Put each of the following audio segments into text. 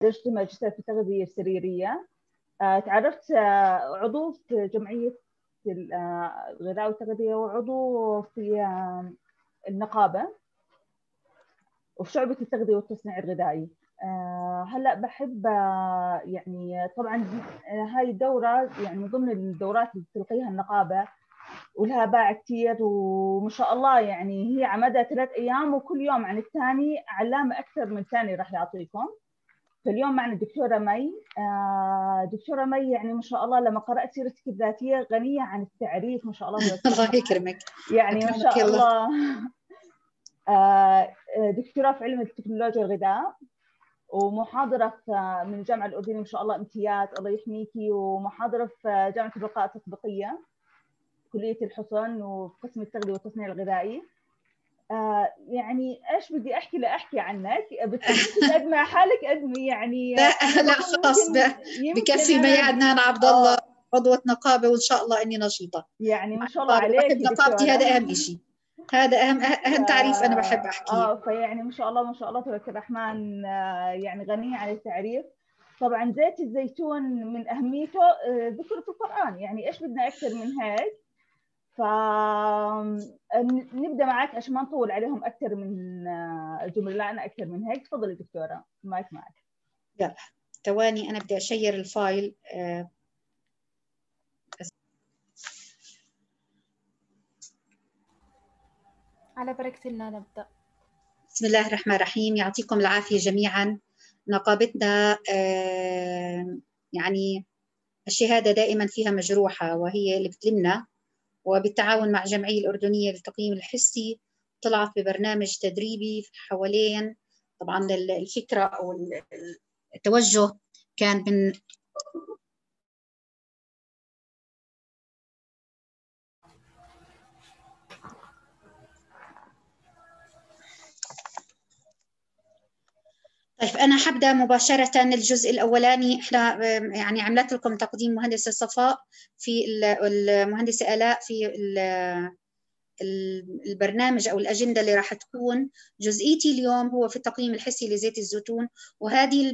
درست ماجستير في التغذية السريرية آه، تعرفت آه، عضو في جمعية آه، الغذاء والتغذية وعضو في النقابة وفي شعبة التغذية والتصنيع الغذائي هلا بحب يعني طبعا هاي الدورة يعني من ضمن الدورات اللي تلقيها النقابة ولها باع كثير وما شاء الله يعني هي على مدى ثلاث ايام وكل يوم عن الثاني علامه اكثر من ثاني راح يعطيكم فاليوم معنا الدكتورة مي آه، دكتورة مي يعني ما شاء الله لما قرأت سيرتك الذاتية غنية عن التعريف ما شاء الله الله يكرمك يعني ما شاء الله آه، آه، دكتورة في علم التكنولوجيا الغذاء ومحاضرة من الجامعة الأردنية ما شاء الله امتياز الله يحميكي ومحاضرة في جامعة البقاء التطبيقية كلية الحصن وقسم التغذية والتصنيع الغذائي آه يعني ايش بدي احكي لاحكي عنك بتحكي قد ما حالك قد يعني, يعني لا لا خلص بكفي ما عدنان عبد آه. الله عضوة نقابة وإن شاء الله إني نشيطة يعني ما شاء الله عليك نقابتي هذا أهم شيء هذا أهم أه-، أهم تعريف أنا بحب أحكيه آه فيعني ما شاء الله ما شاء الله تبارك الرحمن آه، يعني غنية عن التعريف طبعا زيت الزيتون من أهميته ذكر في القرآن يعني إيش بدنا أكثر من هيك فنبدا معك عشان ما نطول عليهم اكثر من زملائنا آه، اكثر من هيك تفضلي دكتوره المايك معك يلا ثواني انا بدي اشير الفايل آه، على بركه الله نبدا بسم الله الرحمن الرحيم يعطيكم العافيه جميعا نقابتنا آه، يعني الشهاده دائما فيها مجروحه وهي اللي بتلمنا وبالتعاون مع الجمعية الأردنية للتقييم الحسي طلعت ببرنامج تدريبي حوالين طبعا الفكرة أو التوجه كان من طيب أنا حبدأ مباشرة الجزء الأولاني إحنا يعني عملت لكم تقديم مهندسة صفاء في المهندسة آلاء في البرنامج أو الأجندة اللي راح تكون جزئيتي اليوم هو في التقييم الحسي لزيت الزيتون وهذه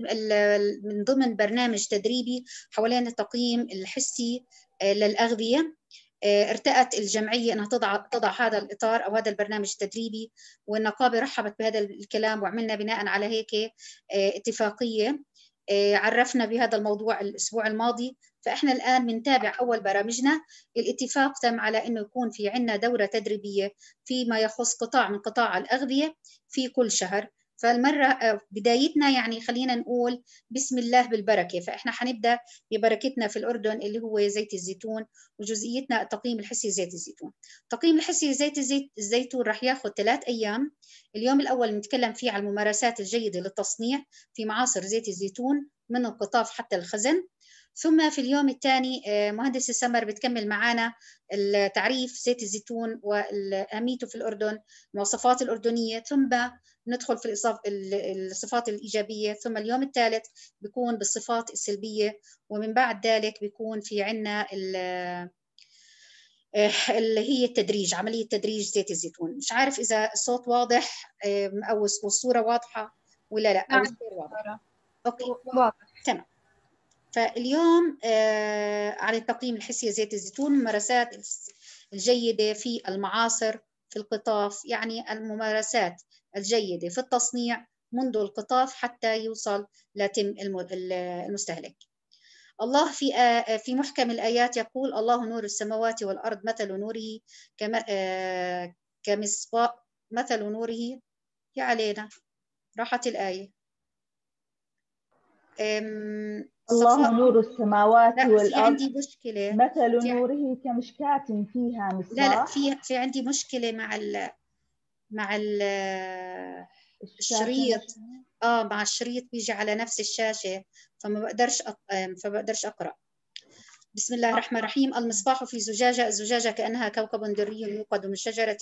من ضمن برنامج تدريبي حوالين التقييم الحسي آه، للأغذية آه، ارتأت الجمعية أنها تضع, تضع هذا الإطار أو هذا البرنامج التدريبي والنقابة رحبت بهذا الكلام وعملنا بناء على هيك آه، اتفاقية آه، عرفنا بهذا الموضوع الأسبوع الماضي فإحنا الآن بنتابع أول برامجنا الاتفاق تم على أنه يكون في عنا دورة تدريبية فيما يخص قطاع من قطاع الأغذية في كل شهر فالمرة آه، بدايتنا يعني خلينا نقول بسم الله بالبركة فإحنا حنبدأ ببركتنا في الأردن اللي هو زيت الزيتون وجزئيتنا التقييم الحسي زيت الزيتون التقييم الحسي زيت الزيت الزيتون رح ياخد ثلاث أيام اليوم الأول نتكلم فيه عن الممارسات الجيدة للتصنيع في معاصر زيت الزيتون من القطاف حتى الخزن ثم في اليوم الثاني آه، مهندسة سمر بتكمل معانا التعريف زيت الزيتون وأهميته في الأردن المواصفات الأردنية ثم ندخل في الصفات الإيجابية ثم اليوم الثالث بيكون بالصفات السلبية ومن بعد ذلك بيكون في عنا آه، اللي هي التدريج عملية تدريج زيت الزيتون مش عارف إذا الصوت واضح آه، أو الصورة واضحة ولا لا أو نعم. الصورة واضحة نعم. أوكي واضح تمام فاليوم آه، على التقييم الحسي زيت الزيتون الممارسات الجيدة في المعاصر في القطاف يعني الممارسات الجيدة في التصنيع منذ القطاف حتى يوصل لتم المستهلك الله في آه، في محكم الآيات يقول الله نور السماوات والأرض مثل نوره آه، كمصباء مثل نوره يا علينا راحت الآية الله نور السماوات لا والأرض في عندي مشكلة مثل في... نوره كمشكاة فيها مصباح لا لا في في عندي مشكلة مع الـ مع الـ الشريط اه مع الشريط بيجي على نفس الشاشة فما بقدرش أق... فما بقدرش أقرأ بسم الله آه. الرحمن الرحيم المصباح في زجاجة الزجاجة كأنها كوكب دري يوقد من شجرة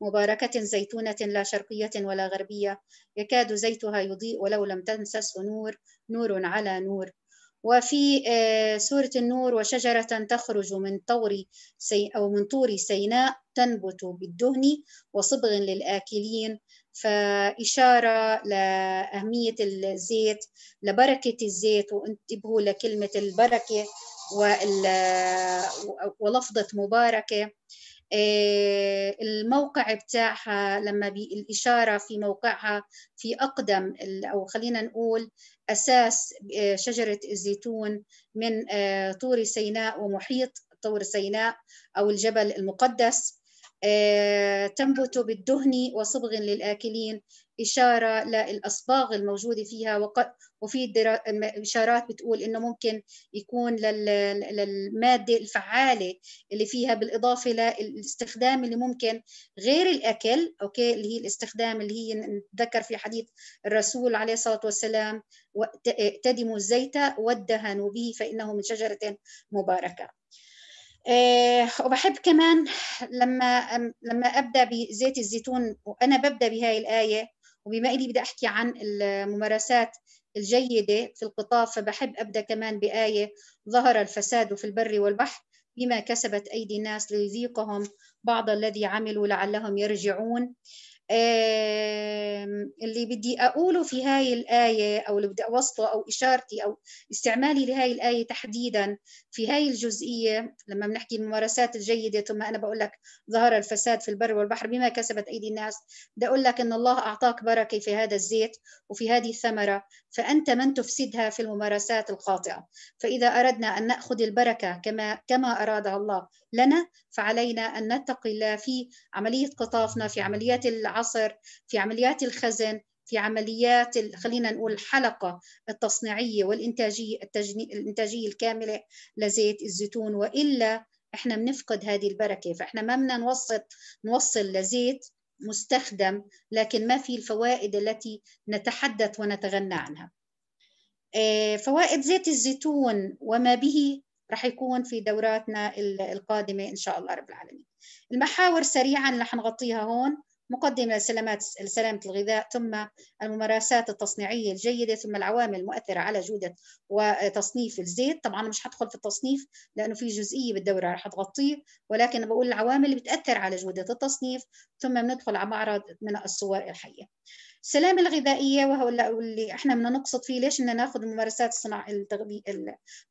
مباركة زيتونة لا شرقية ولا غربية يكاد زيتها يضيء ولو لم تمسسه نور نور على نور وفي آه، سورة النور وشجرة تخرج من طور سي أو من طور سيناء تنبت بالدهن وصبغ للآكلين فإشارة لأهمية الزيت لبركة الزيت وانتبهوا لكلمة البركة ولفظة مباركة آه، الموقع بتاعها لما الإشارة في موقعها في أقدم أو خلينا نقول أساس آه، شجرة الزيتون من آه، طور سيناء ومحيط طور سيناء أو الجبل المقدس آه، تنبت بالدهن وصبغ للآكلين إشارة للأصباغ الموجودة فيها وقد وفي إشارات بتقول إنه ممكن يكون لل... للمادة الفعالة اللي فيها بالإضافة للاستخدام اللي ممكن غير الأكل أوكي اللي هي الاستخدام اللي هي نتذكر في حديث الرسول عليه الصلاة والسلام تدموا الزيت والدهن به فإنه من شجرة مباركة آه، وبحب كمان لما لما ابدا بزيت الزيتون وانا ببدا بهاي الايه وبما إني بدي أحكي عن الممارسات الجيدة في القطاف فبحب أبدأ كمان بآية ظهر الفساد في البر والبحر بما كسبت أيدي الناس ليذيقهم بعض الذي عملوا لعلهم يرجعون اللي بدي أقوله في هاي الآية أو اللي بدي أوصله أو إشارتي أو استعمالي لهاي الآية تحديدا في هاي الجزئية لما بنحكي الممارسات الجيدة ثم أنا بقول لك ظهر الفساد في البر والبحر بما كسبت أيدي الناس بدي أقول لك أن الله أعطاك بركة في هذا الزيت وفي هذه الثمرة فأنت من تفسدها في الممارسات الخاطئة فإذا أردنا أن نأخذ البركة كما كما أرادها الله لنا فعلينا أن نتقي الله في عملية قطافنا في عمليات العصر في عمليات الخزن في عمليات خلينا نقول الحلقة التصنيعية والإنتاجية الإنتاجية الكاملة لزيت الزيتون وإلا إحنا بنفقد هذه البركة فإحنا ما بدنا نوصل نوصل لزيت مستخدم لكن ما في الفوائد التي نتحدث ونتغنى عنها آه، فوائد زيت الزيتون وما به رح يكون في دوراتنا القادمة إن شاء الله رب العالمين المحاور سريعا رح نغطيها هون مقدمة لسلامات سلامة الغذاء ثم الممارسات التصنيعية الجيدة ثم العوامل المؤثرة على جودة وتصنيف الزيت طبعا مش حدخل في التصنيف لأنه في جزئية بالدورة رح تغطيه ولكن بقول العوامل اللي بتأثر على جودة التصنيف ثم بندخل على معرض من الصور الحية السلامه الغذائيه وهو اللي احنا بدنا نقصد فيه ليش بدنا ناخذ الممارسات الصناع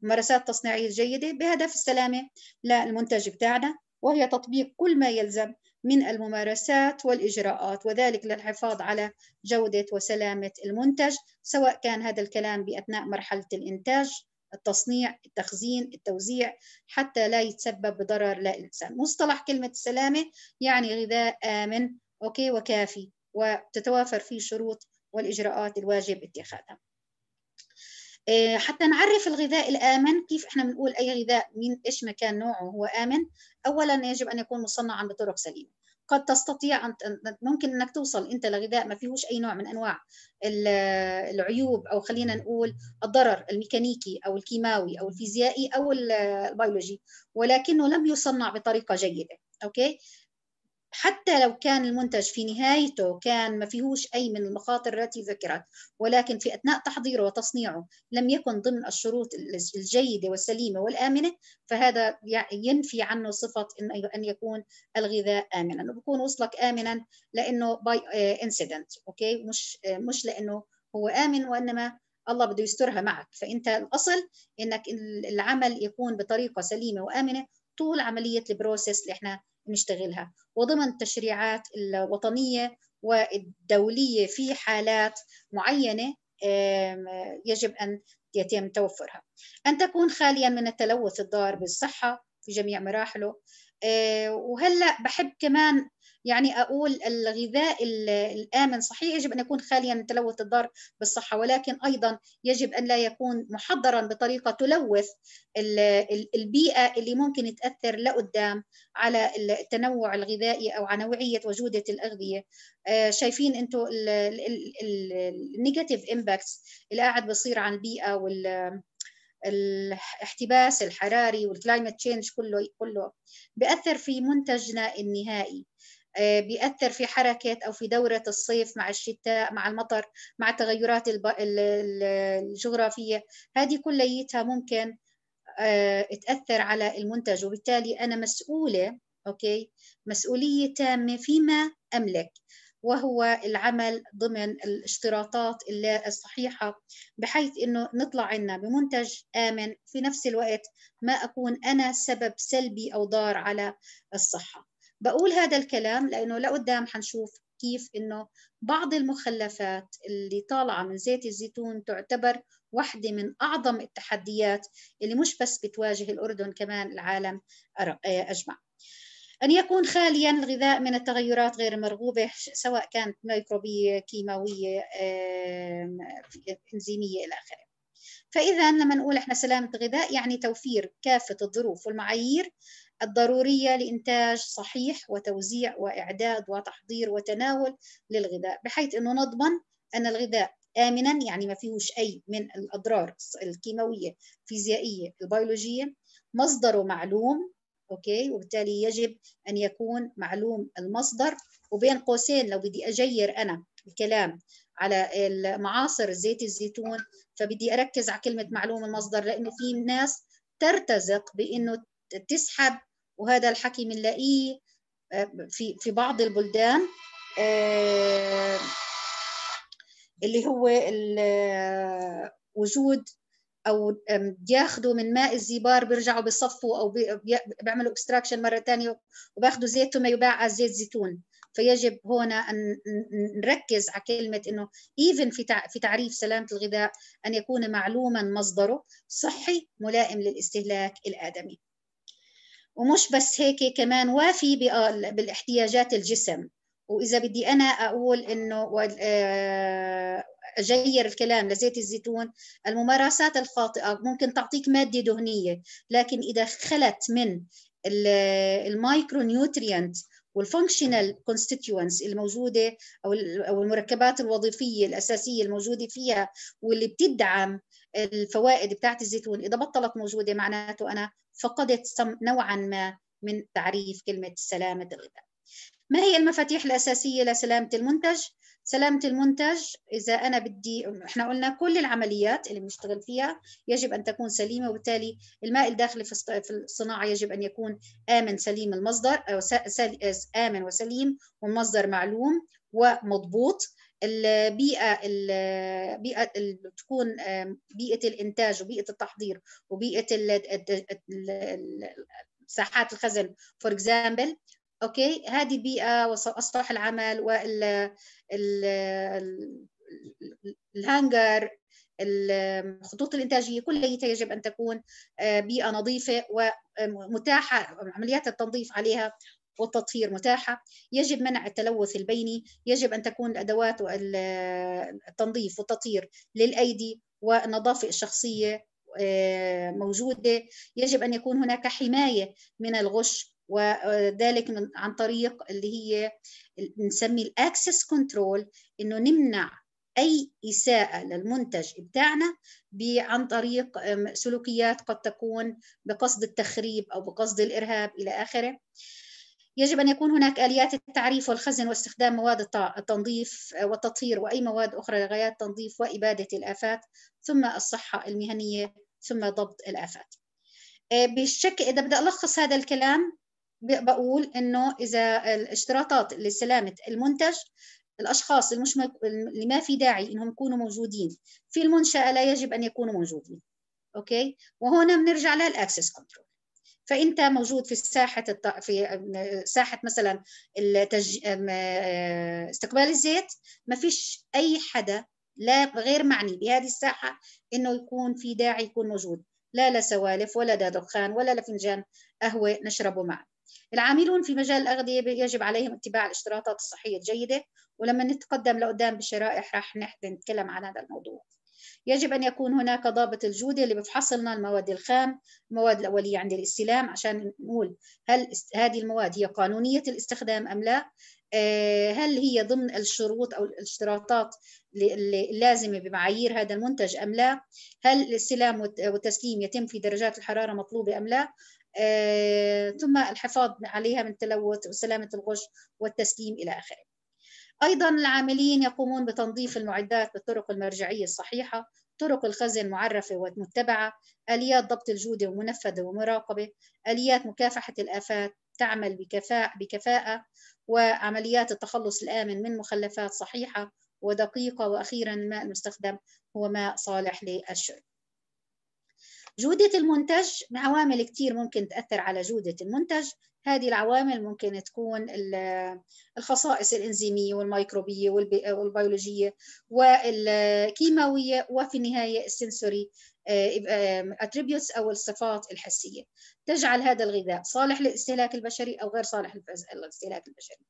الممارسات التصنيعيه الجيده بهدف السلامه للمنتج بتاعنا وهي تطبيق كل ما يلزم من الممارسات والإجراءات وذلك للحفاظ على جودة وسلامة المنتج سواء كان هذا الكلام بأثناء مرحلة الإنتاج التصنيع التخزين التوزيع حتى لا يتسبب بضرر للإنسان مصطلح كلمة السلامة يعني غذاء آمن أوكي وكافي وتتوافر فيه الشروط والإجراءات الواجب اتخاذها إيه، حتى نعرف الغذاء الآمن كيف احنا بنقول أي غذاء مين إيش مكان نوعه هو آمن أولا يجب أن يكون مصنعا بطرق سليمة قد تستطيع أن ممكن أنك توصل أنت لغذاء ما فيهوش أي نوع من أنواع العيوب أو خلينا نقول الضرر الميكانيكي أو الكيماوي أو الفيزيائي أو البيولوجي ولكنه لم يصنع بطريقة جيدة أوكي حتى لو كان المنتج في نهايته كان ما فيهوش أي من المخاطر التي ذكرت ولكن في أثناء تحضيره وتصنيعه لم يكن ضمن الشروط الجيدة والسليمة والآمنة فهذا ينفي عنه صفة أن يكون الغذاء آمنا وبكون وصلك آمنا لأنه باي انسيدنت أوكي مش آه، مش لأنه هو آمن وإنما الله بده يسترها معك فأنت الأصل أنك العمل يكون بطريقة سليمة وآمنة طول عملية البروسيس اللي احنا نشتغلها وضمن التشريعات الوطنية والدولية في حالات معينة يجب أن يتم توفرها أن تكون خاليا من التلوث الضار بالصحة في جميع مراحله آه، وهلأ بحب كمان يعني أقول الغذاء الآمن صحيح يجب أن يكون خاليا من تلوث الضار بالصحة ولكن أيضا يجب أن لا يكون محضرا بطريقة تلوث البيئة اللي ممكن تأثر لقدام على التنوع الغذائي أو على نوعية وجودة الأغذية آه، شايفين أنتم النيجاتيف إمباكتس اللي قاعد بصير عن البيئة وال الاحتباس الحراري والكلايمت تشينج كله كله بأثر في منتجنا النهائي آه، بيأثر في حركة أو في دورة الصيف مع الشتاء مع المطر مع التغيرات الجغرافية هذه كليتها ممكن آه، تأثر على المنتج وبالتالي أنا مسؤولة أوكي مسؤولية تامة فيما أملك وهو العمل ضمن الاشتراطات الصحيحة بحيث أنه نطلع عنا بمنتج آمن في نفس الوقت ما أكون أنا سبب سلبي أو ضار على الصحة بقول هذا الكلام لانه لقدام حنشوف كيف انه بعض المخلفات اللي طالعه من زيت الزيتون تعتبر واحده من اعظم التحديات اللي مش بس بتواجه الاردن كمان العالم آه، اجمع. أن يكون خاليا الغذاء من التغيرات غير المرغوبة سواء كانت ميكروبية كيماوية إنزيمية إلى آخره فإذا لما نقول إحنا سلامة غذاء يعني توفير كافة الظروف والمعايير الضرورية لإنتاج صحيح وتوزيع وإعداد وتحضير وتناول للغذاء بحيث أنه نضمن أن الغذاء آمنا يعني ما فيهوش أي من الأضرار الكيماوية الفيزيائية البيولوجية مصدره معلوم أوكي وبالتالي يجب أن يكون معلوم المصدر وبين قوسين لو بدي أجير أنا الكلام على المعاصر زيت الزيتون فبدي أركز على كلمة معلوم المصدر لأنه في ناس ترتزق بأنه تسحب وهذا الحكي بنلاقيه آه، في في بعض البلدان آه، اللي هو آه، وجود او بياخذوا من ماء الزبار بيرجعوا بصفوا او بيعملوا اكستراكشن مره ثانيه وباخذوا زيت ثم يباع على زيت زيتون فيجب هنا ان نركز على كلمه انه ايفن في في تعريف سلامه الغذاء ان يكون معلوما مصدره صحي ملائم للاستهلاك الادمي ومش بس هيك كمان وافي آه، بالاحتياجات الجسم واذا بدي انا اقول انه آه، اجير الكلام لزيت الزيتون الممارسات الخاطئه ممكن تعطيك ماده دهنيه لكن اذا خلت من المايكرو نيوتريانت والفانكشنال كونستيتيوينتس الموجوده او او المركبات الوظيفيه الاساسيه الموجوده فيها واللي بتدعم الفوائد بتاعت الزيتون اذا بطلت موجوده معناته انا فقدت نوعا ما من تعريف كلمة سلامة الغذاء ما هي المفاتيح الأساسية لسلامة المنتج؟ سلامة المنتج إذا أنا بدي إحنا قلنا كل العمليات اللي بنشتغل فيها يجب أن تكون سليمة وبالتالي الماء الداخلي في الصناعة يجب أن يكون آمن سليم المصدر أو آمن وسليم والمصدر معلوم ومضبوط البيئه البيئه اللي تكون بيئه الانتاج وبيئه التحضير وبيئه ساحات الخزن فور اكزامبل اوكي هذه بيئه واسطح العمل وال الهانجر الخطوط الانتاجيه كلها يجب ان تكون آه، بيئه نظيفه ومتاحه آه، عمليات التنظيف عليها والتطهير متاحة يجب منع التلوث البيني يجب أن تكون الأدوات التنظيف والتطهير للأيدي والنظافة الشخصية آه، موجودة يجب أن يكون هناك حماية من الغش وذلك من عن طريق اللي هي بنسميه الاكسس كنترول انه نمنع اي اساءه للمنتج بتاعنا عن طريق سلوكيات قد تكون بقصد التخريب او بقصد الارهاب الى اخره يجب أن يكون هناك آليات التعريف والخزن واستخدام مواد التنظيف آه، والتطهير وأي مواد أخرى لغايات تنظيف وإبادة الآفات ثم الصحة المهنية ثم ضبط الآفات آه، بشكل إذا بدي ألخص هذا الكلام بقول إنه إذا الاشتراطات لسلامة المنتج الأشخاص المش اللي ما في داعي إنهم يكونوا موجودين في المنشأة لا يجب أن يكونوا موجودين أوكي وهنا بنرجع للأكسس كنترول فانت موجود في ساحه الط... في ساحه مثلا التج... آه، استقبال الزيت ما فيش اي حدا لا غير معني بهذه الساحه انه يكون في داعي يكون موجود لا لا سوالف ولا لا دخان ولا لفنجان قهوه نشربه معا العاملون في مجال الأغذية يجب عليهم اتباع الاشتراطات الصحية الجيدة ولما نتقدم لقدام بالشرائح راح نحن نتكلم عن هذا الموضوع يجب أن يكون هناك ضابط الجودة اللي بفحص لنا المواد الخام المواد الأولية عند الاستلام عشان نقول هل هذه المواد هي قانونية الاستخدام أم لا آه، هل هي ضمن الشروط أو الاشتراطات اللازمة بمعايير هذا المنتج أم لا هل الاستلام والتسليم يتم في درجات الحرارة مطلوبة أم لا آه، ثم الحفاظ عليها من التلوث وسلامة الغش والتسليم إلى آخره أيضا العاملين يقومون بتنظيف المعدات بالطرق المرجعية الصحيحة طرق الخزن معرفة ومتبعة آليات ضبط الجودة ومنفذة ومراقبة آليات مكافحة الآفات تعمل بكفاءة, بكفاءة وعمليات التخلص الآمن من مخلفات صحيحة ودقيقة وأخيرا الماء المستخدم هو ماء صالح للشرب جودة المنتج عوامل كثير ممكن تأثر على جودة المنتج هذه العوامل ممكن تكون الخصائص الإنزيمية والميكروبية والبيولوجية والكيماوية وفي النهاية السنسوري اتريبيوتس آه، او الصفات الحسيه تجعل هذا الغذاء صالح للاستهلاك البشري او غير صالح للاستهلاك البشري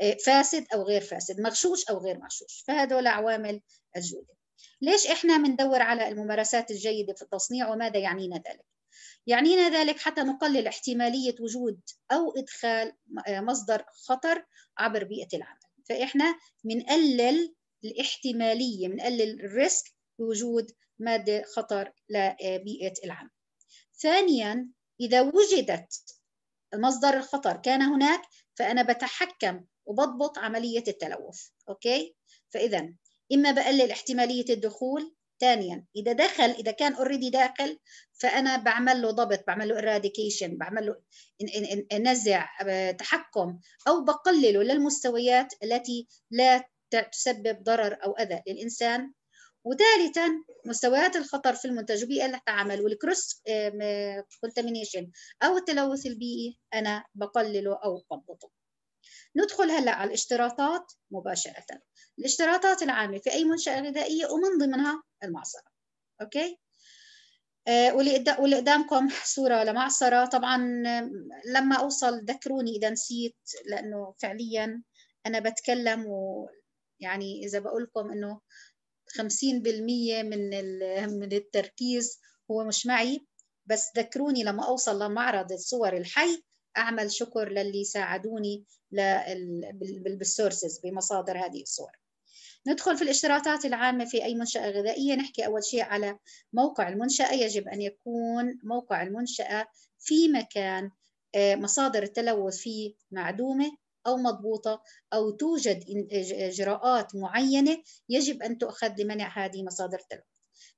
آه، فاسد او غير فاسد مغشوش او غير مغشوش فهذول عوامل الجوده ليش احنا بندور على الممارسات الجيده في التصنيع وماذا يعنينا ذلك يعنينا ذلك حتى نقلل احتمالية وجود أو إدخال آه، مصدر خطر عبر بيئة العمل فإحنا بنقلل الاحتمالية بنقلل الريسك بوجود مادة خطر لبيئة العمل ثانيا إذا وجدت مصدر الخطر كان هناك فأنا بتحكم وبضبط عملية التلوث أوكي فإذا إما بقلل احتمالية الدخول ثانيا اذا دخل اذا كان اوريدي داخل فانا بعمل له ضبط بعمل له اراديكيشن بعمل له نزع آه، تحكم او بقلله للمستويات التي لا تسبب ضرر او اذى للانسان وثالثا مستويات الخطر في المنتج وبيئه العمل والكروس كونتامينيشن آه، او التلوث البيئي انا بقلله او بضبطه ندخل هلا على الاشتراطات مباشره الاشتراطات العامه في اي منشاه غذائيه ومن ضمنها المعصره اوكي آه واللي قدامكم صوره لمعصره طبعا لما اوصل ذكروني اذا نسيت لانه فعليا انا بتكلم ويعني اذا بقول لكم انه 50% من من التركيز هو مش معي بس ذكروني لما اوصل لمعرض الصور الحي اعمل شكر للي ساعدوني بالسورسز بمصادر هذه الصور ندخل في الاشتراطات العامة في أي منشأة غذائية نحكي أول شيء على موقع المنشأة يجب أن يكون موقع المنشأة في مكان آه، مصادر التلوث فيه معدومة أو مضبوطة أو توجد إجراءات معينة يجب أن تؤخذ لمنع هذه مصادر التلوث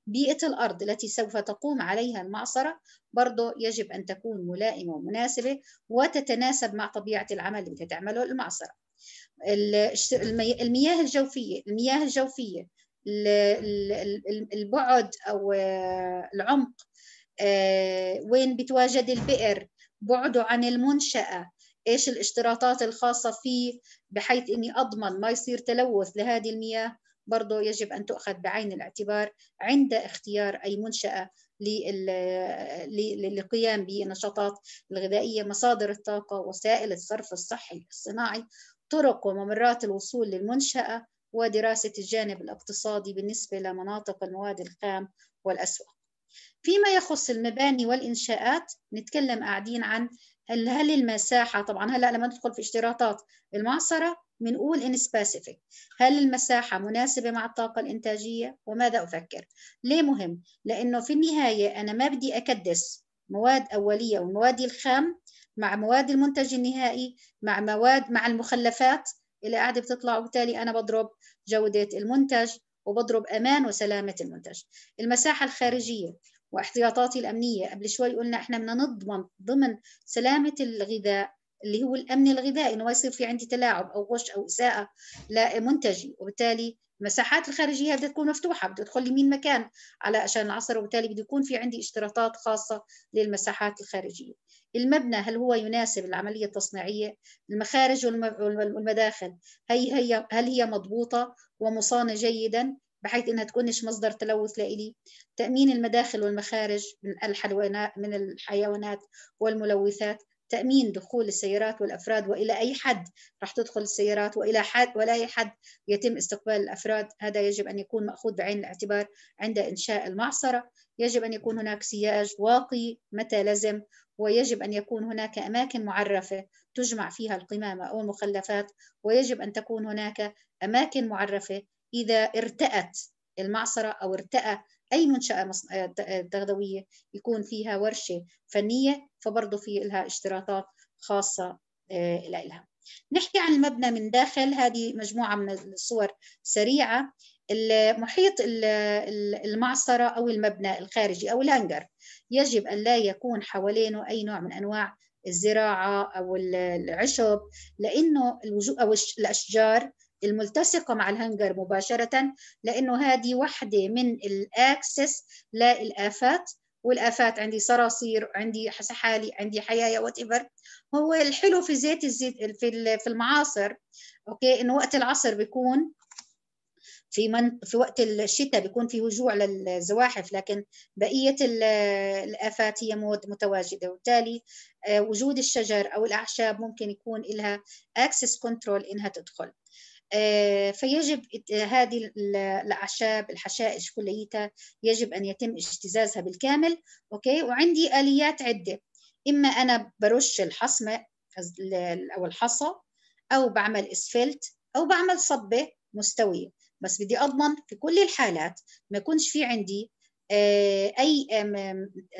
بيئة الأرض التي سوف تقوم عليها المعصرة برضه يجب أن تكون ملائمة ومناسبة وتتناسب مع طبيعة العمل اللي تعمله المعصرة المياه الجوفية المياه الجوفية البعد أو آه، العمق آه، وين بتواجد البئر بعده عن المنشأة ايش الاشتراطات الخاصه فيه بحيث اني اضمن ما يصير تلوث لهذه المياه برضه يجب أن تؤخذ بعين الاعتبار عند اختيار أي منشأة للقيام بالنشاطات الغذائية مصادر الطاقة وسائل الصرف الصحي الصناعي طرق وممرات الوصول للمنشأة ودراسة الجانب الاقتصادي بالنسبة لمناطق المواد الخام والأسواق فيما يخص المباني والإنشاءات نتكلم قاعدين عن هل هل المساحه طبعا هلا لما ندخل في اشتراطات المعصره بنقول ان سبيسيفيك هل المساحه مناسبه مع الطاقه الانتاجيه وماذا افكر ليه مهم لانه في النهايه انا ما بدي اكدس مواد اوليه والمواد الخام مع مواد المنتج النهائي مع مواد مع المخلفات اللي قاعده بتطلع وبالتالي انا بضرب جوده المنتج وبضرب امان وسلامه المنتج المساحه الخارجيه واحتياطاتي الامنيه قبل شوي قلنا احنا بدنا نضمن ضمن سلامه الغذاء اللي هو الامن الغذائي انه ما يصير في عندي تلاعب او غش او اساءه لمنتجي وبالتالي المساحات الخارجيه بدها تكون مفتوحه بدها تدخل لمين مين مكان على عشان العصر وبالتالي بده يكون في عندي اشتراطات خاصه للمساحات الخارجيه المبنى هل هو يناسب العمليه التصنيعيه المخارج والمداخل هي هي هل هي مضبوطه ومصانه جيدا بحيث انها تكونش مصدر تلوث لإلي تامين المداخل والمخارج من الحيوانات من الحيوانات والملوثات تامين دخول السيارات والافراد والى اي حد راح تدخل السيارات والى حد ولا اي حد يتم استقبال الافراد هذا يجب ان يكون ماخوذ بعين الاعتبار عند انشاء المعصره يجب ان يكون هناك سياج واقي متى لزم ويجب أن يكون هناك أماكن معرفة تجمع فيها القمامة أو المخلفات ويجب أن تكون هناك أماكن معرفة إذا ارتأت المعصرة أو ارتأى أي منشأة آه، آه، تغذويه يكون فيها ورشة فنية فبرضه في لها اشتراطات خاصة آه، لها نحكي عن المبنى من داخل هذه مجموعة من الصور سريعة المحيط المعصرة أو المبنى الخارجي أو الهنجر يجب أن لا يكون حوالينه أي نوع من أنواع الزراعة أو العشب لأنه أو الأشجار الملتصقة مع الهنجر مباشرة لأنه هذه واحدة من الأكسس للآفات والآفات عندي صراصير عندي سحالي عندي حيايا وات هو الحلو في زيت الزيت في في المعاصر اوكي انه وقت العصر بيكون في من في وقت الشتاء بيكون في هجوع للزواحف لكن بقيه الافات هي متواجده وبالتالي آه، وجود الشجر او الاعشاب ممكن يكون لها اكسس كنترول انها تدخل آه، فيجب هذه الاعشاب الحشائش كليتها يجب ان يتم اجتزازها بالكامل اوكي وعندي اليات عده اما انا برش الحصمه او الحصى او بعمل اسفلت او بعمل صبه مستويه بس بدي اضمن في كل الحالات ما يكونش في عندي آه، اي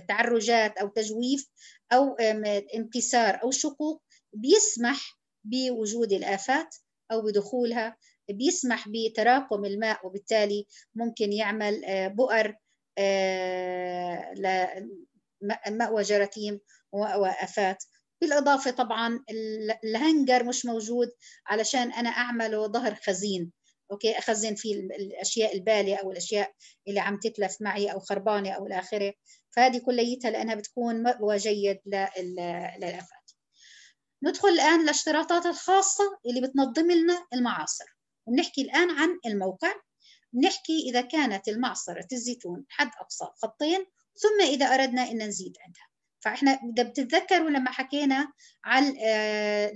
تعرجات او تجويف او انكسار او شقوق بيسمح بوجود الافات أو بدخولها بيسمح بتراكم الماء وبالتالي ممكن يعمل آه، بؤر آه، مأوى جراثيم وآفات بالإضافة طبعا الهنجر مش موجود علشان أنا أعمله ظهر خزين أوكي أخزن فيه الأشياء البالية أو الأشياء اللي عم تتلف معي أو خربانة أو الآخرة فهذه كليتها لأنها بتكون مأوى جيد للآفات ندخل الآن للاشتراطات الخاصة اللي بتنظم لنا المعاصر وبنحكي الآن عن الموقع بنحكي إذا كانت المعصرة الزيتون حد أقصى خطين ثم إذا أردنا أن نزيد عندها فإحنا إذا بتتذكروا لما حكينا على آه،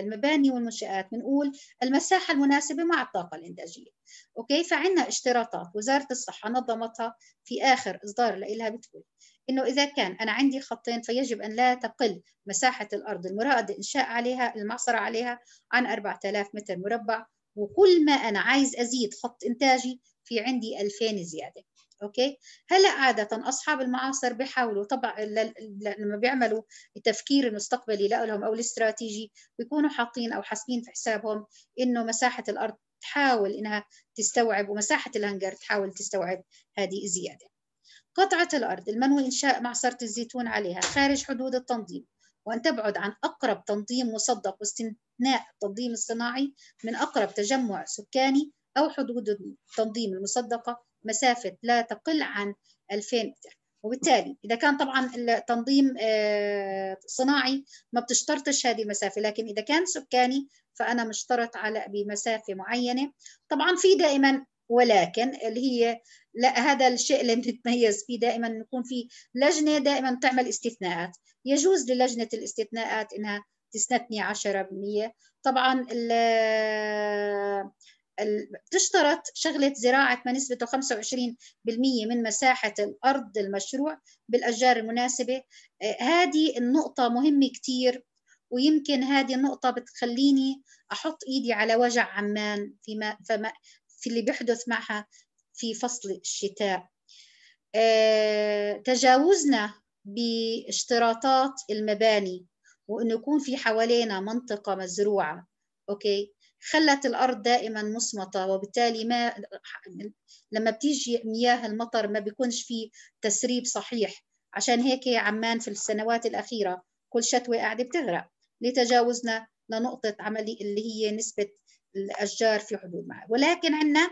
المباني والمنشآت بنقول المساحة المناسبة مع الطاقة الإنتاجية أوكي فعندنا اشتراطات وزارة الصحة نظمتها في آخر إصدار لها بتقول أنه إذا كان أنا عندي خطين فيجب أن لا تقل مساحة الأرض المراد إنشاء عليها المعصرة عليها عن 4000 متر مربع وكل ما أنا عايز أزيد خط إنتاجي في عندي 2000 زيادة اوكي هلا عاده اصحاب المعاصر بيحاولوا طبعا لما بيعملوا التفكير المستقبلي لهم او الاستراتيجي بيكونوا حاطين او حاسبين في حسابهم انه مساحه الارض تحاول انها تستوعب ومساحه الهنجر تحاول تستوعب هذه الزياده قطعة الأرض المنوي إنشاء معصرة الزيتون عليها خارج حدود التنظيم وأن تبعد عن أقرب تنظيم مصدق واستثناء التنظيم الصناعي من أقرب تجمع سكاني أو حدود التنظيم المصدقة مسافة لا تقل عن 2000 متر وبالتالي إذا كان طبعا التنظيم آه، صناعي ما بتشترطش هذه المسافة لكن إذا كان سكاني فأنا مشترط على بمسافة معينة طبعا في دائما ولكن اللي هي لا هذا الشيء اللي بنتميز فيه دائما يكون في لجنه دائما تعمل استثناءات يجوز للجنه الاستثناءات انها تستثني 10% طبعا بتشترط شغلة زراعة ما نسبته 25% من مساحة الأرض المشروع بالأشجار المناسبة هذه النقطة مهمة كتير ويمكن هذه النقطة بتخليني أحط إيدي على وجع عمان فيما, فما في اللي بيحدث معها في فصل الشتاء آه، تجاوزنا باشتراطات المباني وانه يكون في حوالينا منطقه مزروعه اوكي خلت الارض دائما مصمته وبالتالي ما لما بتيجي مياه المطر ما بيكونش في تسريب صحيح عشان هيك عمان في السنوات الاخيره كل شتوى قاعده بتغرق لتجاوزنا لنقطه عملي اللي هي نسبه الاشجار في حدود معها ولكن عندنا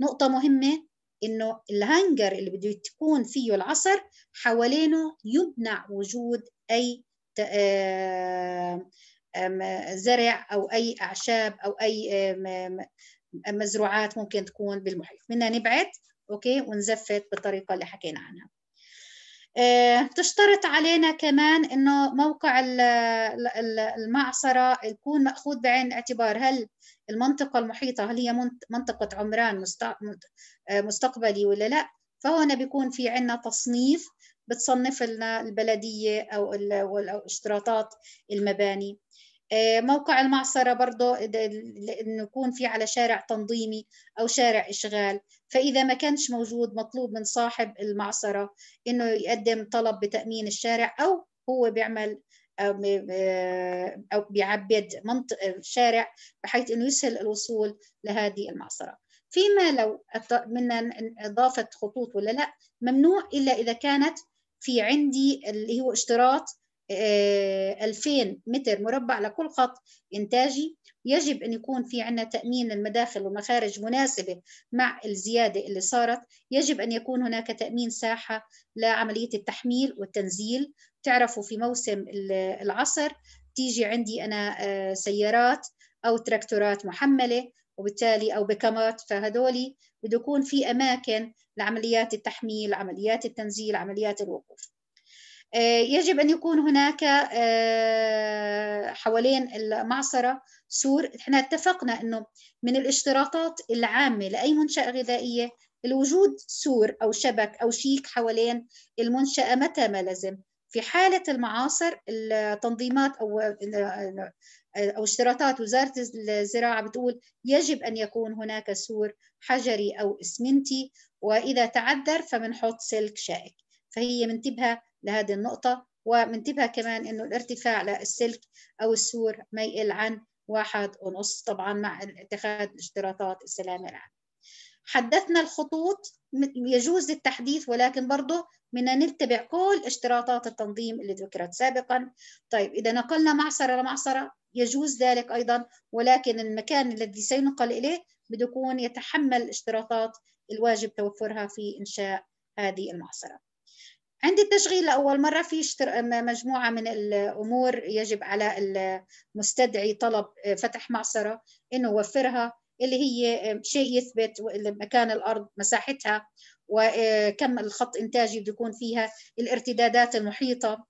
نقطه مهمه انه الهنجر اللي بده تكون فيه العصر حوالينه يمنع وجود اي آه، زرع او اي اعشاب او اي مزروعات ممكن تكون بالمحيط بدنا نبعد اوكي ونزفت بالطريقه اللي حكينا عنها بتشترط آه، علينا كمان انه موقع المعصره يكون ماخوذ بعين الاعتبار هل المنطقه المحيطه هل هي منطقه عمران آه، مستقبلي ولا لا فهنا بيكون في عندنا تصنيف بتصنف لنا البلديه او الاشتراطات المباني آه، موقع المعصرة برضه إنه يكون في على شارع تنظيمي أو شارع إشغال فإذا ما كانش موجود مطلوب من صاحب المعصرة إنه يقدم طلب بتأمين الشارع أو هو بيعمل أو آه، بيعبد منطق الشارع بحيث إنه يسهل الوصول لهذه المعصرة فيما لو من إضافة خطوط ولا لا ممنوع إلا إذا كانت في عندي اللي هو اشتراط 2000 آه، متر مربع لكل خط إنتاجي يجب أن يكون في عندنا تأمين للمداخل والمخارج مناسبة مع الزيادة اللي صارت يجب أن يكون هناك تأمين ساحة لعملية التحميل والتنزيل تعرفوا في موسم العصر تيجي عندي أنا آه، سيارات أو تراكتورات محملة وبالتالي أو بكمات فهدولي بده يكون في أماكن لعمليات التحميل عمليات التنزيل عمليات الوقوف آه، يجب أن يكون هناك آه، حوالين المعصرة سور احنا اتفقنا أنه من الاشتراطات العامة لأي منشأة غذائية الوجود سور أو شبك أو شيك حوالين المنشأة متى ما لازم في حالة المعاصر التنظيمات أو أو اشتراطات وزارة الزراعة بتقول يجب أن يكون هناك سور حجري أو إسمنتي وإذا تعذر فبنحط سلك شائك فهي منتبهة لهذه النقطة ومنتبه كمان انه الارتفاع للسلك او السور ما يقل عن واحد ونص طبعا مع اتخاذ اشتراطات السلامة العامة حدثنا الخطوط يجوز التحديث ولكن برضه بدنا نتبع كل اشتراطات التنظيم اللي ذكرت سابقا طيب إذا نقلنا معصرة لمعصرة يجوز ذلك أيضا ولكن المكان الذي سينقل إليه بده يكون يتحمل اشتراطات الواجب توفرها في إنشاء هذه المعصرة عند التشغيل لأول مرة في مجموعة من الأمور يجب على المستدعي طلب فتح معصرة إنه يوفرها اللي هي شيء يثبت مكان الأرض مساحتها وكم الخط إنتاجي بده يكون فيها الارتدادات المحيطة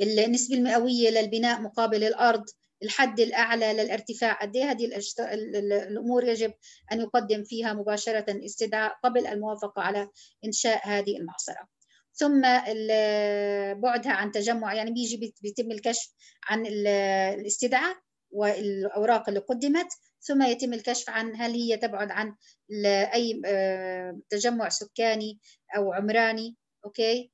النسبة المئوية للبناء مقابل الأرض الحد الأعلى للارتفاع قد إيه هذه الأمور يجب أن يقدم فيها مباشرة استدعاء قبل الموافقة على إنشاء هذه المعصرة ثم بعدها عن تجمع يعني بيجي بيتم الكشف عن الاستدعاء والاوراق اللي قدمت ثم يتم الكشف عن هل هي تبعد عن اي تجمع سكاني او عمراني اوكي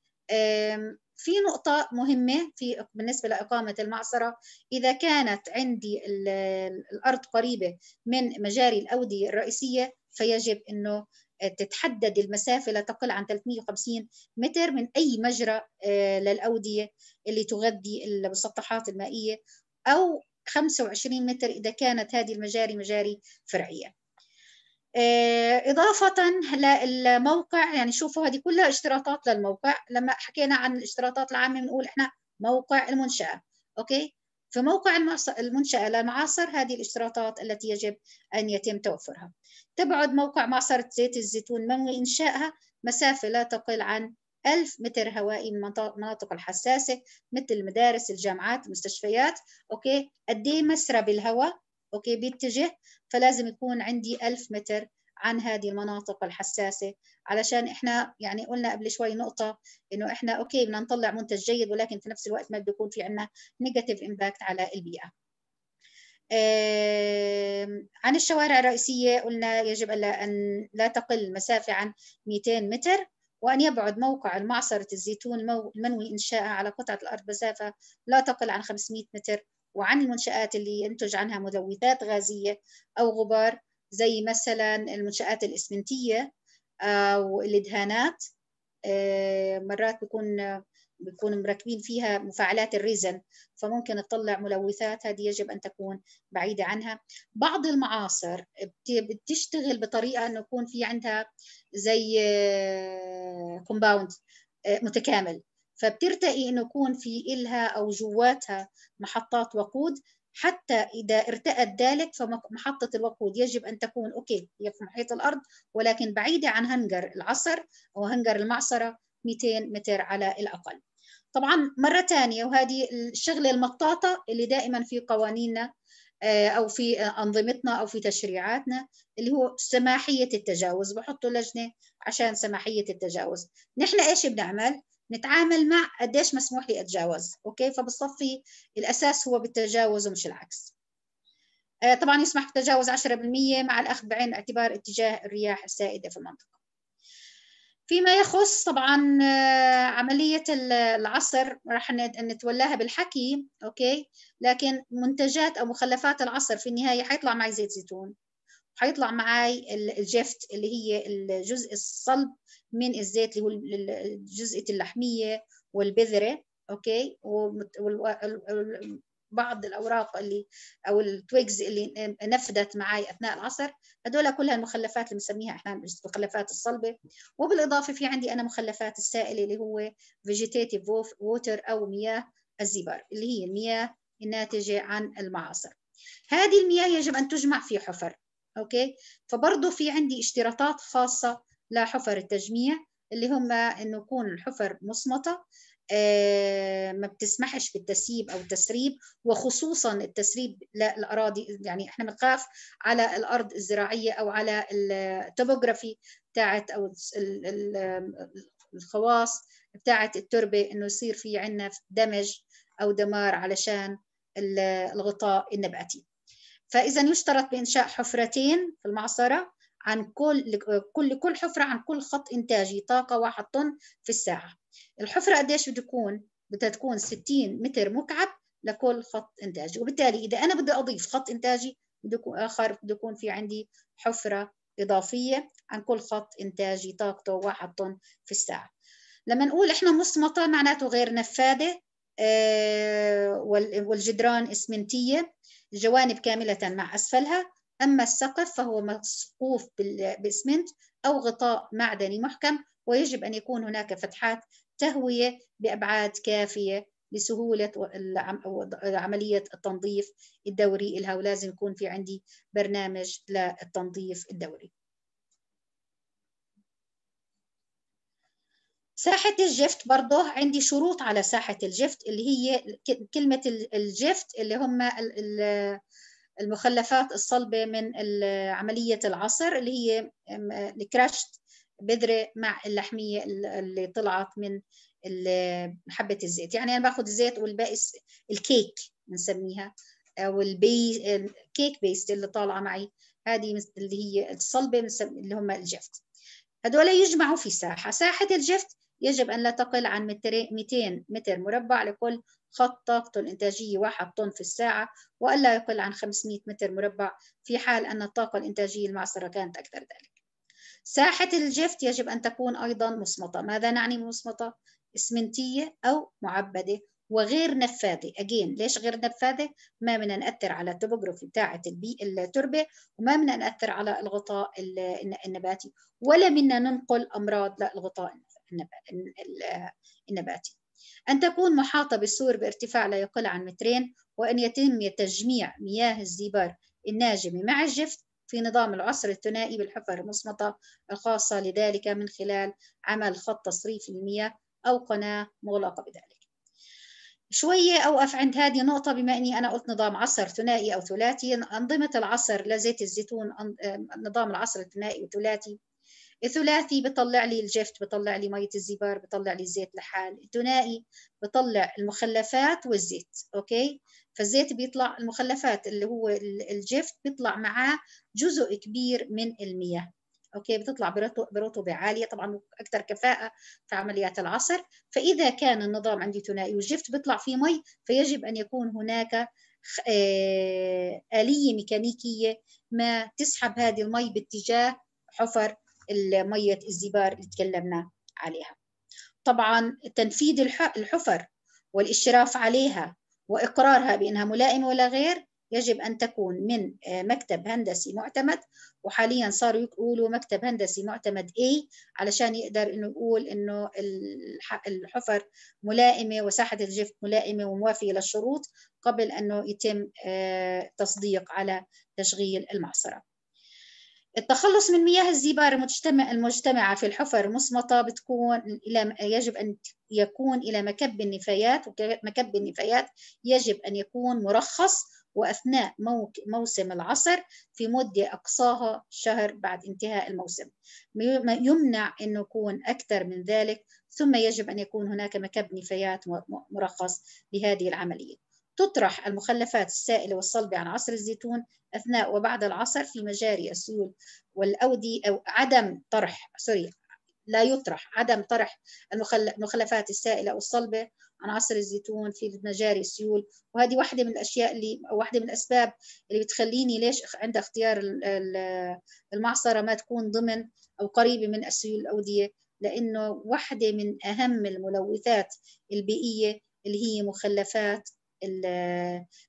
في نقطة مهمة في بالنسبة لإقامة المعصرة إذا كانت عندي الأرض قريبة من مجاري الأودية الرئيسية فيجب أنه تتحدد المسافة لا تقل عن 350 متر من أي مجرى آه، للأودية اللي تغذي المسطحات المائية أو 25 متر إذا كانت هذه المجاري مجاري فرعية آه، إضافة للموقع يعني شوفوا هذه كلها اشتراطات للموقع لما حكينا عن الاشتراطات العامة بنقول إحنا موقع المنشأة أوكي في موقع المنشأة لا هذه الاشتراطات التي يجب أن يتم توفرها تبعد موقع معصرة زيت الزيتون من إنشائها مسافة لا تقل عن 1000 متر هوائي من المناطق الحساسة مثل المدارس الجامعات المستشفيات أوكي قد إيه مسرب الهواء أوكي بيتجه فلازم يكون عندي 1000 متر عن هذه المناطق الحساسه علشان احنا يعني قلنا قبل شوي نقطه انه احنا اوكي بدنا نطلع منتج جيد ولكن في نفس الوقت ما بده يكون في عندنا نيجاتيف امباكت على البيئه. عن الشوارع الرئيسيه قلنا يجب ان لا تقل مسافه عن 200 متر وأن يبعد موقع المعصرة الزيتون المنوي إنشائها على قطعة الأرض مسافة لا تقل عن 500 متر وعن المنشآت اللي ينتج عنها ملوثات غازية أو غبار زي مثلا المنشآت الإسمنتية أو آه، الإدهانات آه، مرات بيكون بيكون مركبين فيها مفاعلات الريزن فممكن تطلع ملوثات هذه يجب أن تكون بعيدة عنها بعض المعاصر بتشتغل بطريقة أنه يكون في عندها زي كومباوند آه، متكامل فبترتقي انه يكون في إلها او جواتها محطات وقود حتى إذا ارتأت ذلك فمحطة الوقود يجب أن تكون أوكي هي في محيط الأرض ولكن بعيدة عن هنجر العصر أو هنجر المعصرة 200 متر على الأقل طبعا مرة ثانية وهذه الشغلة المطاطة اللي دائما في قوانيننا آه، أو في أنظمتنا أو في تشريعاتنا اللي هو سماحية التجاوز بحطوا لجنة عشان سماحية التجاوز نحن إيش بنعمل؟ نتعامل مع قديش مسموح لي اتجاوز اوكي فبصفي الاساس هو بالتجاوز ومش العكس آه، طبعا يسمح بتجاوز 10% مع الاخذ بعين الاعتبار اتجاه الرياح السائده في المنطقه فيما يخص طبعا آه، عملية العصر راح نتولاها بالحكي أوكي لكن منتجات أو مخلفات العصر في النهاية حيطلع معي زيت زيتون هيطلع معاي الجفت اللي هي الجزء الصلب من الزيت اللي هو الجزء اللحميه والبذره اوكي وبعض الاوراق اللي او التويجز اللي نفدت معي اثناء العصر هذول كلها المخلفات اللي بنسميها احنا المخلفات الصلبه وبالاضافه في عندي انا مخلفات السائله اللي هو فيجيتيتيف ووتر او مياه الزبار اللي هي المياه الناتجه عن المعاصر هذه المياه يجب ان تجمع في حفر اوكي فبرضه في عندي اشتراطات خاصه لحفر التجميع اللي هم انه يكون الحفر مصمته آه، ما بتسمحش بالتسييب او التسريب وخصوصا التسريب للاراضي يعني احنا بنخاف على الارض الزراعيه او على التوبوغرافي بتاعت او الخواص بتاعت التربه انه يصير في عندنا دمج او دمار علشان الغطاء النباتي فإذا يشترط بإنشاء حفرتين في المعصرة عن كل كل كل حفرة عن كل خط إنتاجي طاقة واحد طن في الساعة الحفرة قديش بده تكون؟ بدها تكون 60 متر مكعب لكل خط إنتاجي وبالتالي إذا أنا بدي أضيف خط إنتاجي بده آخر بده يكون في عندي حفرة إضافية عن كل خط إنتاجي طاقته واحد طن في الساعة لما نقول إحنا مصمطه معناته غير نفاذة آه، والجدران إسمنتية الجوانب كاملة مع أسفلها أما السقف فهو مسقوف بالإسمنت أو غطاء معدني محكم ويجب أن يكون هناك فتحات تهوية بأبعاد كافية لسهولة عملية التنظيف الدوري لها ولازم يكون في عندي برنامج للتنظيف الدوري ساحة الجفت برضه عندي شروط على ساحة الجفت اللي هي كلمة الجفت اللي هم المخلفات الصلبة من عملية العصر اللي هي الكراشت بذرة مع اللحمية اللي طلعت من حبة الزيت يعني أنا باخذ الزيت والباقي الكيك بنسميها أو البي الكيك بيست اللي طالعة معي هذه اللي هي الصلبة اللي هم الجفت هذول يجمعوا في ساحة ساحة الجفت يجب أن لا تقل عن 200 متر مربع لكل خط طاقته الإنتاجية 1 طن في الساعة وألا يقل عن 500 متر مربع في حال أن الطاقة الإنتاجية المعصرة كانت أكثر ذلك. ساحة الجفت يجب أن تكون أيضا مصمتة، ماذا نعني بمصمتة؟ إسمنتية أو معبدة وغير نفاذة، أجين ليش غير نفاذة؟ ما بدنا نأثر على التوبوغرافي بتاعة التربة وما بدنا نأثر على الغطاء النباتي ولا بدنا ننقل أمراض للغطاء النباتي. النباتي أن تكون محاطة بالسور بارتفاع لا يقل عن مترين وأن يتم تجميع مياه الزبار الناجمة مع الجفت في نظام العصر الثنائي بالحفر المصمتة الخاصة لذلك من خلال عمل خط تصريف المياه أو قناة مغلقة بذلك شوية أوقف عند هذه النقطة بما أني أنا قلت نظام عصر ثنائي أو ثلاثي أنظمة العصر لزيت الزيتون نظام العصر الثنائي وثلاثي الثلاثي بطلع لي الجفت بطلع لي ميه الزبار بطلع لي الزيت لحال الثنائي بطلع المخلفات والزيت اوكي فالزيت بيطلع المخلفات اللي هو الجفت بيطلع معاه جزء كبير من المياه اوكي بتطلع برطوبه عاليه طبعا اكثر كفاءه في عمليات العصر فاذا كان النظام عندي ثنائي والجفت بيطلع فيه مي فيجب ان يكون هناك آه، آلية ميكانيكية ما تسحب هذه المي باتجاه حفر ميه الزبار اللي تكلمنا عليها طبعا تنفيذ الحفر والاشراف عليها واقرارها بانها ملائمه ولا غير يجب ان تكون من آه، مكتب هندسي معتمد وحاليا صاروا يقولوا مكتب هندسي معتمد A علشان يقدر انه يقول انه الحفر ملائمه وساحه الجفت ملائمه وموافيه للشروط قبل انه يتم آه، تصديق على تشغيل المعصره. التخلص من مياه الزبار المجتمع المجتمعة في الحفر المصمتة بتكون إلى يجب أن يكون إلى مكب النفايات ومكب النفايات يجب أن يكون مرخص وأثناء موسم العصر في مدة أقصاها شهر بعد انتهاء الموسم يمنع أن يكون أكثر من ذلك ثم يجب أن يكون هناك مكب نفايات مرخص لهذه العملية تطرح المخلفات السائلة والصلبة عن عصر الزيتون أثناء وبعد العصر في مجاري السيول والأودي أو عدم طرح سوري لا يطرح عدم طرح المخلفات السائلة أو الصلبة عن عصر الزيتون في مجاري السيول وهذه واحدة من الأشياء اللي أو واحدة من الأسباب اللي بتخليني ليش عند اختيار المعصرة ما تكون ضمن أو قريبة من السيول الأودية لأنه واحدة من أهم الملوثات البيئية اللي هي مخلفات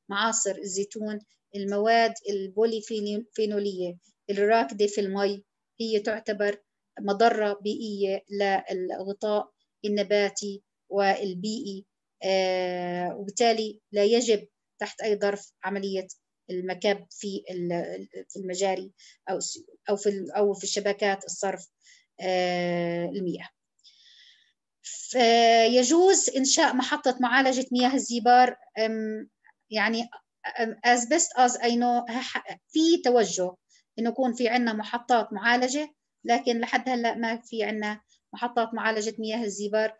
معاصر الزيتون المواد البوليفينولية الراكدة في المي هي تعتبر مضرة بيئية للغطاء النباتي والبيئي آه، وبالتالي لا يجب تحت أي ظرف عملية المكب في المجاري أو أو في أو في الشبكات الصرف آه، المياه يجوز إنشاء محطة معالجة مياه الزيبار يعني as best as I know في توجه إنه يكون في عنا محطات معالجة لكن لحد هلأ ما في عنا محطات معالجة مياه الزيبار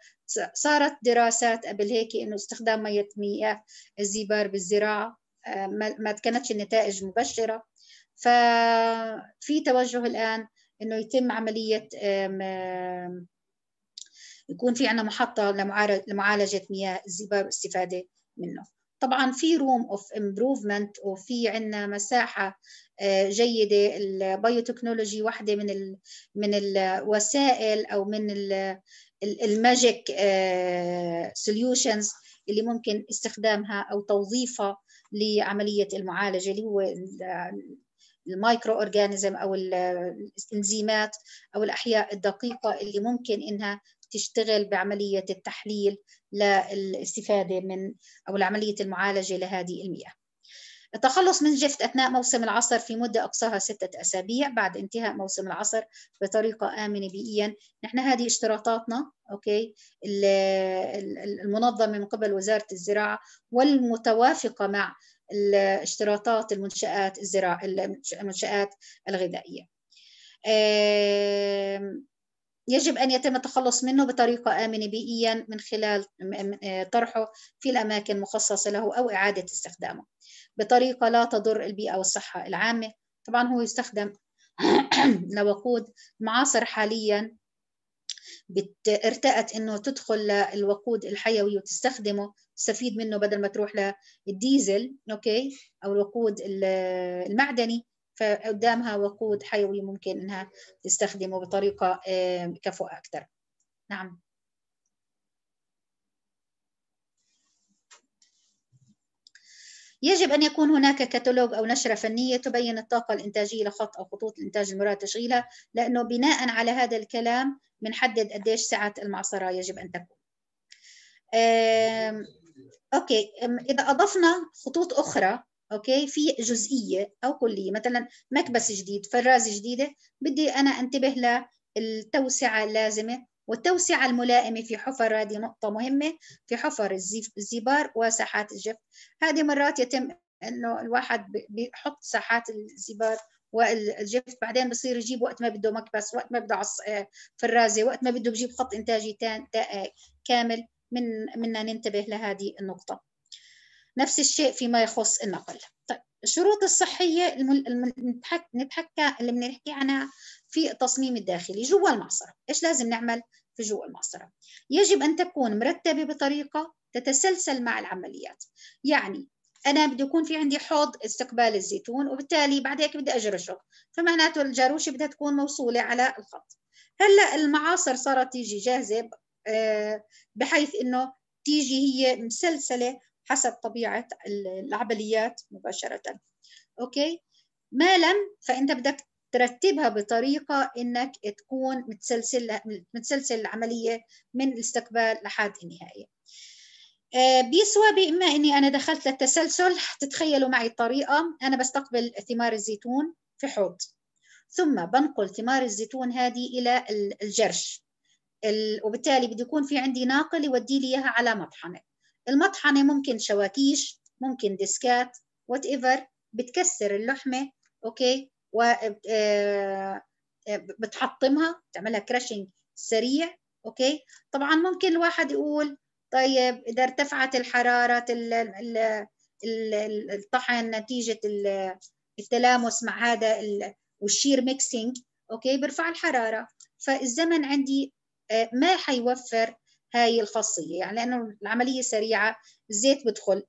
صارت دراسات قبل هيك إنه استخدام مية مياه الزيبار بالزراعة ما كانتش النتائج مبشرة ففي توجه الآن إنه يتم عملية يكون في عندنا محطه لمعالجه مياه الزباب والاستفاده منه طبعا في روم اوف امبروفمنت وفي عندنا مساحه آه، جيده البايوتكنولوجي واحده من من الوسائل او من الماجيك سوليوشنز آه، اللي ممكن استخدامها او توظيفها لعمليه المعالجه اللي هو المايكرو اورجانيزم او الانزيمات او الاحياء الدقيقه اللي ممكن انها تشتغل بعملية التحليل للاستفادة من أو لعملية المعالجة لهذه المياه التخلص من جفت أثناء موسم العصر في مدة أقصاها ستة أسابيع بعد انتهاء موسم العصر بطريقة آمنة بيئيا نحن هذه اشتراطاتنا أوكي المنظمة من قبل وزارة الزراعة والمتوافقة مع اشتراطات المنشآت الزراعة المنشآت الغذائية يجب أن يتم التخلص منه بطريقة آمنة بيئيا من خلال آه، طرحه في الأماكن المخصصة له أو إعادة استخدامه بطريقة لا تضر البيئة والصحة العامة طبعا هو يستخدم لوقود معاصر حاليا ارتأت انه تدخل للوقود الحيوي وتستخدمه تستفيد منه بدل ما تروح للديزل اوكي او الوقود المعدني فقدامها وقود حيوي ممكن انها تستخدمه بطريقه آه، كفؤه اكثر نعم يجب أن يكون هناك كتالوج أو نشرة فنية تبين الطاقة الإنتاجية لخط أو خطوط الإنتاج المراد تشغيلها لأنه بناء على هذا الكلام بنحدد قديش سعة المعصرة يجب أن تكون أوكي إذا أضفنا خطوط أخرى اوكي في جزئيه او كليه مثلا مكبس جديد فراز جديده بدي انا انتبه للتوسعه اللازمه والتوسعة الملائمة في حفر هذه نقطة مهمة في حفر الزبار وساحات الجف هذه مرات يتم أنه الواحد بيحط ساحات الزبار والجفت بعدين بصير يجيب وقت ما بده مكبس وقت ما بده عص آه، فرازه وقت ما بده بجيب خط انتاجي آه، كامل من مننا ننتبه لهذه النقطه نفس الشيء فيما يخص النقل طيب الشروط الصحية نتحكى نتحكى اللي بنحكي عنها في التصميم الداخلي جوا المعصرة إيش لازم نعمل في جوا المعصرة يجب أن تكون مرتبة بطريقة تتسلسل مع العمليات يعني أنا بدي يكون في عندي حوض استقبال الزيتون وبالتالي بعد هيك بدي أجرشه فمعناته الجاروشة بدها تكون موصولة على الخط هلأ المعاصر صارت تيجي جاهزة آه، بحيث أنه تيجي هي مسلسلة حسب طبيعة العمليات مباشرة أوكي ما لم فأنت بدك ترتبها بطريقة إنك تكون متسلسل متسلسل العملية من الاستقبال لحد النهاية آه، بيسوى بإما إني أنا دخلت للتسلسل تتخيلوا معي الطريقة أنا بستقبل ثمار الزيتون في حوض ثم بنقل ثمار الزيتون هذه إلى الجرش وبالتالي بده يكون في عندي ناقل يودي لي اياها على مطحنه المطحنه ممكن شواكيش ممكن ديسكات وات ايفر بتكسر اللحمه اوكي و آه، آه، بتحطمها بتعملها كراشنج سريع اوكي طبعا ممكن الواحد يقول طيب اذا ارتفعت الحراره الطحن نتيجه التلامس مع هذا والشير ميكسينج اوكي بيرفع الحراره فالزمن عندي آه، ما حيوفر هاي الخاصيه يعني لانه العمليه سريعه الزيت بدخل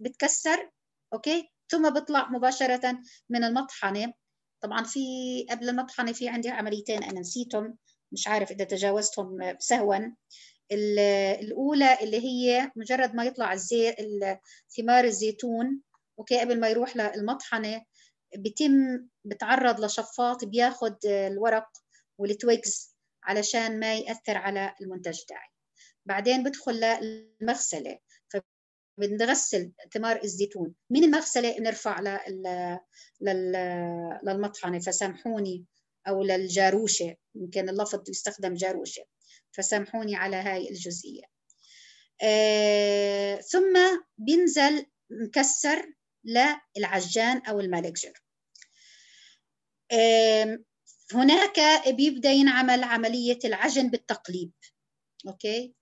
بتكسر اوكي ثم بطلع مباشره من المطحنه طبعا في قبل المطحنه في عندي عمليتين انا نسيتهم مش عارف اذا تجاوزتهم سهوا الاولى اللي هي مجرد ما يطلع الزيت ثمار الزيتون اوكي قبل ما يروح للمطحنه بتم بتعرض لشفاط بياخد الورق والتويكس علشان ما يأثر على المنتج تاعي بعدين بدخل للمغسلة فبنغسل ثمار الزيتون من المغسلة بنرفع للمطحنة فسامحوني أو للجاروشة يمكن اللفظ يستخدم جاروشة فسامحوني على هاي الجزئية آه ثم بينزل مكسر للعجان أو المالجر هناك بيبدا ينعمل عمليه العجن بالتقليب اوكي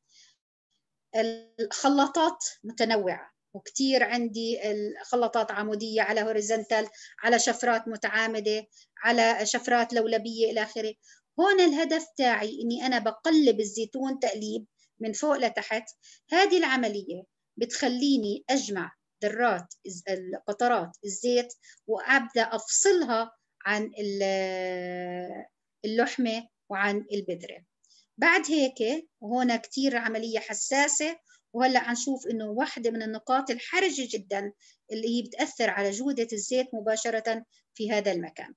الخلاطات متنوعه وكثير عندي الخلاطات عموديه على هوريزنتال على شفرات متعامده على شفرات لولبيه الى اخره هون الهدف تاعي اني انا بقلب الزيتون تقليب من فوق لتحت هذه العمليه بتخليني اجمع ذرات قطرات الزيت وابدا افصلها عن اللحمة وعن البذرة بعد هيك هنا كتير عملية حساسة وهلا حنشوف انه واحدة من النقاط الحرجة جدا اللي هي بتأثر على جودة الزيت مباشرة في هذا المكان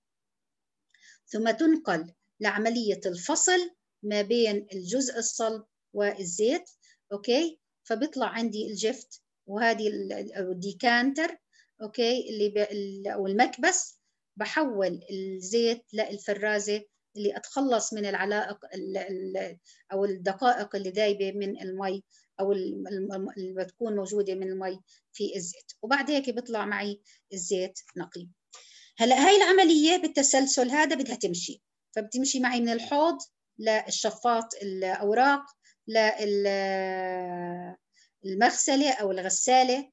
ثم تنقل لعملية الفصل ما بين الجزء الصلب والزيت اوكي فبيطلع عندي الجفت وهذه الديكانتر اوكي اللي ب... او المكبس بحول الزيت للفرازة اللي أتخلص من العلائق أو الدقائق اللي دايبة من المي أو اللي بتكون موجودة من المي في الزيت وبعد هيك بيطلع معي الزيت نقي هلا هاي العملية بالتسلسل هذا بدها تمشي فبتمشي معي من الحوض للشفاط الأوراق للمغسلة أو الغسالة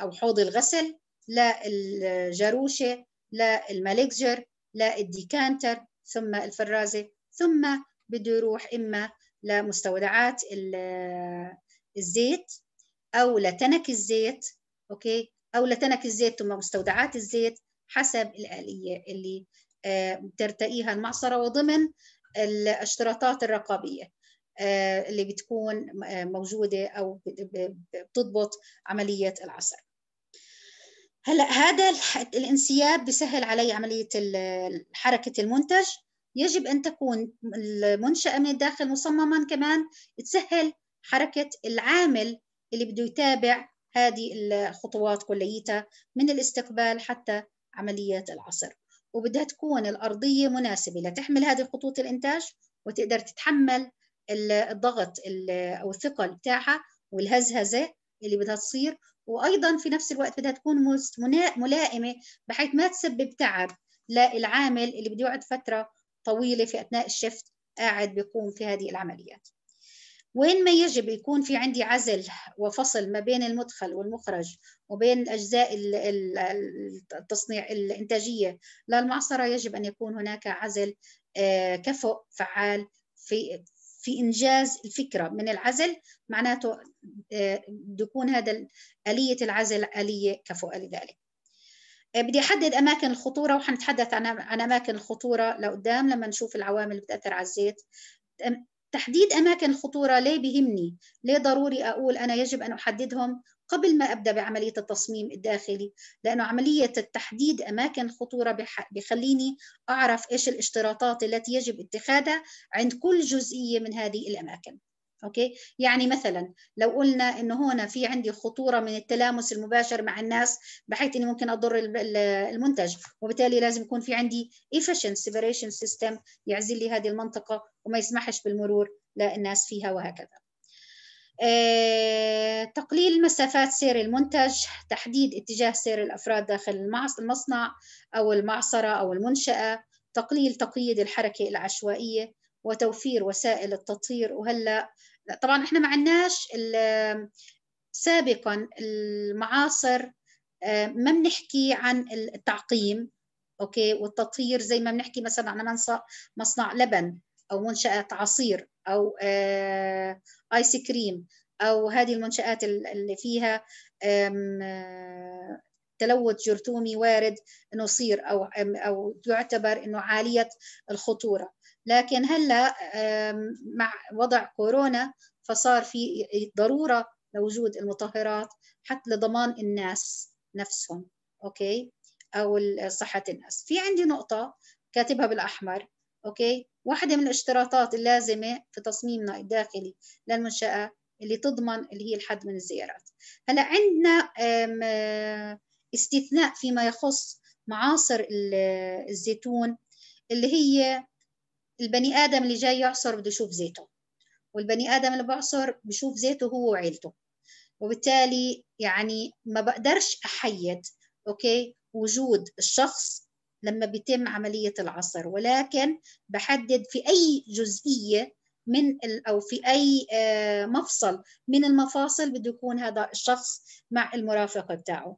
أو حوض الغسل للجروشة للمالكجر للديكانتر ثم الفرازة ثم بده يروح إما لمستودعات الزيت أو لتنك الزيت أوكي أو لتنك الزيت ثم مستودعات الزيت حسب الآلية اللي آه، ترتقيها المعصرة وضمن الاشتراطات الرقابية آه، اللي بتكون آه، موجودة أو بتضبط عملية العصر هلا هذا الانسياب بسهل علي عمليه حركه المنتج يجب ان تكون المنشاه من الداخل مصمما كمان تسهل حركه العامل اللي بده يتابع هذه الخطوات كليتها من الاستقبال حتى عمليات العصر وبدها تكون الارضيه مناسبه لتحمل هذه خطوط الانتاج وتقدر تتحمل الضغط او الثقل بتاعها والهزهزه اللي بدها تصير وايضا في نفس الوقت بدها تكون ملائمه بحيث ما تسبب تعب للعامل اللي بده يقعد فتره طويله في اثناء الشفت قاعد بيقوم في هذه العمليات وين ما يجب يكون في عندي عزل وفصل ما بين المدخل والمخرج وبين الأجزاء التصنيع الإنتاجية للمعصرة يجب أن يكون هناك عزل آه، كفؤ فعال في في إنجاز الفكرة من العزل معناته آه، بده يكون هذا آلية العزل آلية كفؤة لذلك آه، بدي أحدد أماكن الخطورة وحنتحدث عن أماكن الخطورة لقدام لما نشوف العوامل اللي بتأثر على الزيت تحديد أماكن الخطورة ليه بيهمني ليه ضروري أقول أنا يجب أن أحددهم قبل ما أبدأ بعملية التصميم الداخلي لأنه عملية التحديد أماكن الخطورة بخليني أعرف إيش الاشتراطات التي يجب اتخاذها عند كل جزئية من هذه الأماكن اوكي يعني مثلا لو قلنا انه هنا في عندي خطوره من التلامس المباشر مع الناس بحيث اني ممكن اضر المنتج وبالتالي لازم يكون في عندي efficient separation system يعزل لي هذه المنطقه وما يسمحش بالمرور للناس فيها وهكذا آه، تقليل مسافات سير المنتج تحديد اتجاه سير الافراد داخل المصنع او المعصره او المنشاه تقليل تقييد الحركه العشوائيه وتوفير وسائل التطهير وهلا طبعا احنا ما عندناش سابقا المعاصر آه، ما بنحكي عن التعقيم اوكي والتطهير زي ما بنحكي مثلا عن مصنع لبن او منشاه عصير او ايس آه، كريم او هذه المنشات اللي فيها آه، تلوث جرثومي وارد انه يصير او او يعتبر انه عاليه الخطوره لكن هلا مع وضع كورونا فصار في ضروره لوجود المطهرات حتى لضمان الناس نفسهم اوكي او صحه الناس في عندي نقطه كاتبها بالاحمر اوكي واحده من الاشتراطات اللازمه في تصميمنا الداخلي للمنشاه اللي تضمن اللي هي الحد من الزيارات هلا عندنا آه، استثناء فيما يخص معاصر الزيتون اللي هي البني ادم اللي جاي يعصر بده يشوف زيته والبني ادم اللي بعصر بشوف زيته هو وعيلته وبالتالي يعني ما بقدرش احيد اوكي وجود الشخص لما بيتم عمليه العصر ولكن بحدد في اي جزئيه من او في اي آه، مفصل من المفاصل بده يكون هذا الشخص مع المرافق بتاعه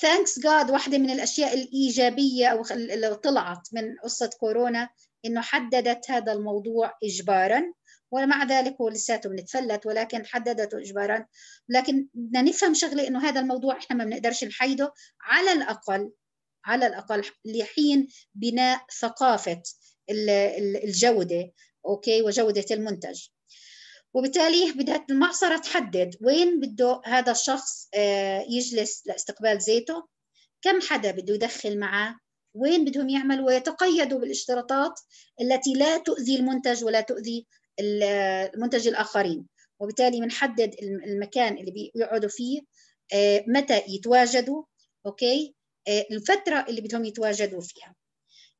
ثانكس جاد واحدة من الأشياء الإيجابية أو اللي طلعت من قصة كورونا انه حددت هذا الموضوع اجبارا ومع ذلك هو لساته بنتفلت ولكن حددته اجبارا لكن بدنا نفهم شغله انه هذا الموضوع احنا ما بنقدرش نحيده على الاقل على الاقل لحين بناء ثقافه الجوده اوكي وجوده المنتج وبالتالي بدها المعصره تحدد وين بده هذا الشخص آه، يجلس لاستقبال زيته كم حدا بده يدخل معاه وين بدهم يعملوا ويتقيدوا بالاشتراطات التي لا تؤذي المنتج ولا تؤذي المنتج الآخرين وبالتالي بنحدد المكان اللي بيقعدوا فيه آه، متى يتواجدوا أوكي آه، الفترة اللي بدهم يتواجدوا فيها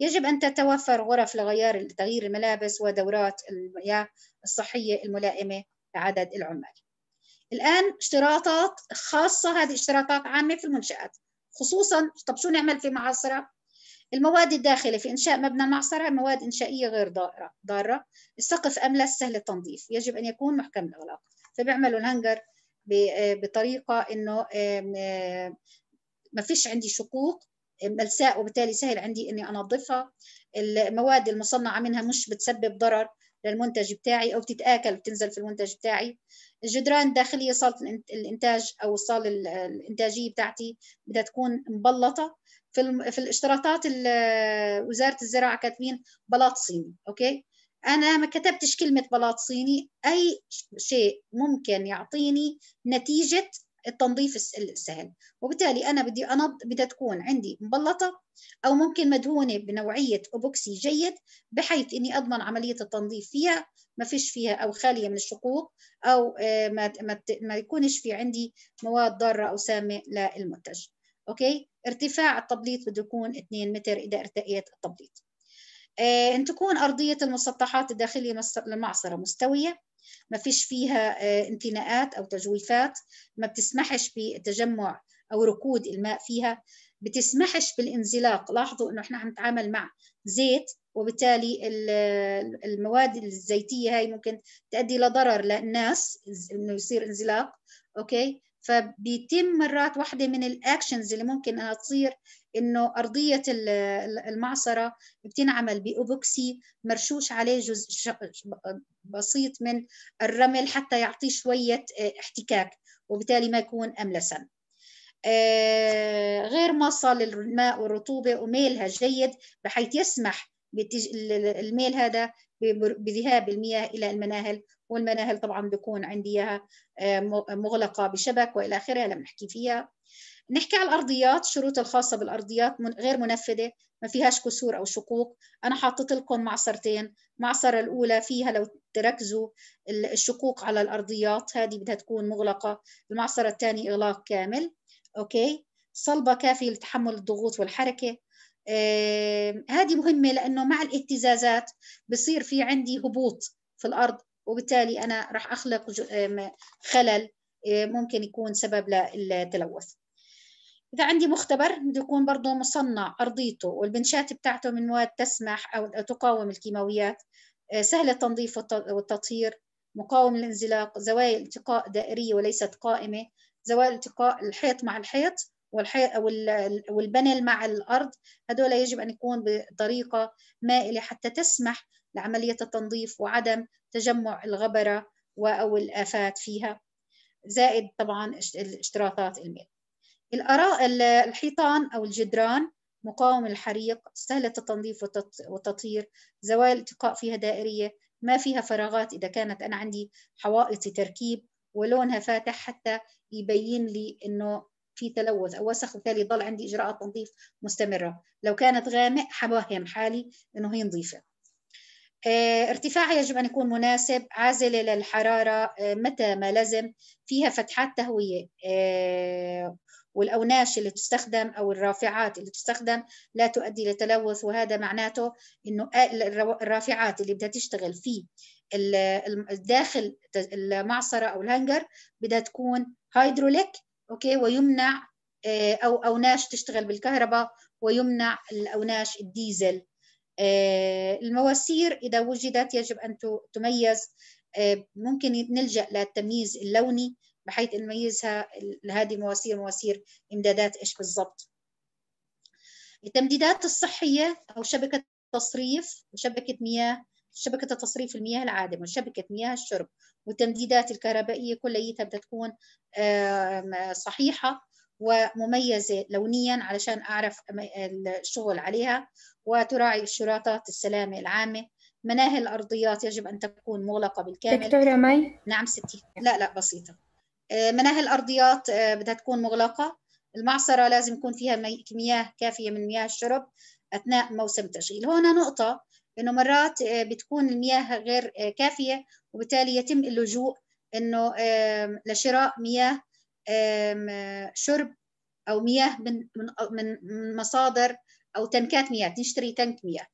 يجب أن تتوفر غرف لغيار تغيير الملابس ودورات المياه الصحية الملائمة لعدد العمال الآن اشتراطات خاصة هذه اشتراطات عامة في المنشآت خصوصا طب شو نعمل في معاصرة المواد الداخلة في إنشاء مبنى المعصرة مواد إنشائية غير ضارة ضارة السقف أملس سهل التنظيف يجب أن يكون محكم الإغلاق فبيعملوا الهنجر آه، بطريقة إنه ما فيش عندي شقوق ملساء وبالتالي سهل عندي إني أنظفها المواد المصنعة منها مش بتسبب ضرر للمنتج بتاعي أو بتتآكل بتنزل في المنتج بتاعي الجدران الداخلية صالة الإنتاج أو الصالة الإنتاجية بتاعتي بدها تكون مبلطة في في الاشتراطات وزاره الزراعه كاتبين بلاط صيني اوكي انا ما كتبتش كلمه بلاط صيني اي شيء ممكن يعطيني نتيجه التنظيف السهل وبالتالي انا بدي انض بدها تكون عندي مبلطه او ممكن مدهونه بنوعيه ابوكسي جيد بحيث اني اضمن عمليه التنظيف فيها ما فيش فيها او خاليه من الشقوق او آه، ما ما يكونش في عندي مواد ضاره او سامه للمنتج اوكي ارتفاع التبليط بده يكون 2 متر إذا ارتقيت التبليط آه، أن تكون أرضية المسطحات الداخلية للمعصرة مستوية ما فيش فيها آه، انتناءات أو تجويفات ما بتسمحش بتجمع أو ركود الماء فيها بتسمحش بالانزلاق لاحظوا انه احنا عم نتعامل مع زيت وبالتالي المواد الزيتيه هاي ممكن تؤدي لضرر للناس انه يصير انزلاق اوكي فبيتم مرات واحدة من الأكشنز اللي ممكن أنها تصير إنه أرضية المعصرة بتنعمل بأوبوكسي مرشوش عليه جزء بسيط من الرمل حتى يعطيه شوية آه، احتكاك وبالتالي ما يكون أملساً آه، غير مصل الماء والرطوبة وميلها جيد بحيث يسمح الميل هذا بذهاب المياه الى المناهل والمناهل طبعا بيكون عندي اياها آه، مغلقه بشبك والى اخره لما نحكي فيها نحكي على الارضيات الشروط الخاصه بالارضيات غير منفذه ما فيهاش كسور او شقوق انا حاطط لكم معصرتين معصره الاولى فيها لو تركزوا الشقوق على الارضيات هذه بدها تكون مغلقه المعصره الثانيه اغلاق كامل اوكي صلبه كافيه لتحمل الضغوط والحركه هذه مهمة لأنه مع الاهتزازات بصير في عندي هبوط في الأرض وبالتالي أنا راح أخلق خلل ممكن يكون سبب للتلوث إذا عندي مختبر بده يكون برضه مصنع أرضيته والبنشات بتاعته من مواد تسمح أو تقاوم الكيماويات آه، سهل التنظيف والتطهير مقاوم للانزلاق زوايا التقاء دائرية وليست قائمة زوايا التقاء الحيط مع الحيط والبانل مع الارض هدول يجب ان يكون بطريقه مائله حتى تسمح لعمليه التنظيف وعدم تجمع الغبره او الافات فيها زائد طبعا اشتراطات الميل الأراء الحيطان او الجدران مقاوم الحريق سهله التنظيف والتطهير زوايا التقاء فيها دائريه ما فيها فراغات اذا كانت انا عندي حوائطي تركيب ولونها فاتح حتى يبين لي انه في تلوث أو وسخ وبالتالي يضل عندي إجراءات تنظيف مستمرة لو كانت غامق حبهم حالي أنه هي نظيفة آه، ارتفاعها يجب أن يكون مناسب عازلة للحرارة آه، متى ما لازم فيها فتحات تهوية آه، والأوناش اللي تستخدم أو الرافعات اللي تستخدم لا تؤدي لتلوث وهذا معناته أنه الرافعات اللي بدها تشتغل في داخل المعصرة أو الهنجر بدها تكون هيدروليك اوكي ويمنع آه، او اوناش تشتغل بالكهرباء ويمنع الاوناش الديزل آه، المواسير اذا وجدت يجب ان تميز آه، ممكن نلجا للتمييز اللوني بحيث نميزها هذه مواسير مواسير امدادات ايش بالضبط التمديدات الصحيه او شبكه تصريف وشبكه مياه شبكة تصريف المياه العادمة وشبكة مياه الشرب والتمديدات الكهربائية كليتها بدها تكون صحيحة ومميزة لونيا علشان أعرف الشغل عليها وتراعي الشراطات السلامة العامة مناهل الأرضيات يجب أن تكون مغلقة بالكامل دكتورة مي نعم ستي لا لا بسيطة آه، مناهل الأرضيات آه، بدها تكون مغلقة المعصرة لازم يكون فيها مياه كافية من مياه الشرب أثناء موسم التشغيل هنا نقطة انه مرات آه، بتكون المياه غير آه، كافيه وبالتالي يتم اللجوء انه لشراء مياه آه، شرب او مياه من من من مصادر او تنكات مياه نشتري تنك مياه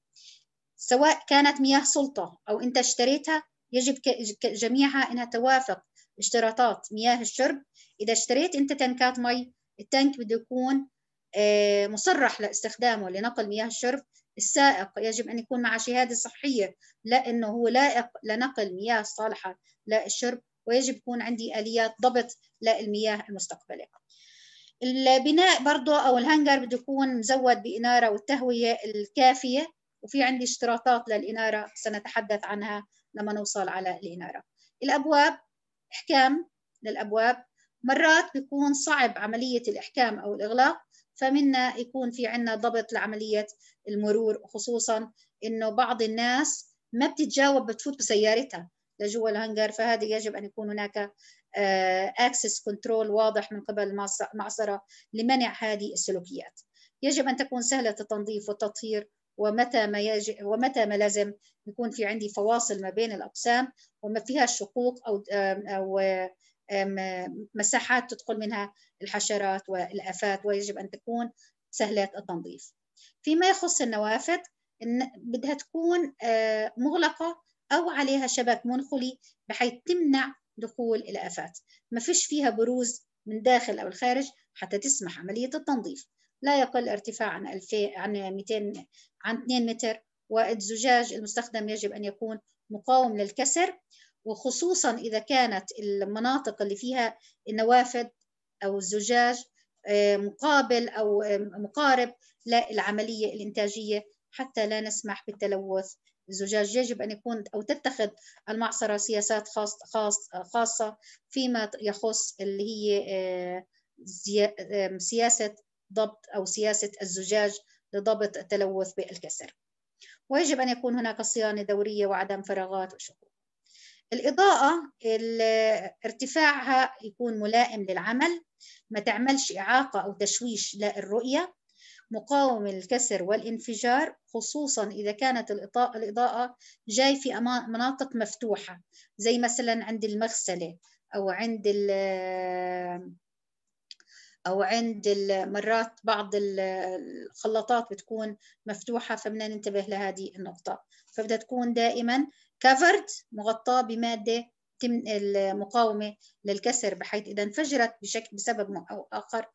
سواء كانت مياه سلطه او انت اشتريتها يجب جميعها انها توافق اشتراطات مياه الشرب اذا اشتريت انت تنكات مي التنك بده يكون مصرح لاستخدامه لنقل مياه الشرب السائق يجب أن يكون مع شهادة صحية لانه هو لائق لنقل مياه صالحة للشرب ويجب يكون عندي آليات ضبط للمياه المستقبلية البناء برضه أو الهانجر بده يكون مزود بإنارة والتهوية الكافية وفي عندي اشتراطات للإنارة سنتحدث عنها لما نوصل على الإنارة الأبواب إحكام للأبواب مرات بيكون صعب عملية الإحكام أو الإغلاق فمنا يكون في عندنا ضبط لعمليه المرور خصوصا انه بعض الناس ما بتتجاوب بتفوت بسيارتها لجوا الهنجر فهذا يجب ان يكون هناك اكسس آه، كنترول واضح من قبل المعصره لمنع هذه السلوكيات. يجب ان تكون سهله التنظيف والتطهير ومتى ما يجب ومتى ما لازم يكون في عندي فواصل ما بين الاقسام وما فيها شقوق او او آه، مساحات تدخل منها الحشرات والآفات ويجب أن تكون سهلة التنظيف فيما يخص النوافذ بدها تكون آه، مغلقة أو عليها شبك منخلي بحيث تمنع دخول الآفات ما فيش فيها بروز من داخل أو الخارج حتى تسمح عملية التنظيف لا يقل ارتفاع عن 2000 عن 200 عن 2 متر والزجاج المستخدم يجب أن يكون مقاوم للكسر وخصوصا إذا كانت المناطق اللي فيها النوافذ أو الزجاج آه، مقابل أو آه، مقارب للعملية الإنتاجية حتى لا نسمح بالتلوث الزجاج يجب أن يكون أو تتخذ المعصرة سياسات خاصة فيما يخص اللي هي آه، سياسة ضبط أو سياسة الزجاج لضبط التلوث بالكسر ويجب أن يكون هناك صيانة دورية وعدم فراغات وشقوق الإضاءة ارتفاعها يكون ملائم للعمل ما تعملش إعاقة أو تشويش للرؤية مقاوم للكسر والانفجار خصوصا إذا كانت الإضاءة جاي في مناطق مفتوحة زي مثلا عند المغسلة أو عند أو عند مرات بعض الخلاطات بتكون مفتوحة فبدنا ننتبه لهذه النقطة فبدها تكون دائما كفرد مغطاه بمادة مقاومة للكسر بحيث إذا انفجرت بشكل بسبب أو آخر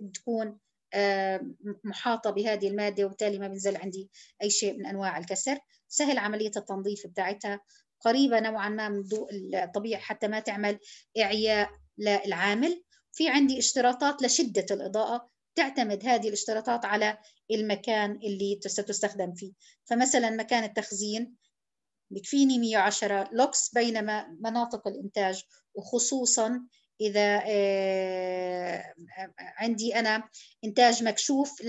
بتكون آه، محاطة بهذه المادة وبالتالي ما بنزل عندي أي شيء من أنواع الكسر سهل عملية التنظيف بتاعتها قريبة نوعا ما من ضوء الطبيعي حتى ما تعمل إعياء للعامل في عندي اشتراطات لشدة الإضاءة تعتمد هذه الاشتراطات على المكان اللي ستستخدم فيه فمثلا مكان التخزين بكفيني 110 لوكس بينما مناطق الإنتاج وخصوصا إذا آه، عندي أنا إنتاج مكشوف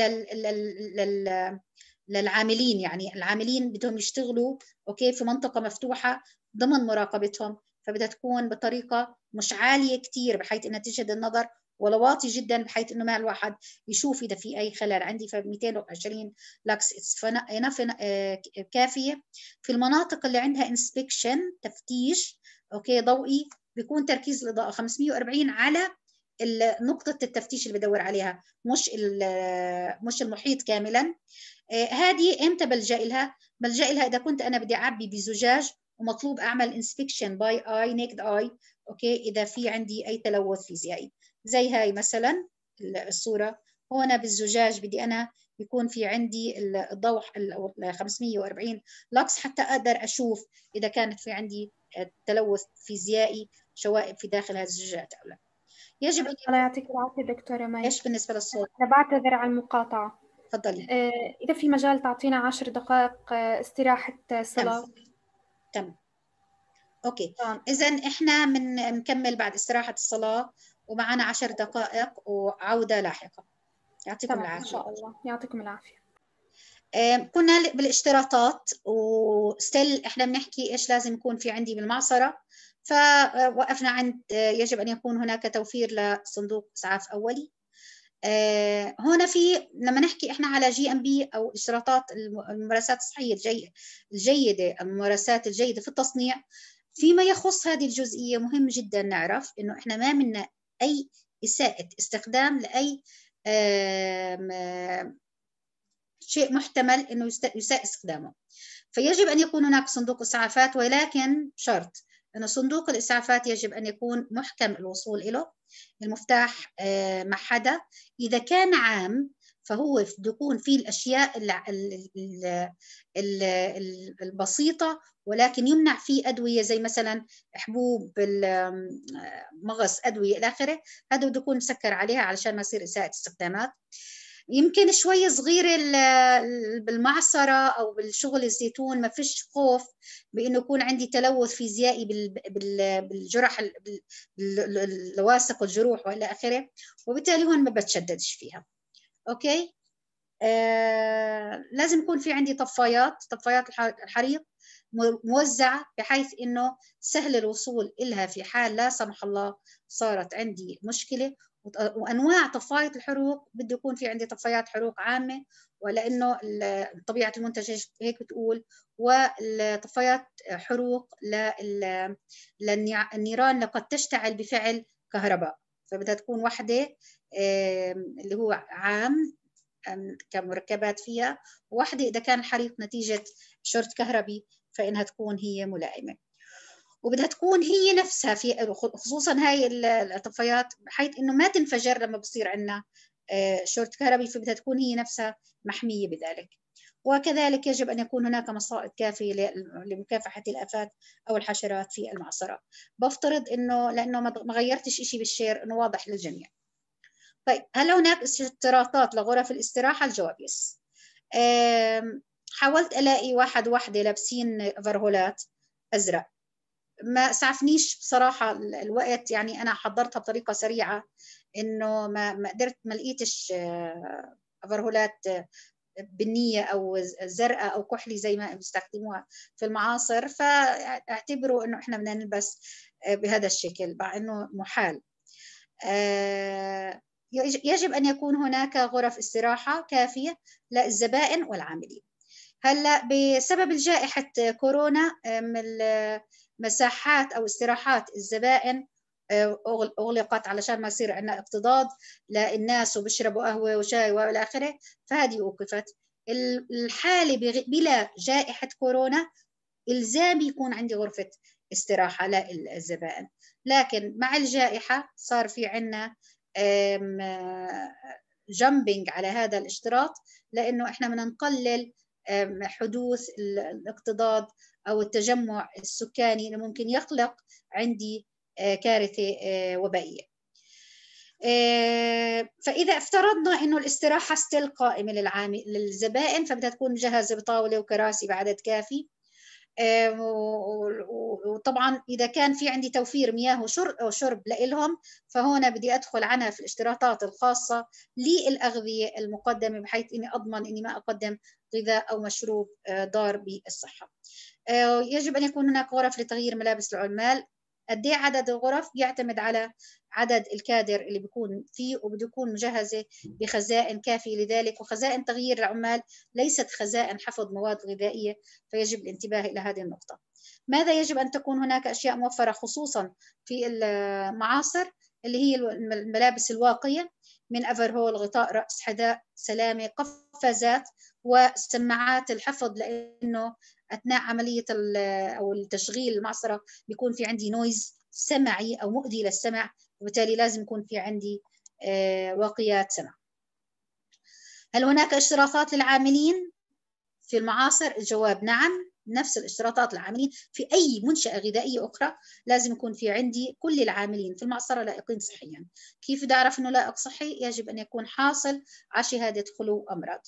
للعاملين يعني العاملين بدهم يشتغلوا اوكي في منطقه مفتوحه ضمن مراقبتهم فبدها تكون بطريقه مش عاليه كثير بحيث انها تجهد النظر ولا واطي جدا بحيث انه ما الواحد يشوف اذا في اي خلل عندي ف 220 لكس انف كافيه في المناطق اللي عندها انسبكشن تفتيش اوكي ضوئي بيكون تركيز الاضاءه 540 على نقطة التفتيش اللي بدور عليها مش مش المحيط كاملا آه، هذه امتى بلجأ لها؟ بلجأ لها إذا كنت أنا بدي أعبي بزجاج ومطلوب أعمل انسبكشن باي اي نيكد اي اوكي إذا في عندي أي تلوث فيزيائي زي هاي مثلا الصورة هنا بالزجاج بدي أنا يكون في عندي الضوء 540 لكس حتى أقدر أشوف إذا كانت في عندي آه، تلوث فيزيائي شوائب في داخل هذه الزجاجات أو لا يجب أن الله يعطيك العافية دكتورة مي إيش بالنسبة للصوت؟ أنا بعتذر عن المقاطعة تفضلي آه، إذا في مجال تعطينا عشر دقائق آه، استراحة صلاة تمام اوكي اذا احنا بنكمل بعد استراحه الصلاه ومعنا عشر دقائق وعودة لاحقة يعطيكم العافية إن شاء الله يعطيكم العافية كنا بالاشتراطات وستيل احنا بنحكي ايش لازم يكون في عندي بالمعصره فوقفنا عند آه، يجب ان يكون هناك توفير لصندوق اسعاف اولي آه، هنا في لما نحكي احنا على جي ام بي او اشتراطات الممارسات الصحيه الجيده الممارسات الجيده في التصنيع فيما يخص هذه الجزئيه مهم جدا نعرف انه احنا ما منا أي إساءة استخدام لأي شيء محتمل أنه يساء استخدامه فيجب أن يكون هناك صندوق إسعافات ولكن شرط أن صندوق الإسعافات يجب أن يكون محكم الوصول إليه المفتاح آه، مع حدا إذا كان عام فهو يكون فيه الأشياء البسيطة ولكن يمنع فيه أدوية زي مثلا حبوب مغص أدوية إلى آخره هذا بده يكون مسكر عليها علشان ما يصير إساءة استخدامات يمكن شوي صغيرة بالمعصرة أو بالشغل الزيتون ما فيش خوف بأنه يكون عندي تلوث فيزيائي بالجرح اللواسق والجروح وإلى آخره وبالتالي هون ما بتشددش فيها اوكي آه لازم يكون في عندي طفايات طفايات الحريق موزعة بحيث أنه سهل الوصول إلها في حال لا سمح الله صارت عندي مشكلة وأنواع طفاية الحروق بده يكون في عندي طفايات حروق عامة ولأنه طبيعة المنتج هيك بتقول وطفايات حروق للنيران لقد تشتعل بفعل كهرباء فبدها تكون واحدة اللي هو عام كمركبات فيها واحدة إذا كان الحريق نتيجة شورت كهربي فإنها تكون هي ملائمة وبدها تكون هي نفسها في خصوصا هاي الطفايات بحيث انه ما تنفجر لما بصير عندنا آه، شورت كهربي فبدها تكون هي نفسها محميه بذلك وكذلك يجب ان يكون هناك مصائد كافيه لمكافحه الافات او الحشرات في المعصره بفترض انه لانه ما غيرتش شيء بالشير انه واضح للجميع طيب هل هناك اشتراطات لغرف الاستراحة؟ الجواب يس حاولت ألاقي واحد وحدة لابسين فرهولات أزرق ما سعفنيش بصراحة الوقت يعني أنا حضرتها بطريقة سريعة إنه ما ما قدرت ما لقيتش آه، فرهولات آه، بنية أو زرقاء أو كحلي زي ما بيستخدموها في المعاصر فاعتبروا إنه إحنا بدنا نلبس آه، بهذا الشكل مع إنه محال يجب أن يكون هناك غرف استراحة كافية للزبائن والعاملين هلا بسبب جائحة كورونا مساحات أو استراحات الزبائن أغلقت علشان ما يصير عندنا اقتضاض للناس وبيشربوا قهوة وشاي وإلى آخره فهذه أوقفت الحالة بلا جائحة كورونا إلزام يكون عندي غرفة استراحة للزبائن لكن مع الجائحة صار في عنا جامبينج على هذا الاشتراط لانه احنا بدنا نقلل حدوث الاقتضاد او التجمع السكاني اللي ممكن يخلق عندي آه، كارثه آه، وبائيه. آه، فاذا افترضنا انه الاستراحه ستيل قائمه للعامل للزبائن فبدها تكون مجهزه بطاوله وكراسي بعدد كافي آه، وطبعا اذا كان في عندي توفير مياه وشرب لهم فهنا بدي ادخل عنها في الاشتراطات الخاصه للاغذيه المقدمه بحيث اني اضمن اني ما اقدم غذاء او مشروب آه، ضار بالصحه. آه، يجب ان يكون هناك غرف لتغيير ملابس العمال قد ايه عدد الغرف يعتمد على عدد الكادر اللي بيكون فيه وبده يكون مجهزه بخزائن كافيه لذلك وخزائن تغيير العمال ليست خزائن حفظ مواد غذائيه فيجب الانتباه الى هذه النقطه. ماذا يجب ان تكون هناك اشياء موفره خصوصا في المعاصر اللي هي الملابس الواقيه من افرهول غطاء راس حذاء سلامه قفازات وسماعات الحفظ لانه اثناء عمليه او التشغيل المعصره بيكون في عندي نويز سمعي او مؤذي للسمع وبالتالي لازم يكون في عندي آه، واقيات سمع هل هناك اشتراطات للعاملين في المعاصر الجواب نعم نفس الاشتراطات للعاملين في اي منشاه غذائيه اخرى لازم يكون في عندي كل العاملين في المعصره لائقين صحيا كيف بدي اعرف انه لائق صحي يجب ان يكون حاصل على شهاده خلو امراض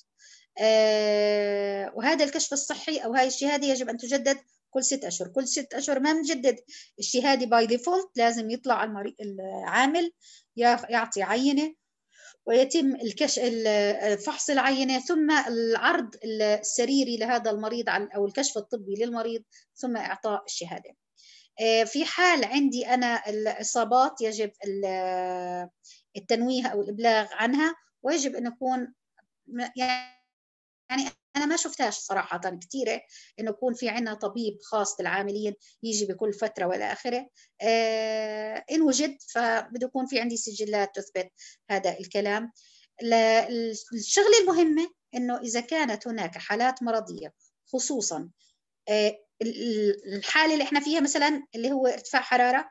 آه، وهذا الكشف الصحي أو هاي الشهادة يجب أن تجدد كل ست أشهر كل ست أشهر ما بنجدد الشهادة باي ديفولت لازم يطلع المريض العامل يعطي عينة ويتم الكش... فحص العينة ثم العرض السريري لهذا المريض أو الكشف الطبي للمريض ثم إعطاء الشهادة آه، في حال عندي أنا الإصابات يجب التنويه أو الإبلاغ عنها ويجب أن يكون يعني يعني انا ما شفتهاش صراحه كثيره انه يكون في عندنا طبيب خاص للعاملين يجي بكل فتره والى اخره آه ان وجد فبده يكون في عندي سجلات تثبت هذا الكلام الشغله المهمه انه اذا كانت هناك حالات مرضيه خصوصا آه الحاله اللي احنا فيها مثلا اللي هو ارتفاع حراره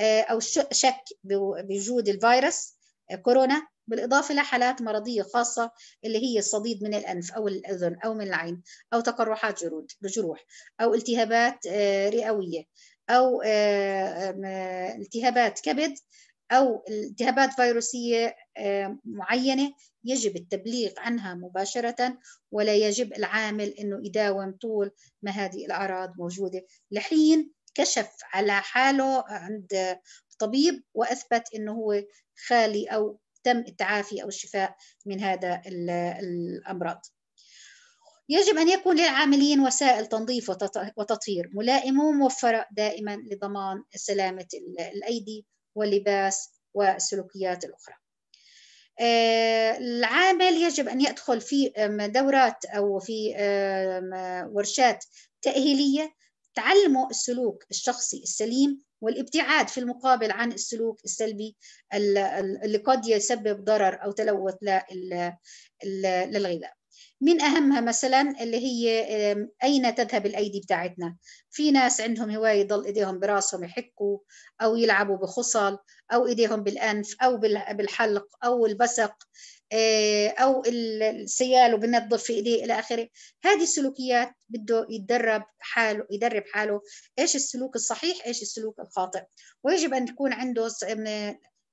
آه، او شك بوجود الفيروس آه، كورونا بالإضافة لحالات مرضية خاصة اللي هي الصديد من الأنف أو الأذن أو من العين أو تقرحات جرود جروح أو التهابات آه، رئوية أو آه، آه، التهابات كبد أو التهابات فيروسية معينة يجب التبليغ عنها مباشرة ولا يجب العامل أنه يداوم طول ما هذه الأعراض موجودة لحين كشف على حاله عند طبيب وأثبت أنه هو خالي أو تم التعافي أو الشفاء من هذا الأمراض يجب أن يكون للعاملين وسائل تنظيف وتطهير ملائمة وموفرة دائما لضمان سلامة الأيدي واللباس والسلوكيات الأخرى آه، العامل يجب أن يدخل في دورات أو في ورشات تأهيلية تعلمه السلوك الشخصي السليم والابتعاد في المقابل عن السلوك السلبي اللي قد يسبب ضرر أو تلوث للغذاء من أهمها مثلا اللي هي أين تذهب الأيدي بتاعتنا في ناس عندهم هواية يضل إيديهم براسهم يحكوا أو يلعبوا بخصل أو إيديهم بالأنف أو بالحلق أو البسق آه، او السيال وبنظف في ايديه الى اخره هذه السلوكيات بده يتدرب حاله يدرب حاله ايش السلوك الصحيح ايش السلوك الخاطئ ويجب ان تكون عنده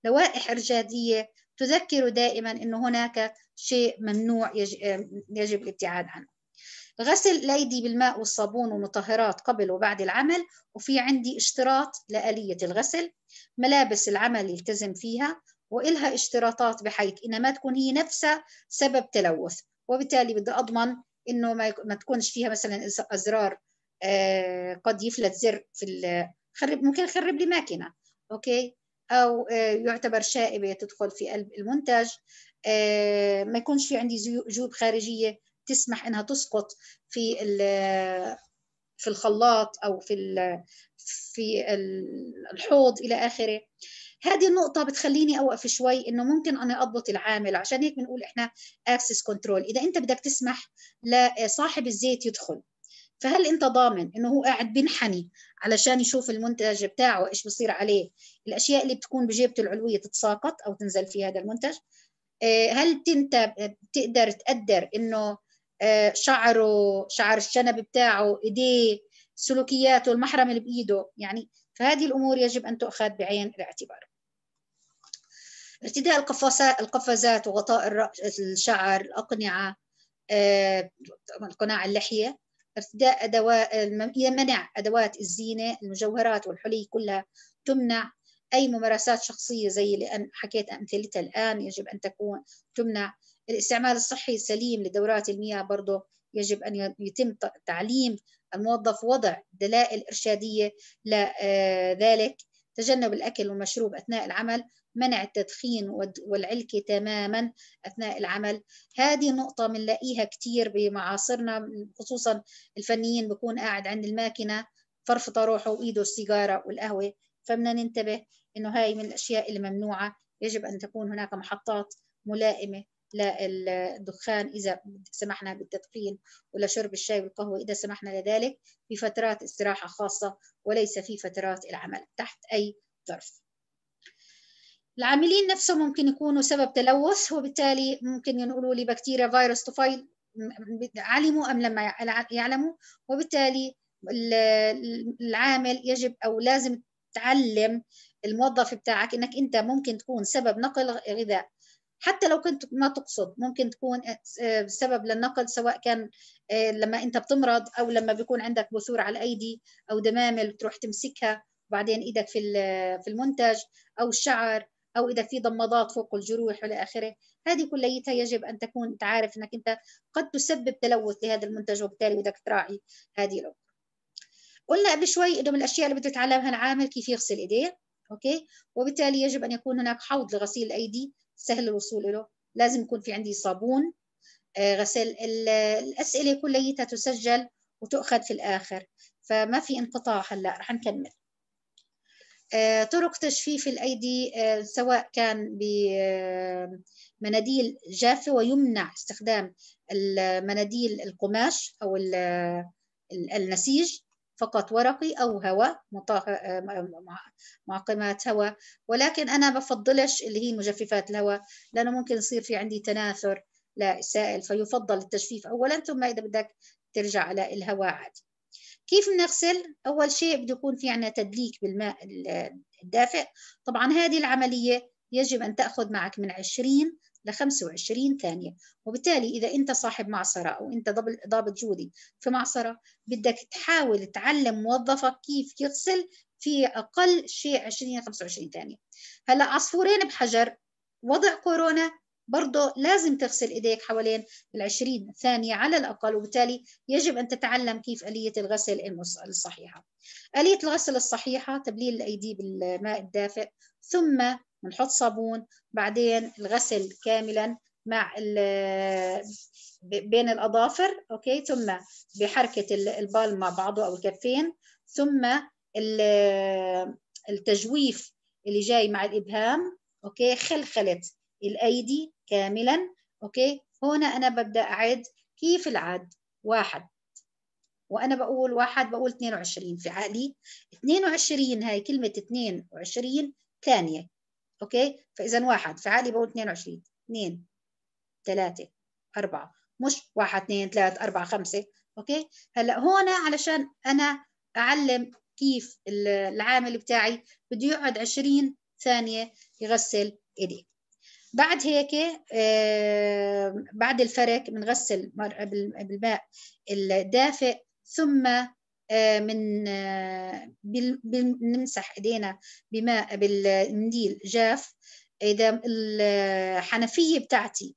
لوائح ارشاديه تذكره دائما انه هناك شيء ممنوع آه، يجب الابتعاد عنه غسل الايدي بالماء والصابون ومطهرات قبل وبعد العمل وفي عندي اشتراط لآلية الغسل ملابس العمل يلتزم فيها وإلها اشتراطات بحيث إنها ما تكون هي نفسها سبب تلوث وبالتالي بدي أضمن إنه ما تكونش فيها مثلا أزرار آه، قد يفلت زر في خرب ممكن يخرب لي ماكينة أوكي أو آه، يعتبر شائبة تدخل في قلب المنتج آه، ما يكونش في عندي جيوب خارجية تسمح إنها تسقط في في الخلاط او في في الحوض الى اخره هذه النقطه بتخليني اوقف شوي انه ممكن انا اضبط العامل عشان هيك بنقول احنا اكسس كنترول اذا انت بدك تسمح لصاحب الزيت يدخل فهل انت ضامن انه هو قاعد بينحني علشان يشوف المنتج بتاعه ايش بصير عليه الاشياء اللي بتكون بجيبته العلويه تتساقط او تنزل في هذا المنتج آه، هل انت بتقدر آه، تقدر انه آه، شعره شعر الشنب بتاعه ايديه سلوكياته المحرم اللي بايده يعني فهذه الامور يجب ان تؤخذ بعين الاعتبار ارتداء القفازات وغطاء الشعر الأقنعة آه، قناع اللحية ارتداء أدوات منع أدوات الزينة المجوهرات والحلي كلها تمنع أي ممارسات شخصية زي اللي حكيت أمثلتها الآن يجب أن تكون تمنع الاستعمال الصحي السليم لدورات المياه برضه يجب أن يتم تعليم الموظف وضع دلائل إرشادية لذلك آه، تجنب الأكل والمشروب أثناء العمل منع التدخين والعلكة تماما أثناء العمل هذه نقطة بنلاقيها كتير بمعاصرنا خصوصا الفنيين بكون قاعد عند الماكنة فرفطة روحه وإيده السيجارة والقهوة فبدنا ننتبه إنه هاي من الأشياء اللي ممنوعة يجب أن تكون هناك محطات ملائمة للدخان إذا سمحنا بالتدخين ولشرب الشاي والقهوة إذا سمحنا لذلك في فترات استراحة خاصة وليس في فترات العمل تحت أي ظرف العاملين نفسهم ممكن يكونوا سبب تلوث وبالتالي ممكن ينقلوا لي بكتيريا فيروس طفيل علموا أم لم يعلموا وبالتالي العامل يجب أو لازم تعلم الموظف بتاعك انك انت ممكن تكون سبب نقل غذاء حتى لو كنت ما تقصد ممكن تكون آه، آه، سبب للنقل سواء كان آه، لما انت بتمرض او لما بيكون عندك بثور على الايدي او دمامل تروح تمسكها وبعدين ايدك في في المنتج او الشعر او اذا في ضمادات فوق الجروح والى اخره هذه كليتها يجب ان تكون انت عارف انك انت قد تسبب تلوث لهذا المنتج وبالتالي بدك تراعي هذه الامور قلنا قبل شوي انه من الاشياء اللي بده يتعلمها العامل كيف يغسل ايديه اوكي وبالتالي يجب ان يكون هناك حوض لغسيل الايدي سهل الوصول له لازم يكون في عندي صابون آه، غسل الأسئلة كليتها تسجل وتؤخذ في الآخر فما في انقطاع هلا رح نكمل آه، طرق تجفيف الأيدي آه، سواء كان بمناديل جافة ويمنع استخدام المناديل القماش أو النسيج فقط ورقي أو هواء آه، آه، معقمات هواء ولكن أنا بفضلش اللي هي مجففات الهواء لأنه ممكن يصير في عندي تناثر للسائل فيفضل التجفيف أولا ثم إذا بدك ترجع على الهواء عادي كيف بنغسل؟ أول شيء بده يكون في عندنا تدليك بالماء الدافئ طبعا هذه العملية يجب أن تأخذ معك من 20 ل 25 ثانية وبالتالي إذا أنت صاحب معصرة أو أنت ضابط جودي في معصرة بدك تحاول تعلم موظفك كيف يغسل في أقل شيء 20 25 ثانية هلأ عصفورين بحجر وضع كورونا برضه لازم تغسل ايديك حوالين ال 20 ثانيه على الاقل وبالتالي يجب ان تتعلم كيف اليه الغسل الصحيحه. اليه الغسل الصحيحه تبليل الايدي بالماء الدافئ ثم بنحط صابون بعدين الغسل كاملا مع بين الاظافر اوكي ثم بحركه البال مع بعضه او الكفين ثم التجويف اللي جاي مع الابهام اوكي خلخله الايدي كاملا اوكي هنا انا ببدا اعد كيف العد واحد وانا بقول واحد بقول 22 في عقلي 22 هاي كلمه 22 ثانيه اوكي فاذا واحد فعالي بقول 22 2 3 4 مش 1 2 3 4 5 اوكي هلا هون علشان انا اعلم كيف العامل بتاعي بده يقعد 20 ثانيه يغسل ايديه بعد هيك آه بعد الفرك بنغسل بالماء الدافئ ثم آه، من آه، بنمسح ايدينا بماء بالمنديل جاف اذا الحنفيه بتاعتي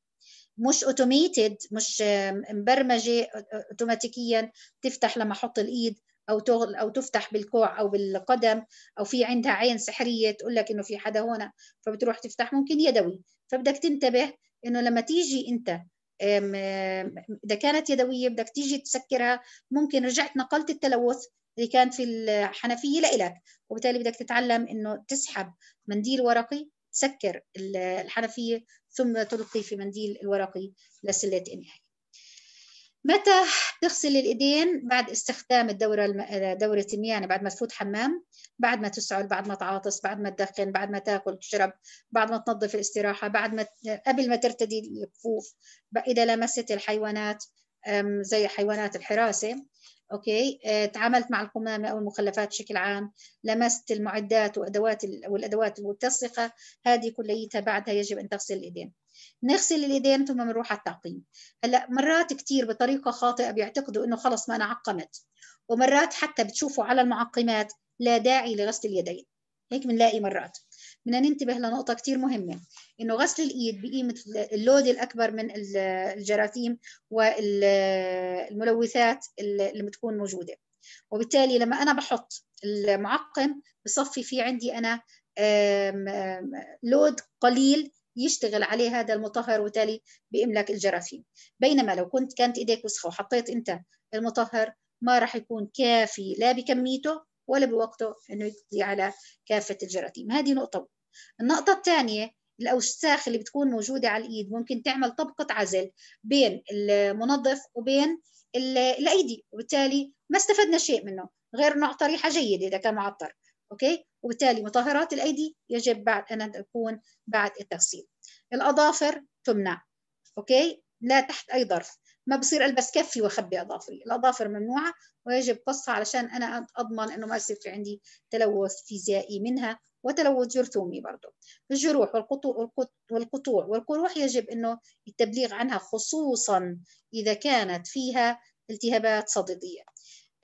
مش اوتوميتد مش آه، مبرمجه اوتوماتيكيا تفتح لما احط الايد او تغل او تفتح بالكوع او بالقدم او في عندها عين سحريه تقول لك انه في حدا هون فبتروح تفتح ممكن يدوي فبدك تنتبه انه لما تيجي انت اذا كانت يدويه بدك تيجي تسكرها ممكن رجعت نقلت التلوث اللي كانت في الحنفيه لإلك وبالتالي بدك تتعلم انه تسحب منديل ورقي تسكر الحنفيه ثم تلقي في منديل الورقي لسله النهايه متى تغسل الإيدين بعد استخدام الدورة الم... آه، دورة المياه يعني بعد ما تفوت حمام بعد ما تسعل بعد ما تعاطس بعد ما تدخن بعد ما تاكل تشرب بعد ما تنظف الاستراحة بعد ما قبل ما ترتدي الكفوف إذا لمست الحيوانات زي حيوانات الحراسة أوكي آه، تعاملت مع القمامة أو المخلفات بشكل عام لمست المعدات وأدوات والأدوات المتسقه هذه كليتها بعدها يجب أن تغسل الإيدين نغسل اليدين ثم بنروح على التعقيم هلا مرات كثير بطريقه خاطئه بيعتقدوا انه خلص ما انا عقمت ومرات حتى بتشوفوا على المعقمات لا داعي لغسل اليدين هيك بنلاقي مرات بدنا ننتبه لنقطه كثير مهمه انه غسل الايد بقيمه اللود الاكبر من الجراثيم والملوثات اللي بتكون موجوده وبالتالي لما انا بحط المعقم بصفي في عندي انا لود قليل يشتغل عليه هذا المطهر وتالي باملاك الجراثيم بينما لو كنت كانت ايديك وسخه وحطيت انت المطهر ما راح يكون كافي لا بكميته ولا بوقته انه يقضي على كافه الجراثيم هذه نقطه النقطه الثانيه الاوساخ اللي بتكون موجوده على الايد ممكن تعمل طبقه عزل بين المنظف وبين الايدي وبالتالي ما استفدنا شيء منه غير انه اعطى ريحه جيده اذا كان معطر اوكي وبالتالي مطهرات الأيدي يجب بعد أن تكون بعد التغسيل الأظافر تمنع أوكي لا تحت أي ظرف ما بصير ألبس كفي وأخبي أظافري الأظافر ممنوعة ويجب قصها علشان أنا أضمن أنه ما يصير في عندي تلوث فيزيائي منها وتلوث جرثومي برضه الجروح والقطوع والقطوع والقروح يجب أنه التبليغ عنها خصوصا إذا كانت فيها التهابات صديدية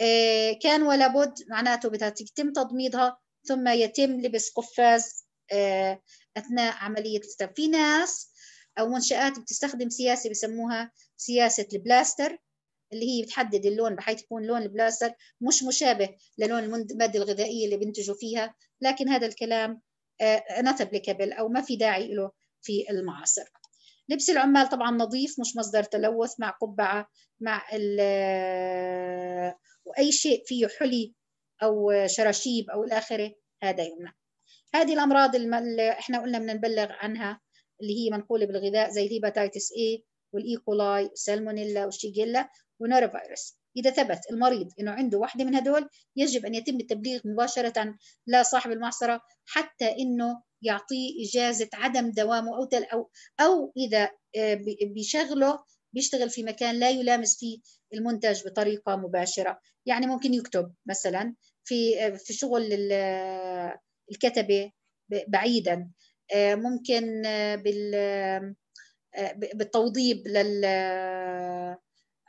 آه، كان ولا بد معناته بدها يتم تضميدها ثم يتم لبس قفاز آه، اثناء عمليه الستاب في ناس او منشات بتستخدم سياسه بسموها سياسه البلاستر اللي هي بتحدد اللون بحيث يكون لون البلاستر مش مشابه للون الماده الغذائيه اللي بينتجوا فيها لكن هذا الكلام not آه، ابليكابل او ما في داعي له في المعاصر لبس العمال طبعا نظيف مش مصدر تلوث مع قبعه مع آه، واي شيء فيه حلي او شراشيب او الاخره هذا يمنع هذه الامراض اللي احنا قلنا بدنا نبلغ عنها اللي هي منقوله بالغذاء زي الهيباتيتس اي والايكولاي والسالمونيلا والشيجيلا ونورا فيروس اذا ثبت المريض انه عنده واحده من هدول يجب ان يتم التبليغ مباشره لصاحب المعصره حتى انه يعطيه اجازه عدم دوامه او او او اذا آه، بيشغله بيشتغل في مكان لا يلامس فيه المنتج بطريقه مباشره يعني ممكن يكتب مثلا في في شغل الكتبه بعيدا آه، ممكن آه، بال آه، بالتوضيب لل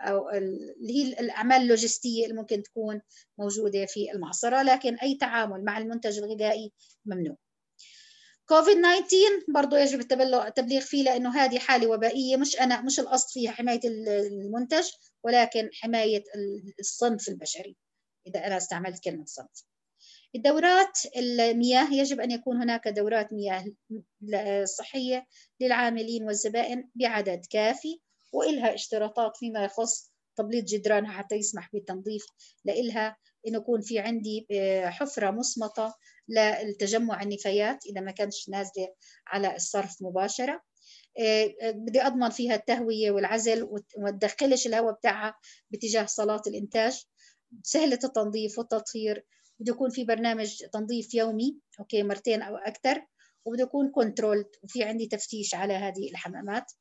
او اللي هي الاعمال اللوجستيه اللي ممكن تكون موجوده في المعصره لكن اي تعامل مع المنتج الغذائي ممنوع كوفيد 19 برضه يجب التبليغ فيه لانه هذه حاله وبائيه مش انا مش القصد فيها حمايه المنتج ولكن حمايه الصنف البشري إذا أنا استعملت كلمة صمت الدورات المياه يجب أن يكون هناك دورات مياه صحية للعاملين والزبائن بعدد كافي وإلها اشتراطات فيما يخص تبليط جدرانها حتى يسمح بالتنظيف لإلها إنه يكون في عندي آه، حفرة مصمتة لتجمع النفايات إذا ما كانش نازلة على الصرف مباشرة آه، بدي أضمن فيها التهوية والعزل وما تدخلش الهواء بتاعها باتجاه صالات الإنتاج سهله التنظيف والتطهير بده يكون في برنامج تنظيف يومي اوكي مرتين او اكثر وبده يكون كنترولد وفي عندي تفتيش على هذه الحمامات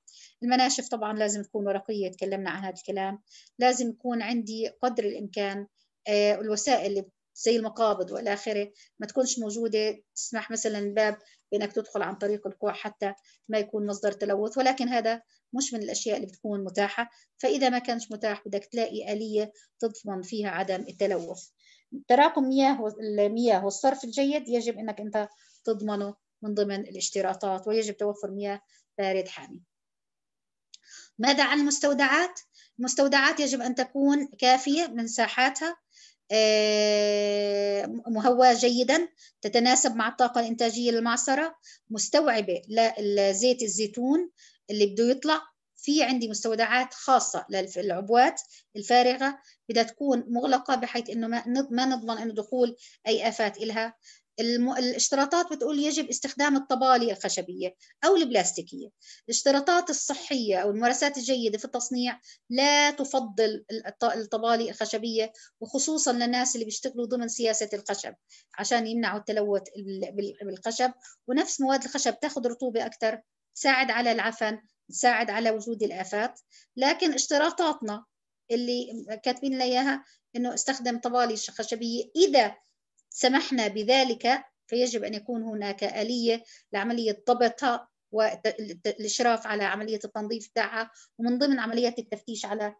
المناشف طبعا لازم تكون ورقيه تكلمنا عن هذا الكلام لازم يكون عندي قدر الامكان آه الوسائل زي المقابض والى اخره ما تكونش موجوده تسمح مثلا الباب بانك تدخل عن طريق الكوع حتى ما يكون مصدر تلوث ولكن هذا مش من الأشياء اللي بتكون متاحة فإذا ما كانش متاح بدك تلاقي آلية تضمن فيها عدم التلوث تراكم مياه المياه والصرف الجيد يجب أنك أنت تضمنه من ضمن الاشتراطات ويجب توفر مياه بارد حامي ماذا عن المستودعات؟ المستودعات يجب أن تكون كافية من ساحاتها آه، مهواة جيدا تتناسب مع الطاقة الإنتاجية للمعصرة مستوعبة لزيت الزيتون اللي بده يطلع في عندي مستودعات خاصة للعبوات الفارغة بدها تكون مغلقة بحيث أنه ما ما نضمن أنه دخول أي آفات إلها الاشتراطات بتقول يجب استخدام الطبالي الخشبية أو البلاستيكية الاشتراطات الصحية أو الممارسات الجيدة في التصنيع لا تفضل الطبالي الخشبية وخصوصا للناس اللي بيشتغلوا ضمن سياسة الخشب عشان يمنعوا التلوث بالخشب ونفس مواد الخشب تاخذ رطوبة أكثر تساعد على العفن تساعد على وجود الآفات لكن اشتراطاتنا اللي كاتبين لنا إياها أنه استخدم طوالي خشبية إذا سمحنا بذلك فيجب أن يكون هناك آلية لعملية ضبطها والإشراف على عملية التنظيف تاعها ومن ضمن عمليات التفتيش على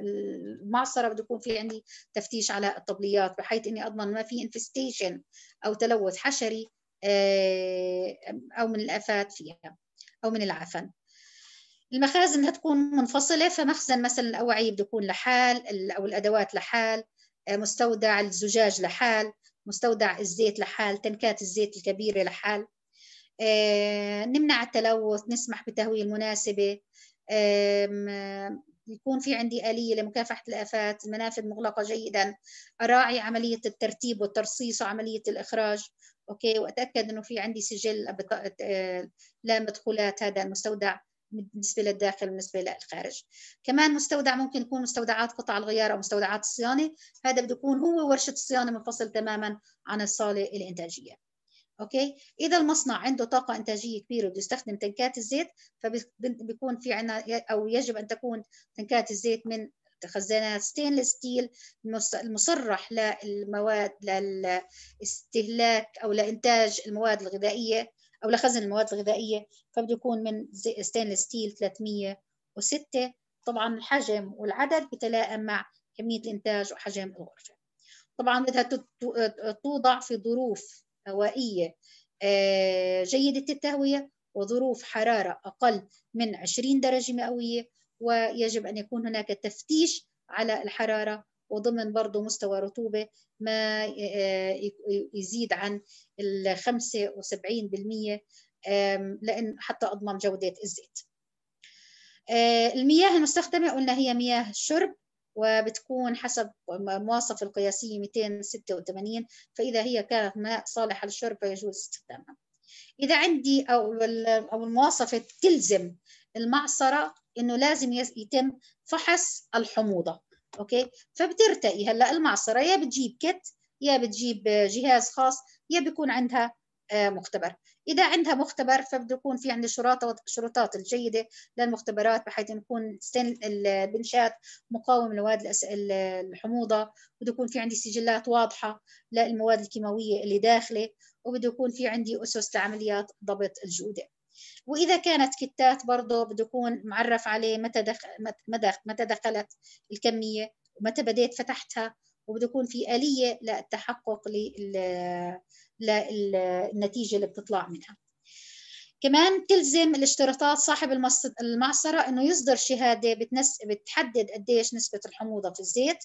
المعصرة بده يكون في عندي تفتيش على الطبليات بحيث إني أضمن ما في انفستيشن أو تلوث حشري آه، أو من الآفات فيها أو من العفن المخازن هتكون منفصلة فمخزن مثلا الأواعي بده يكون لحال أو الأدوات لحال آه، مستودع الزجاج لحال مستودع الزيت لحال تنكات الزيت الكبيرة لحال آه، نمنع التلوث نسمح بالتهوية المناسبة يكون في عندي آلية لمكافحة الآفات المنافذ مغلقة جيدا أراعي عملية الترتيب والترصيص وعملية الإخراج اوكي واتاكد انه في عندي سجل آه، لا مدخولات هذا المستودع بالنسبه للداخل بالنسبه للخارج كمان مستودع ممكن يكون مستودعات قطع الغيار او مستودعات الصيانه هذا بده يكون هو ورشه الصيانه منفصل تماما عن الصاله الانتاجيه اوكي اذا المصنع عنده طاقه انتاجيه كبيره بده يستخدم تنكات الزيت فبيكون في عنا او يجب ان تكون تنكات الزيت من خزانات ستينلس ستيل المصرح للمواد للاستهلاك أو لإنتاج المواد الغذائية أو لخزن المواد الغذائية فبده يكون من ستينلس ستيل 306 طبعا الحجم والعدد بتلائم مع كمية الإنتاج وحجم الغرفة طبعا بدها توضع في ظروف هوائية آه، جيدة التهوية وظروف حرارة أقل من 20 درجة مئوية ويجب أن يكون هناك تفتيش على الحرارة وضمن برضه مستوى رطوبة ما يزيد عن ال 75% لأن حتى أضمن جودة الزيت آه، المياه المستخدمة قلنا هي مياه شرب وبتكون حسب مواصف القياسية 286 فإذا هي كانت ماء صالحة للشرب فيجوز استخدامها إذا عندي أو المواصفة تلزم المعصرة انه لازم يتم فحص الحموضه اوكي فبترتقي هلا المعصره يا بتجيب كت يا بتجيب جهاز خاص يا بيكون عندها آه، مختبر إذا عندها مختبر فبده يكون في عندي شروط الشروطات الجيدة للمختبرات بحيث يكون البنشات مقاوم لمواد الحموضة بده يكون في عندي سجلات واضحة للمواد الكيماوية اللي داخلة وبده يكون في عندي أسس لعمليات ضبط الجودة واذا كانت كتات برضه بده يكون معرف عليه متى دخل متى متى دخلت الكميه ومتى بديت فتحتها وبده يكون في اليه للتحقق للنتيجه اللي بتطلع منها كمان تلزم الاشتراطات صاحب المعصرة أنه يصدر شهادة بتنس... بتحدد قديش نسبة الحموضة في الزيت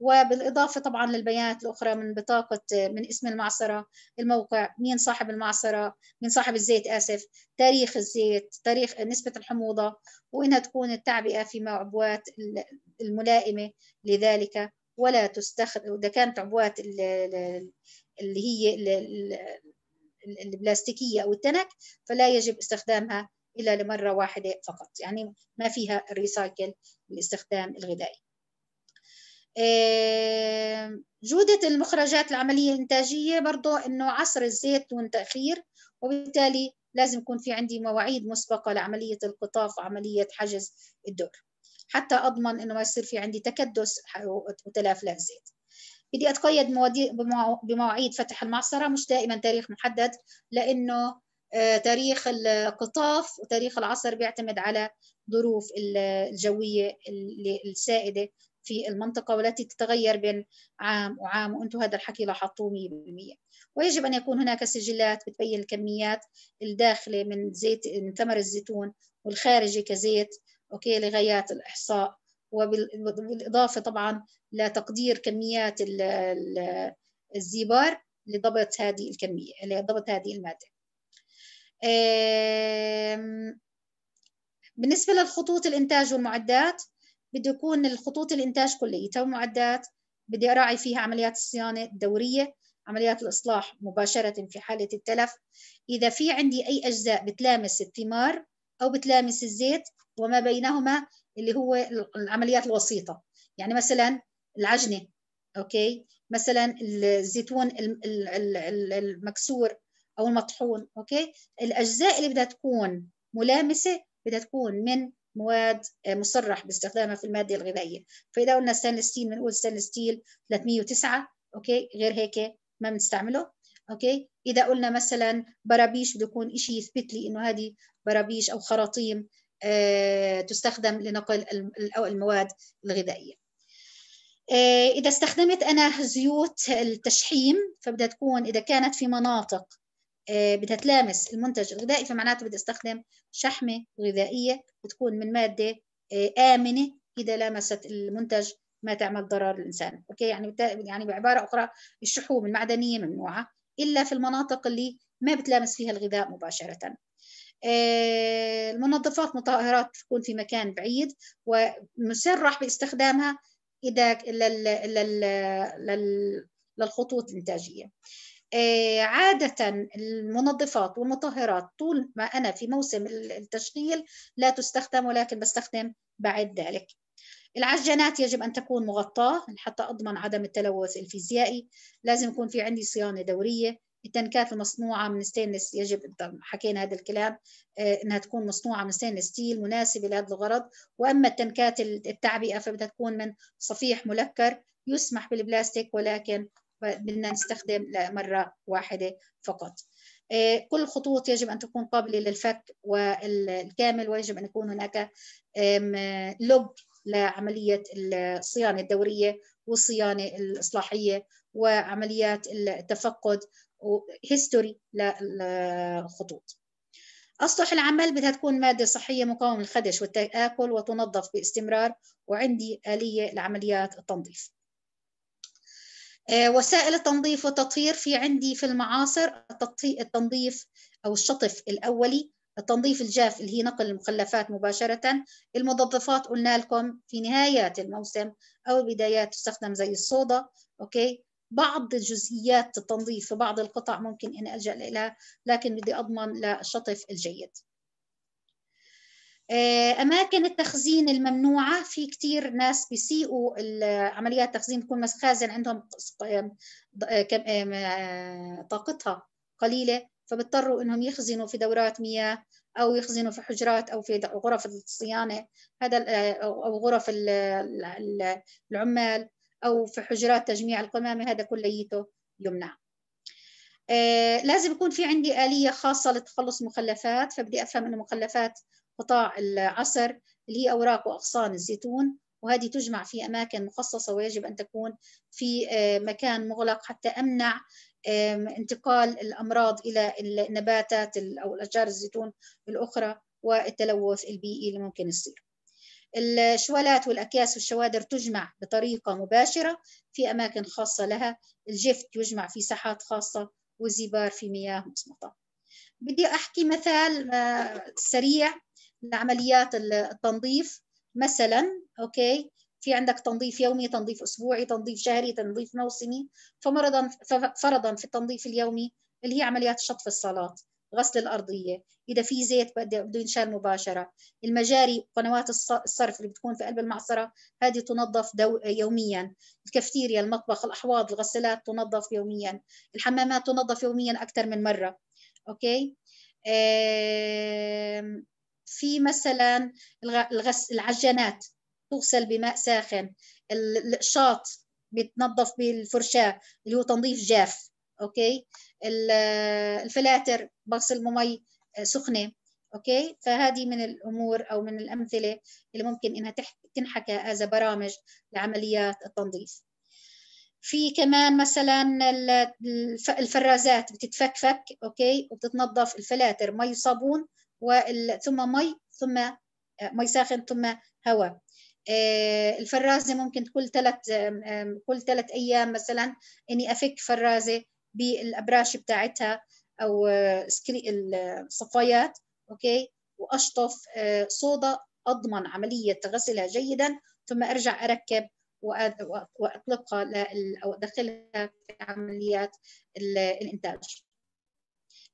وبالإضافة طبعا للبيانات الأخرى من بطاقة من اسم المعصرة الموقع مين صاحب المعصرة مين صاحب الزيت آسف تاريخ الزيت تاريخ نسبة الحموضة وإنها تكون التعبئة في عبوات الملائمة لذلك ولا تستخدم إذا كانت عبوات اللي هي البلاستيكية أو التنك فلا يجب استخدامها إلا لمرة واحدة فقط يعني ما فيها الريسايكل الاستخدام الغذائي جودة المخرجات العملية الإنتاجية برضو أنه عصر الزيت دون تأخير وبالتالي لازم يكون في عندي مواعيد مسبقة لعملية القطاف وعملية حجز الدور حتى أضمن أنه ما يصير في عندي تكدس وتلافلاف زيت بدي أتقيد بمواعيد فتح المعصرة مش دائما تاريخ محدد لأنه آه، تاريخ القطاف وتاريخ العصر بيعتمد على ظروف الجوية السائدة في المنطقة والتي تتغير بين عام وعام وأنتم هذا الحكي لاحظتوه 100% ويجب أن يكون هناك سجلات بتبين الكميات الداخلة من زيت من ثمر الزيتون والخارجي كزيت أوكي لغايات الإحصاء وبالإضافة طبعا لتقدير كميات الزيبار لضبط هذه الكمية لضبط هذه المادة بالنسبة للخطوط الإنتاج والمعدات بده يكون الخطوط الإنتاج كليتها ومعدات بدي أراعي فيها عمليات الصيانة الدورية عمليات الإصلاح مباشرة في حالة التلف إذا في عندي أي أجزاء بتلامس الثمار أو بتلامس الزيت وما بينهما اللي هو العمليات الوسيطة يعني مثلا العجنة أوكي مثلا الزيتون المكسور أو المطحون أوكي الأجزاء اللي بدها تكون ملامسة بدها تكون من مواد مصرح باستخدامها في المادة الغذائية فإذا قلنا ستانلس ستيل بنقول ستانلس ستيل 309 أوكي غير هيك ما بنستعمله أوكي إذا قلنا مثلا برابيش بده يكون شيء يثبت لي إنه هذه برابيش أو خراطيم آه، تستخدم لنقل المواد الغذائية آه، إذا استخدمت أنا زيوت التشحيم فبدها تكون إذا كانت في مناطق آه، بدها تلامس المنتج الغذائي فمعناته بدي استخدم شحمة غذائية بتكون من مادة آمنة إذا لامست المنتج ما تعمل ضرر للإنسان أوكي يعني يعني بعبارة أخرى الشحوم المعدنية ممنوعة إلا في المناطق اللي ما بتلامس فيها الغذاء مباشرة آه، المنظفات مطهرات تكون في مكان بعيد ومسرح باستخدامها إذا للخطوط الإنتاجية آه، عادة المنظفات والمطهرات طول ما أنا في موسم التشغيل لا تستخدم ولكن بستخدم بعد ذلك العجانات يجب أن تكون مغطاة حتى أضمن عدم التلوث الفيزيائي لازم يكون في عندي صيانة دورية التنكات المصنوعه من ستينلس يجب حكينا هذا الكلام آه، انها تكون مصنوعه من ستينلس ستيل مناسبه لهذا الغرض واما التنكات التعبئه فبدها تكون من صفيح ملكر يسمح بالبلاستيك ولكن بدنا نستخدم مره واحده فقط آه، كل الخطوط يجب ان تكون قابله للفك والكامل ويجب ان يكون هناك لوج لعمليه الصيانه الدوريه والصيانه الاصلاحيه وعمليات التفقد هيستوري للخطوط أسطح العمل بدها تكون مادة صحية مقاومة للخدش والتآكل وتنظف باستمرار وعندي آلية لعمليات التنظيف آه، وسائل التنظيف والتطهير في عندي في المعاصر التنظيف أو الشطف الأولي التنظيف الجاف اللي هي نقل المخلفات مباشرة المنظفات قلنا لكم في نهايات الموسم أو البدايات تستخدم زي الصودا أوكي بعض جزئيات التنظيف في بعض القطع ممكن أن ألجأ لها لكن بدي أضمن للشطف الجيد آه، أماكن التخزين الممنوعة في كتير ناس بيسيئوا عمليات التخزين تكون مخازن عندهم آه، آه، طاقتها قليلة فبضطروا إنهم يخزنوا في دورات مياه أو يخزنوا في حجرات أو في غرف الصيانة هذا أو غرف العمال أو في حجرات تجميع القمامة هذا كليته يمنع آه لازم يكون في عندي آلية خاصة لتخلص مخلفات فبدي أفهم انه مخلفات قطاع العصر اللي هي أوراق وأغصان الزيتون وهذه تجمع في أماكن مخصصة ويجب أن تكون في آه مكان مغلق حتى أمنع آه انتقال الأمراض إلى النباتات أو الأشجار الزيتون الأخرى والتلوث البيئي اللي ممكن يصير الشوالات والأكياس والشوادر تجمع بطريقة مباشرة في أماكن خاصة لها الجفت يجمع في ساحات خاصة والزبار في مياه مصمتة بدي أحكي مثال آه، سريع لعمليات التنظيف مثلا أوكي في عندك تنظيف يومي تنظيف أسبوعي تنظيف شهري تنظيف موسمي فمرضا فرضا في التنظيف اليومي اللي هي عمليات شطف الصالات غسل الارضيه اذا في زيت بده ينشال مباشره المجاري قنوات الصرف اللي بتكون في قلب المعصره هذه تنظف دو... يوميا الكافتيريا المطبخ الاحواض الغسالات تنظف يوميا الحمامات تنظف يوميا اكثر من مره اوكي في مثلا الغس... العجانات تغسل بماء ساخن الشاط بتنظف بالفرشاه اللي هو تنظيف جاف اوكي الفلاتر بغسل بمي آه، سخنه اوكي فهذه من الامور او من الامثله اللي ممكن انها تنحكى از برامج لعمليات التنظيف في كمان مثلا الفرازات بتتفكفك اوكي وبتتنظف الفلاتر مي وصابون ثم مي ثم آه، مي ساخن ثم هواء آه، الفرازه ممكن كل ثلاث كل ثلاث ايام مثلا اني افك فرازه بالابراش بتاعتها او الصفايات اوكي واشطف آه، صودا اضمن عمليه غسلها جيدا ثم ارجع اركب واطلقها او ادخلها في عمليات الانتاج.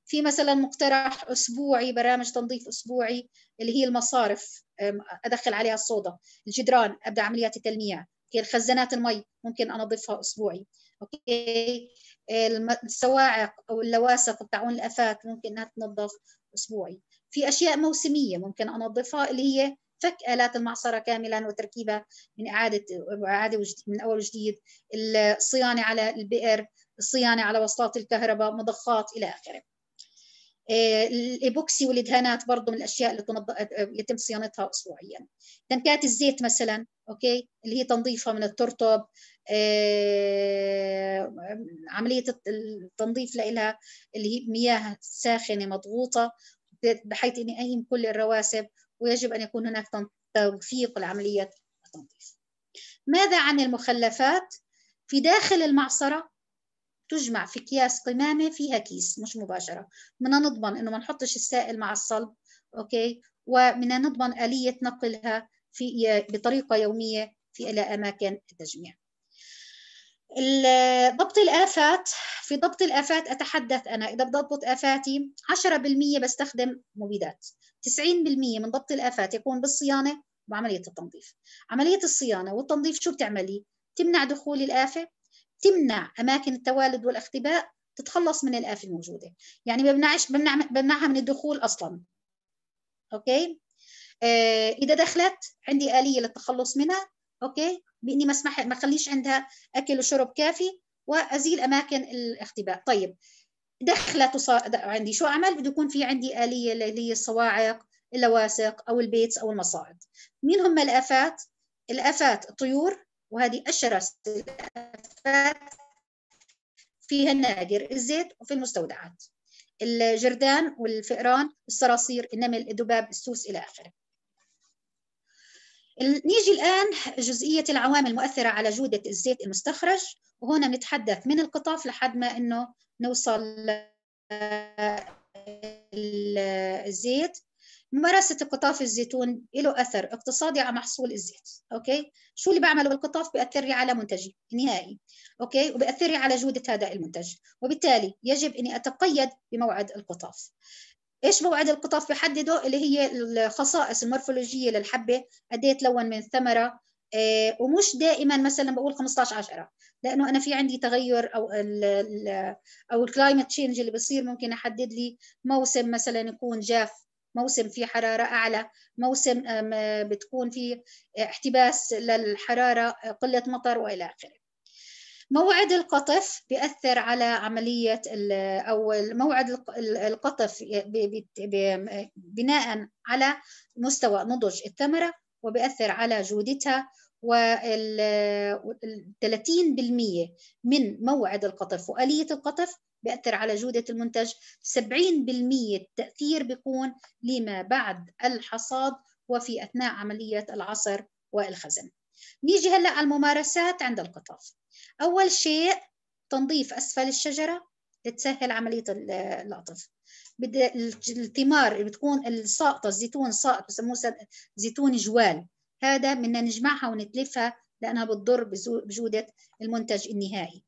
في مثلا مقترح اسبوعي برامج تنظيف اسبوعي اللي هي المصارف ادخل عليها الصودا، الجدران ابدا عمليات التلميع، الخزانات المي ممكن انظفها اسبوعي، اوكي آه، السواعق او اللواسق تاعون الافات ممكن انها تنظف اسبوعي في اشياء موسميه ممكن انظفها اللي هي فك الات المعصره كاملا وتركيبها من اعاده اعاده من اول وجديد الصيانه على البئر الصيانه على وصلات الكهرباء مضخات الى اخره آه، الايبوكسي والدهانات برضه من الاشياء اللي تنض... اللي آه، آه، صيانتها اسبوعيا تنكات الزيت مثلا اوكي اللي هي تنظيفها من الترطب آه... عمليه التنظيف لها اللي هي مياه ساخنه مضغوطه بحيث ان اي كل الرواسب ويجب ان يكون هناك توثيق لعمليه التنظيف ماذا عن المخلفات في داخل المعصره تجمع في اكياس قمامه فيها كيس مش مباشره بدنا نضمن انه ما نحطش السائل مع الصلب اوكي ومن نضمن اليه نقلها في بطريقه يوميه في الى اماكن التجميع ضبط الآفات في ضبط الآفات أتحدث أنا إذا بضبط آفاتي 10% بستخدم مبيدات 90% من ضبط الآفات يكون بالصيانة وعملية التنظيف عملية الصيانة والتنظيف شو بتعملي؟ تمنع دخول الآفة تمنع اماكن التوالد والاختباء تتخلص من الاف الموجودة يعني بمنعش بنعش بمنعها من الدخول أصلا أوكي آه، إذا دخلت عندي آلية للتخلص منها أوكي بإني ما اسمح ما خليش عندها أكل وشرب كافي وأزيل أماكن الاختباء طيب دخلت وص... عندي شو أعمل بده يكون في عندي آلية اللي هي الصواعق اللواثق أو البيتس أو المصاعد مين هم الآفات الآفات الطيور وهذه أشرس الآفات فيها النادر الزيت وفي المستودعات الجردان والفئران الصراصير النمل الذباب السوس إلى آخره نيجي الآن جزئية العوامل المؤثرة على جودة الزيت المستخرج وهنا بنتحدث من القطاف لحد ما أنه نوصل الزيت ممارسه القطاف الزيتون له اثر اقتصادي على محصول الزيت اوكي شو اللي بعمله بالقطاف بياثر لي على منتجي نهائي اوكي وبياثر لي على جوده هذا المنتج وبالتالي يجب اني اتقيد بموعد القطاف ايش موعد القطاف بحدده اللي هي الخصائص المورفولوجيه للحبه قد ايه تلون من الثمره إيه ومش دائما مثلا بقول 15 10 لانه انا في عندي تغير او ال ال او الكلايمت تشينج اللي بصير ممكن يحدد لي موسم مثلا يكون جاف موسم في حرارة أعلى موسم بتكون في احتباس للحرارة قلة مطر وإلى آخره موعد القطف بيأثر على عملية أو موعد القطف بناء على مستوى نضج الثمرة وبيأثر على جودتها وال 30% من موعد القطف وآلية القطف بيأثر على جودة المنتج 70% التأثير بيكون لما بعد الحصاد وفي أثناء عملية العصر والخزن نيجي هلأ على الممارسات عند القطاف أول شيء تنظيف أسفل الشجرة لتسهل عملية القطف الثمار اللي بتكون الساقطة الزيتون ساقط بسموه زيتون جوال هذا بدنا نجمعها ونتلفها لأنها بتضر بجودة المنتج النهائي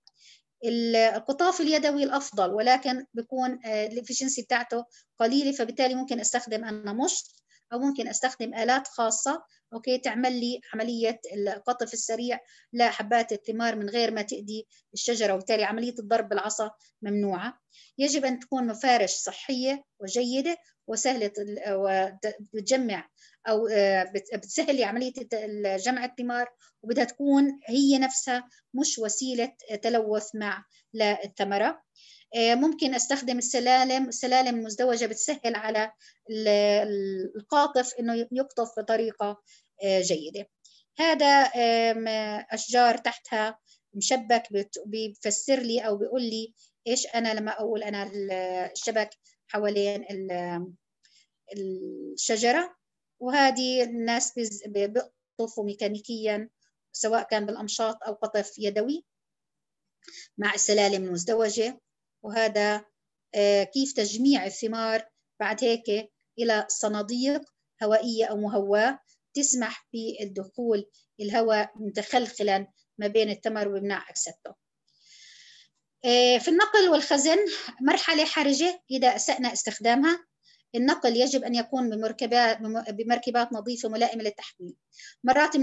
القطاف اليدوي الافضل ولكن بيكون آه، الافشنسي بتاعته قليله فبالتالي ممكن استخدم انا مشط او ممكن استخدم الات خاصه اوكي تعمل لي عمليه القطف السريع لحبات الثمار من غير ما تؤذي الشجره وبالتالي عمليه الضرب بالعصا ممنوعه يجب ان تكون مفارش صحيه وجيده وسهله وتجمع او آه، بتسهل عمليه جمع الثمار وبدها تكون هي نفسها مش وسيله تلوث مع للثمره آه، ممكن استخدم السلالم السلالم المزدوجه بتسهل على القاطف انه يقطف بطريقه آه، جيده هذا اشجار تحتها مشبك بيفسر لي او بيقول لي ايش انا لما اقول انا الشبك حوالين الشجره وهذه الناس بيقطفوا ميكانيكيا سواء كان بالأمشاط أو قطف يدوي مع السلالم المزدوجة وهذا آه، كيف تجميع الثمار بعد هيك إلى صناديق هوائية أو مهواة تسمح بالدخول الهواء متخلخلا ما بين التمر ويمنع أكسدته آه، في النقل والخزن مرحلة حرجة إذا أسأنا استخدامها النقل يجب أن يكون بمركبات, بمركبات نظيفة ملائمة للتحميل مرات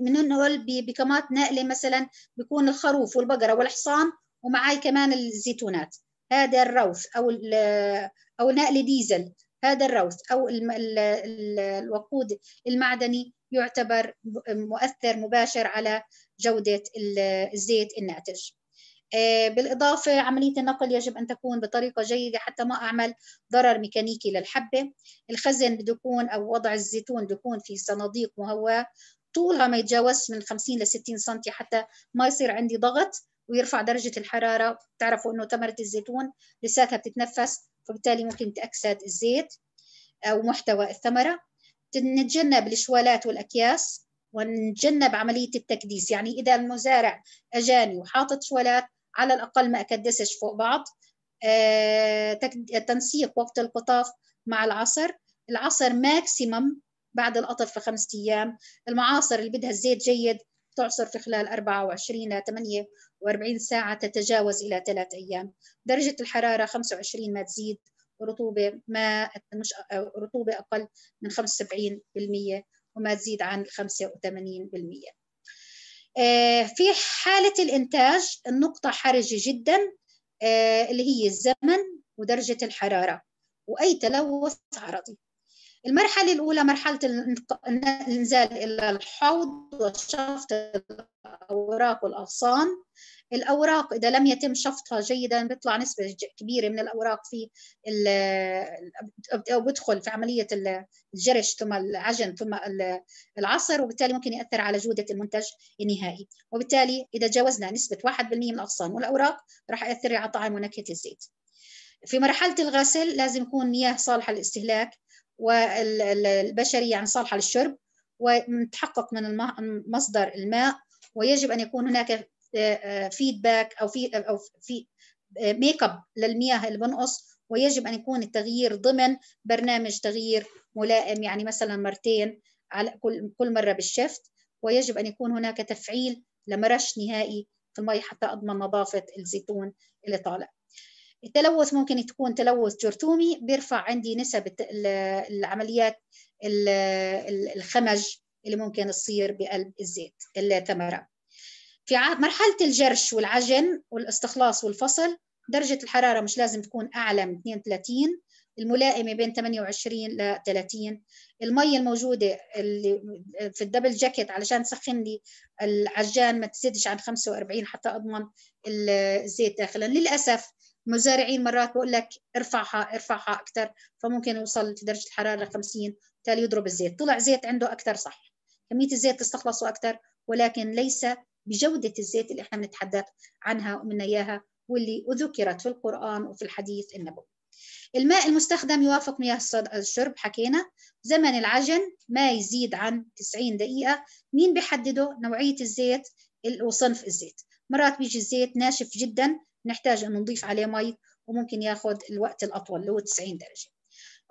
بننقل بكمات نقلة مثلا بيكون الخروف والبقرة والحصان ومعي كمان الزيتونات هذا الروث أو أو نقل ديزل هذا الروث أو الوقود المعدني يعتبر مؤثر مباشر على جودة الزيت الناتج آه، بالإضافة عملية النقل يجب أن تكون بطريقة جيدة حتى ما أعمل ضرر ميكانيكي للحبة الخزن بده يكون أو وضع الزيتون بده يكون في صناديق مهواة طولها ما يتجاوزش من 50 ل 60 سم حتى ما يصير عندي ضغط ويرفع درجة الحرارة بتعرفوا أنه ثمرة الزيتون لساتها بتتنفس فبالتالي ممكن تأكسد الزيت أو محتوى الثمرة نتجنب الشوالات والأكياس ونتجنب عملية التكديس يعني إذا المزارع أجاني وحاطط شوالات على الأقل ما أكدسش فوق بعض آه، تنسيق وقت القطاف مع العصر العصر ماكسيمم بعد القطف في خمسة أيام المعاصر اللي بدها الزيت جيد تعصر في خلال 24 ل 48 ساعة تتجاوز إلى ثلاث أيام درجة الحرارة 25 ما تزيد رطوبة ما مش رطوبة أقل من 75% وما تزيد عن 85% آه، في حالة الإنتاج النقطة حرجة جدا آه، اللي هي الزمن ودرجة الحرارة وأي تلوث عرضي المرحلة الأولى مرحلة الإنزال إلى الحوض وشفط الأوراق والأغصان الأوراق إذا لم يتم شفطها جيدا بيطلع نسبة كبيرة من الأوراق في أو بدخل في عملية الجرش ثم العجن ثم العصر وبالتالي ممكن يأثر على جودة المنتج النهائي وبالتالي إذا جاوزنا نسبة 1% من الأغصان والأوراق راح يأثر على طعم ونكهة الزيت في مرحلة الغسل لازم يكون مياه صالحة للاستهلاك والبشري يعني صالحة للشرب ونتحقق من مصدر الماء ويجب أن يكون هناك فيدباك آه، آه، أو في أو في ميك اب للمياه اللي بنقص ويجب أن يكون التغيير ضمن برنامج تغيير ملائم يعني مثلا مرتين على كل كل مرة بالشفت ويجب أن يكون هناك تفعيل لمرش نهائي في المي حتى أضمن نظافة الزيتون اللي طالع التلوث ممكن تكون تلوث جرثومي بيرفع عندي نسب العمليات الخمج اللي ممكن تصير بقلب الزيت الثمره في مرحله الجرش والعجن والاستخلاص والفصل درجه الحراره مش لازم تكون اعلى من 32 الملائمه بين 28 ل 30 المي الموجوده اللي في الدبل جاكيت علشان تسخن لي العجان ما تزيدش عن 45 حتى اضمن الزيت داخلا للاسف المزارعين مرات بقول لك ارفعها ارفعها اكثر فممكن يوصل لدرجه الحراره 50 بالتالي يضرب الزيت طلع زيت عنده اكثر صح كميه الزيت تستخلصه اكثر ولكن ليس بجوده الزيت اللي احنا بنتحدث عنها ومن اياها واللي ذكرت في القران وفي الحديث النبوي الماء المستخدم يوافق مياه الشرب حكينا زمن العجن ما يزيد عن 90 دقيقة مين بيحدده نوعية الزيت وصنف الزيت مرات بيجي الزيت ناشف جدا نحتاج انه نضيف عليه مي وممكن ياخذ الوقت الاطول اللي هو 90 درجه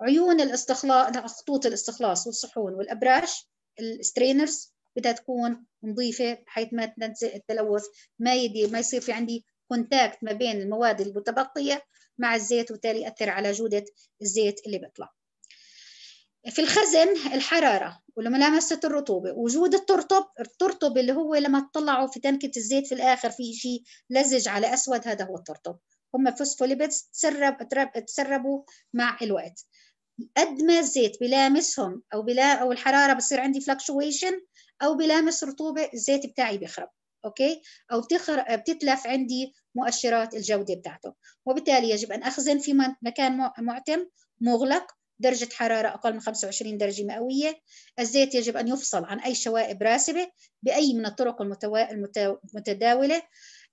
عيون الاستخلاص خطوط الاستخلاص والصحون والابراش السترينرز بدها تكون نظيفه بحيث ما تنزل التلوث ما يدي ما يصير في عندي كونتاكت ما بين المواد المتبقيه مع الزيت وبالتالي ياثر على جوده الزيت اللي بيطلع في الخزن الحرارة ولملامسة الرطوبة وجود الترطب الترطب اللي هو لما تطلعوا في تنكة الزيت في الآخر في شيء لزج على أسود هذا هو الترطب هم فوسفوليبيدز تسرب تسربوا مع الوقت قد ما الزيت بلامسهم او بلا او الحراره بصير عندي فلكشويشن او بلامس رطوبه الزيت بتاعي بيخرب اوكي او بتخر... بتتلف عندي مؤشرات الجوده بتاعته وبالتالي يجب ان اخزن في مكان معتم مغلق درجة حرارة أقل من 25 درجة مئوية الزيت يجب أن يفصل عن أي شوائب راسبة بأي من الطرق المتداولة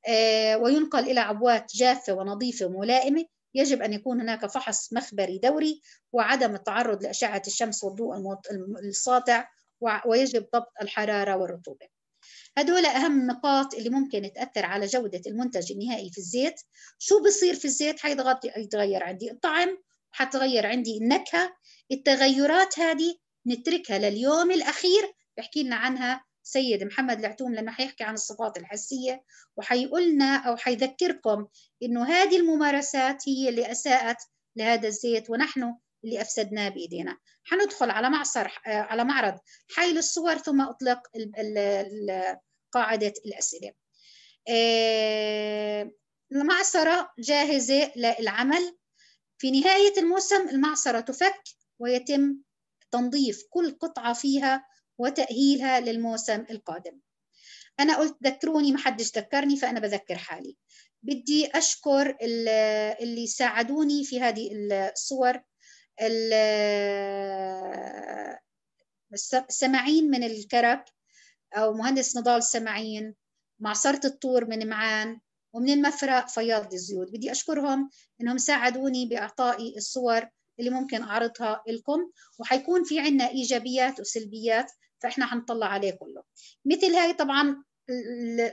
آه، وينقل إلى عبوات جافة ونظيفة وملائمة يجب أن يكون هناك فحص مخبري دوري وعدم التعرض لأشعة الشمس والضوء الساطع ويجب ضبط الحرارة والرطوبة هدول أهم النقاط اللي ممكن تأثر على جودة المنتج النهائي في الزيت شو بصير في الزيت حيتغير عندي الطعم حتغير عندي النكهة التغيرات هذه نتركها لليوم الأخير بحكي لنا عنها سيد محمد العتوم لأنه حيحكي عن الصفات الحسية وحيقولنا أو حيذكركم إنه هذه الممارسات هي اللي أساءت لهذا الزيت ونحن اللي أفسدناه بإيدينا حندخل على معصر على معرض حيل الصور ثم أطلق قاعدة الأسئلة المعصرة آه، جاهزة للعمل في نهاية الموسم المعصرة تفك ويتم تنظيف كل قطعة فيها وتأهيلها للموسم القادم أنا قلت ذكروني ما حدش ذكرني فأنا بذكر حالي بدي أشكر اللي ساعدوني في هذه الصور سماعين من الكرك أو مهندس نضال سماعين معصرة الطور من معان ومن المفرق فياض الزيوت بدي أشكرهم إنهم ساعدوني بإعطائي الصور اللي ممكن أعرضها لكم وحيكون في عنا إيجابيات وسلبيات فإحنا حنطلع عليه كله مثل هاي طبعا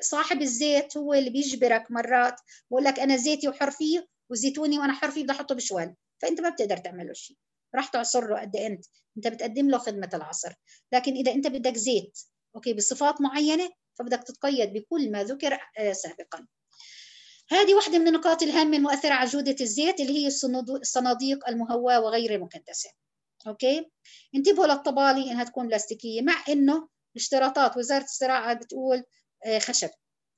صاحب الزيت هو اللي بيجبرك مرات بقول لك أنا زيتي وحر فيه وزيتوني وأنا حر فيه بدي أحطه بشوال فأنت ما بتقدر تعمل له شيء راح تعصر له قد إيه أنت أنت بتقدم له خدمة العصر لكن إذا أنت بدك زيت أوكي بصفات معينة فبدك تتقيد بكل ما ذكر آه، سابقا هذه واحدة من النقاط الهامة المؤثرة على جودة الزيت اللي هي الصناديق المهواة وغير المكدسة أوكي انتبهوا للطبالي إنها تكون بلاستيكية مع إنه اشتراطات وزارة الزراعة بتقول آه، خشب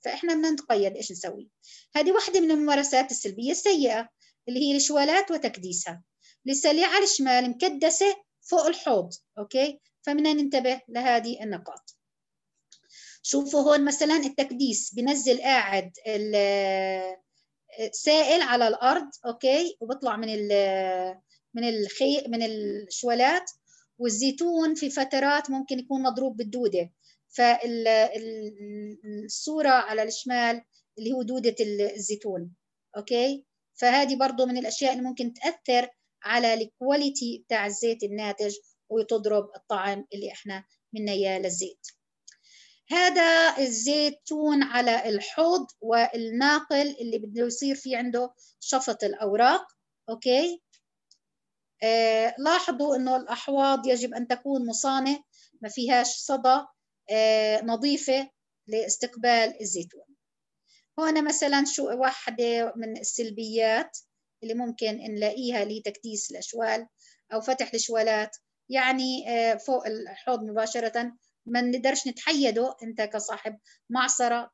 فإحنا بدنا نتقيد إيش نسوي هذه واحدة من الممارسات السلبية السيئة اللي هي الشوالات وتكديسها لسه على الشمال مكدسة فوق الحوض أوكي فمنا ننتبه لهذه النقاط شوفوا هون مثلا التكديس بنزل قاعد السائل على الارض اوكي وبطلع من من الخي من الشوالات والزيتون في فترات ممكن يكون مضروب بالدوده فالصوره على الشمال اللي هو دوده الزيتون اوكي فهذه برضه من الاشياء اللي ممكن تاثر على الكواليتي بتاع الزيت الناتج وتضرب الطعم اللي احنا منا اياه للزيت هذا الزيتون على الحوض والناقل اللي بده يصير في عنده شفط الأوراق أوكي آه لاحظوا أنه الأحواض يجب أن تكون مصانة ما فيهاش صدى آه نظيفة لاستقبال الزيتون هنا مثلا شو واحدة من السلبيات اللي ممكن نلاقيها لتكديس الأشوال أو فتح الشوالات يعني آه فوق الحوض مباشرة ما نقدرش نتحيده انت كصاحب معصره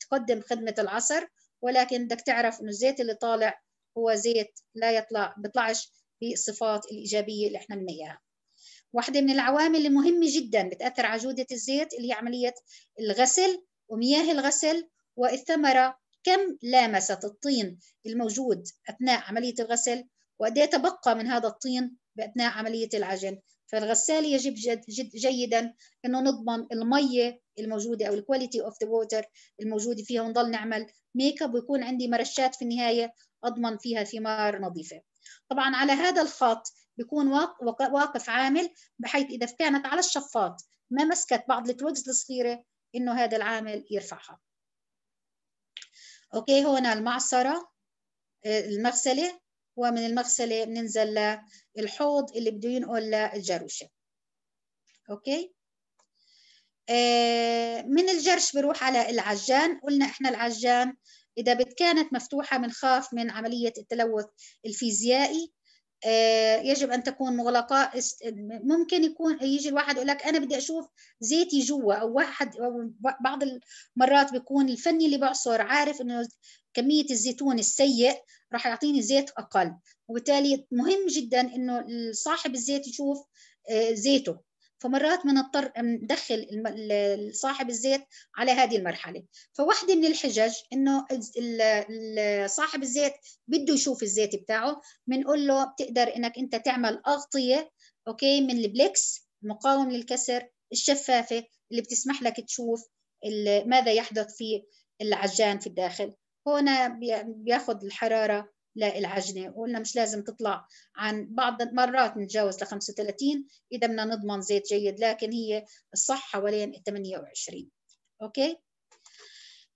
تقدم خدمه العصر ولكن بدك تعرف انه الزيت اللي طالع هو زيت لا يطلع بيطلعش بالصفات الايجابيه اللي احنا بنيها واحده من العوامل المهمه جدا بتاثر على جوده الزيت اللي هي عمليه الغسل ومياه الغسل والثمره كم لامست الطين الموجود اثناء عمليه الغسل وقد إيه تبقى من هذا الطين باثناء عمليه العجن فالغسالة يجب جد جد جيدا انه نضمن المية الموجودة او الكواليتي اوف ذا ووتر الموجودة فيها ونضل نعمل ميك اب ويكون عندي مرشات في النهاية اضمن فيها ثمار نظيفة طبعا على هذا الخط بيكون واقف عامل بحيث اذا كانت على الشفاط ما مسكت بعض التويجز الصغيرة انه هذا العامل يرفعها اوكي هون المعصرة آه، المغسلة ومن المغسله بننزل للحوض اللي بده ينقل للجروشه اوكي آه من الجرش بروح على العجان قلنا احنا العجان اذا كانت مفتوحه بنخاف من, من عمليه التلوث الفيزيائي آه يجب ان تكون مغلقه ممكن يكون يجي الواحد يقول لك انا بدي اشوف زيتي جوا او واحد أو بعض المرات بيكون الفني اللي بعصر عارف انه كميه الزيتون السيء راح يعطيني زيت اقل وبالتالي مهم جدا انه صاحب الزيت يشوف آه، زيته فمرات بنضطر ندخل صاحب الزيت على هذه المرحله فواحده من الحجج انه صاحب الزيت بده يشوف الزيت بتاعه بنقول له بتقدر انك انت تعمل اغطيه اوكي من البليكس المقاوم للكسر الشفافه اللي بتسمح لك تشوف ماذا يحدث في العجان في الداخل هنا بياخد الحراره للعجنه وقلنا مش لازم تطلع عن بعض المرات نتجاوز ل 35 اذا بدنا نضمن زيت جيد لكن هي الصح حوالين ال 28 اوكي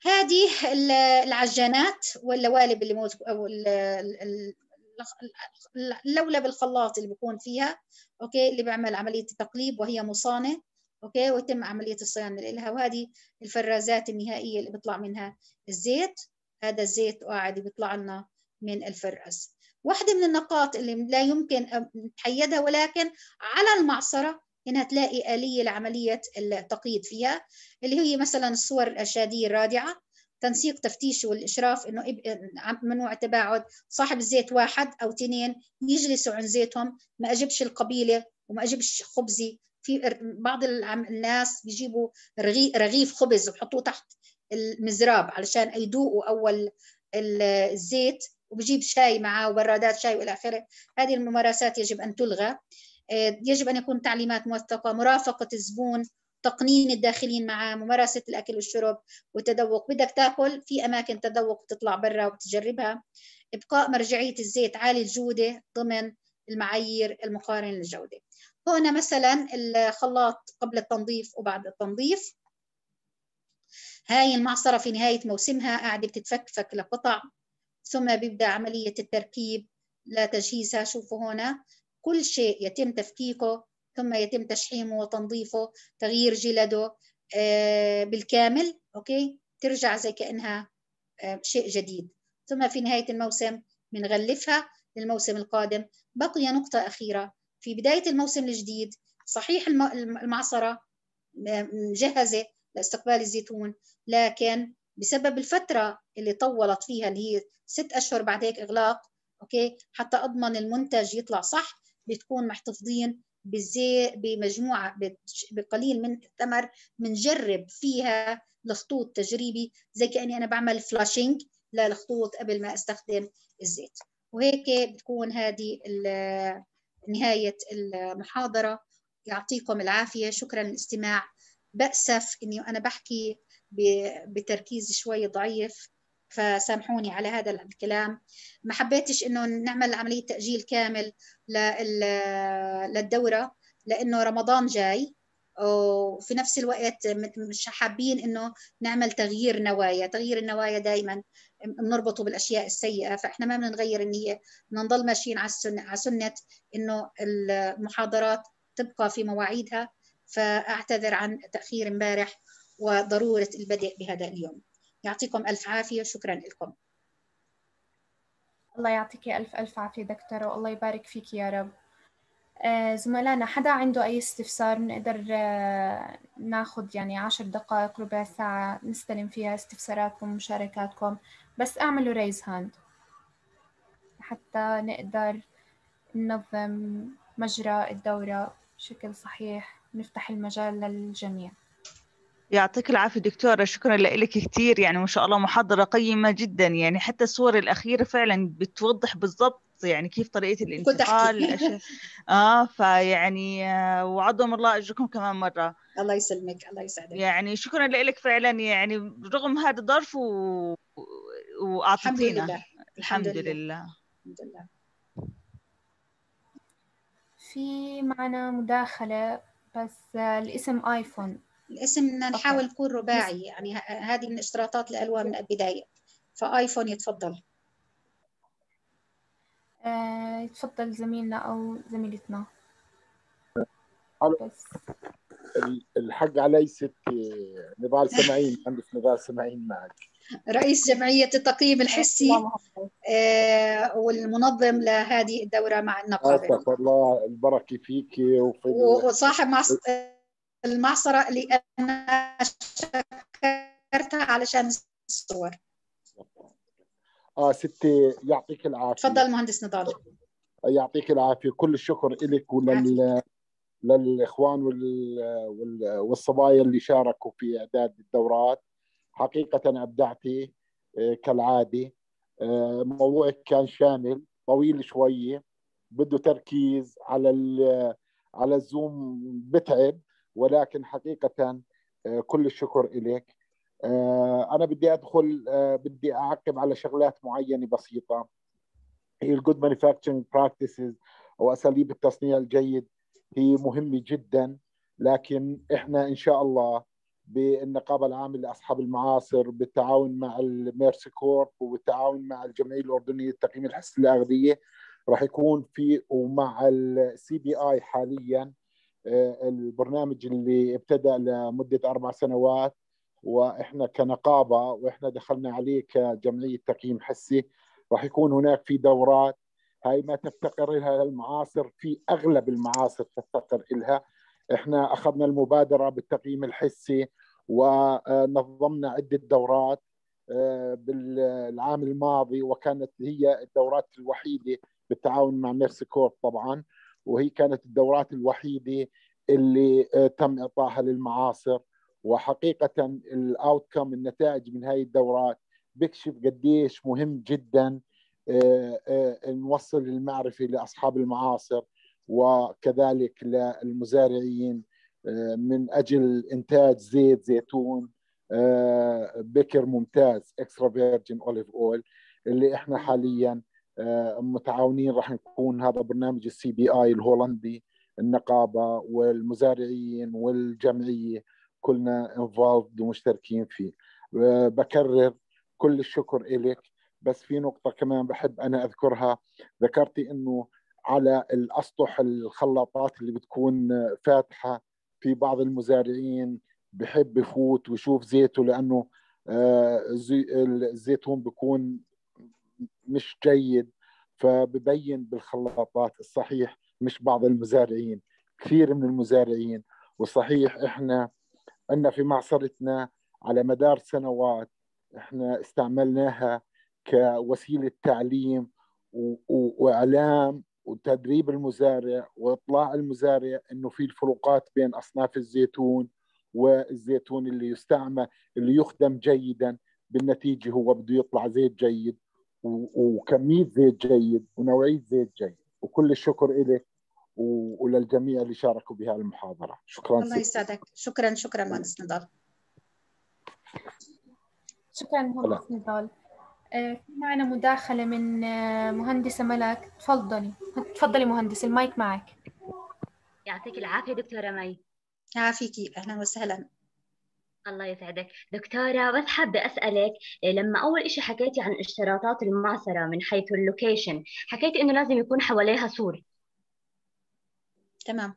هذه العجانات واللوالب اللي موت او اللولب الخلاط اللي بيكون فيها اوكي اللي بيعمل عمليه التقليب وهي مصانه اوكي ويتم عمليه الصيانه لها وهذه الفرازات النهائيه اللي بيطلع منها الزيت هذا الزيت قاعد بيطلع لنا من الفرقس واحدة من النقاط اللي لا يمكن نتحيدها ولكن على المعصرة إنها تلاقي آلية لعملية التقييد فيها اللي هي مثلا الصور الأشادية الرادعة تنسيق تفتيش والإشراف إنه ممنوع التباعد صاحب الزيت واحد أو تنين يجلسوا عن زيتهم ما أجبش القبيلة وما أجبش خبزي في بعض الناس بيجيبوا رغيف خبز وبحطوه تحت المزراب علشان يدوقوا اول الزيت وبجيب شاي معاه وبرادات شاي والى اخره هذه الممارسات يجب ان تلغى آه، يجب ان يكون تعليمات موثقه مرافقه الزبون تقنين الداخلين معاه ممارسة الأكل والشرب والتذوق بدك تاكل في أماكن تذوق تطلع برا وتجربها إبقاء مرجعية الزيت عالي الجودة ضمن المعايير المقارنة للجودة هنا مثلا الخلاط قبل التنظيف وبعد التنظيف هاي المعصرة في نهاية موسمها قاعدة بتتفكفك لقطع ثم بيبدأ عملية التركيب لتجهيزها شوفوا هنا كل شيء يتم تفكيكه ثم يتم تشحيمه وتنظيفه تغيير جلده آه، بالكامل أوكي ترجع زي كأنها آه، شيء جديد ثم في نهاية الموسم بنغلفها للموسم القادم بقي نقطة أخيرة في بداية الموسم الجديد صحيح المعصرة مجهزة آه، لاستقبال الزيتون لكن بسبب الفتره اللي طولت فيها اللي هي ست اشهر بعد هيك اغلاق اوكي حتى اضمن المنتج يطلع صح بتكون محتفظين بزي بمجموعه بقليل من التمر بنجرب فيها الخطوط تجريبي زي كاني انا بعمل فلاشينج للخطوط قبل ما استخدم الزيت وهيك بتكون هذه نهايه المحاضره يعطيكم العافيه شكرا للاستماع بأسف إني أنا بحكي بتركيز شوي ضعيف فسامحوني على هذا الكلام ما حبيتش انه نعمل عمليه تاجيل كامل للدوره لانه رمضان جاي وفي نفس الوقت مش حابين انه نعمل تغيير نوايا تغيير النوايا دائما بنربطه بالاشياء السيئه فاحنا ما بدنا نغير النيه بدنا نضل ماشيين على السنه على سنه انه المحاضرات تبقى في مواعيدها فأعتذر عن تأخير امبارح وضرورة البدء بهذا اليوم يعطيكم ألف عافية شكرا لكم الله يعطيك ألف ألف عافية دكتورة والله يبارك فيك يا رب آه، زملائنا حدا عنده أي استفسار بنقدر آه، ناخذ يعني عشر دقائق ربع ساعة نستلم فيها استفساراتكم ومشاركاتكم بس اعملوا ريز هاند حتى نقدر ننظم مجرى الدورة بشكل صحيح نفتح المجال للجميع يعطيك العافية دكتورة شكرا لك كثير يعني ما شاء الله محاضرة قيمة جدا يعني حتى الصور الأخيرة فعلا بتوضح بالضبط يعني كيف طريقة الانتقال اه فيعني آه، وعظم الله أجركم كمان مرة الله يسلمك الله يسعدك يعني شكرا لك فعلا يعني رغم هذا الظرف و... وأعطيتينا الحمد لله الحمد, الحمد لله الحمد لله في معنا مداخلة بس الاسم ايفون الاسم بدنا نحاول نكون رباعي يعني هذه من اشتراطات الالوان من البدايه فايفون يتفضل آه، يتفضل زميلنا او زميلتنا بس علي ست نضال سمعين مهندس نضال سمعين معك رئيس جمعية التقييم الحسي آه، والمنظم لهذه الدورة مع النقابة أسف الله البركة فيك وفي وصاحب المعصرة اللي أنا شكرتها علشان الصور اه ستي يعطيك العافيه تفضل مهندس نضال يعطيك العافيه كل الشكر لك ولل للاخوان وال... وال... والصبايا اللي شاركوا في اعداد الدورات حقيقه ابدعتي آه، كالعاده آه، موضوعك كان شامل طويل شويه بده تركيز على على الزوم بتعب ولكن حقيقه آه، كل الشكر إليك انا بدي ادخل بدي اعقب على شغلات معينه بسيطه هي الجود مانيفاكتشرنج براكتسز او اساليب التصنيع الجيد هي مهمه جدا لكن احنا ان شاء الله بالنقابة العامة لأصحاب المعاصر بالتعاون مع الميرسي كورب وبالتعاون مع الجمعية الأردنية لتقييم الحس الأغذية راح يكون في ومع السي بي آي حاليا آه، البرنامج اللي ابتدى لمدة أربع سنوات واحنا كنقابه واحنا دخلنا عليه كجمعيه تقييم حسي راح يكون هناك في دورات هاي ما تفتقر لها المعاصر في اغلب المعاصر تفتقر لها احنا اخذنا المبادره بالتقييم الحسي ونظمنا عده دورات آه، بالعام الماضي وكانت هي الدورات الوحيده بالتعاون مع ميرسي كورب طبعا وهي كانت الدورات الوحيده اللي آه، تم اعطائها للمعاصر وحقيقه الاوتكم النتائج من هاي الدورات بكشف قديش مهم جدا آه، نوصل المعرفه لاصحاب المعاصر وكذلك للمزارعين آه، من اجل انتاج زيت زيتون آه، بكر ممتاز اكسترا فيرجن اوليف اويل اللي احنا حاليا آه، متعاونين راح نكون هذا برنامج السي بي اي الهولندي النقابه والمزارعين والجمعيه كلنا انفولد ومشتركين فيه بكرر كل الشكر لك بس في نقطه كمان بحب انا اذكرها ذكرتي انه على الاسطح الخلاطات اللي بتكون فاتحه في بعض المزارعين بحب يفوت ويشوف زيته لانه آه، الزيتون بيكون مش جيد فببين بالخلاطات الصحيح مش بعض المزارعين كثير من المزارعين وصحيح احنا عندنا في معصرتنا على مدار سنوات احنا استعملناها كوسيله تعليم واعلام وتدريب المزارع واطلاع المزارع انه في الفروقات بين اصناف الزيتون والزيتون اللي يستعمل اللي يخدم جيدا بالنتيجه هو بده يطلع زيت جيد وكميه زيت جيد ونوعيه زيت جيد وكل الشكر إلك وللجميع اللي شاركوا بها المحاضره شكرا الله يسعدك شكرا شكرا مهندس نضال شكرا مهندس نضال آه، معنا مداخلة من آه، مهندسة ملاك تفضلي تفضلي مهندس المايك معك يعطيك العافية دكتورة مي عافيكي أهلا وسهلا الله يسعدك دكتورة بس حابة أسألك آه، لما أول إشي حكيتي عن اشتراطات المعصرة من حيث اللوكيشن حكيتي إنه لازم يكون حواليها سور تمام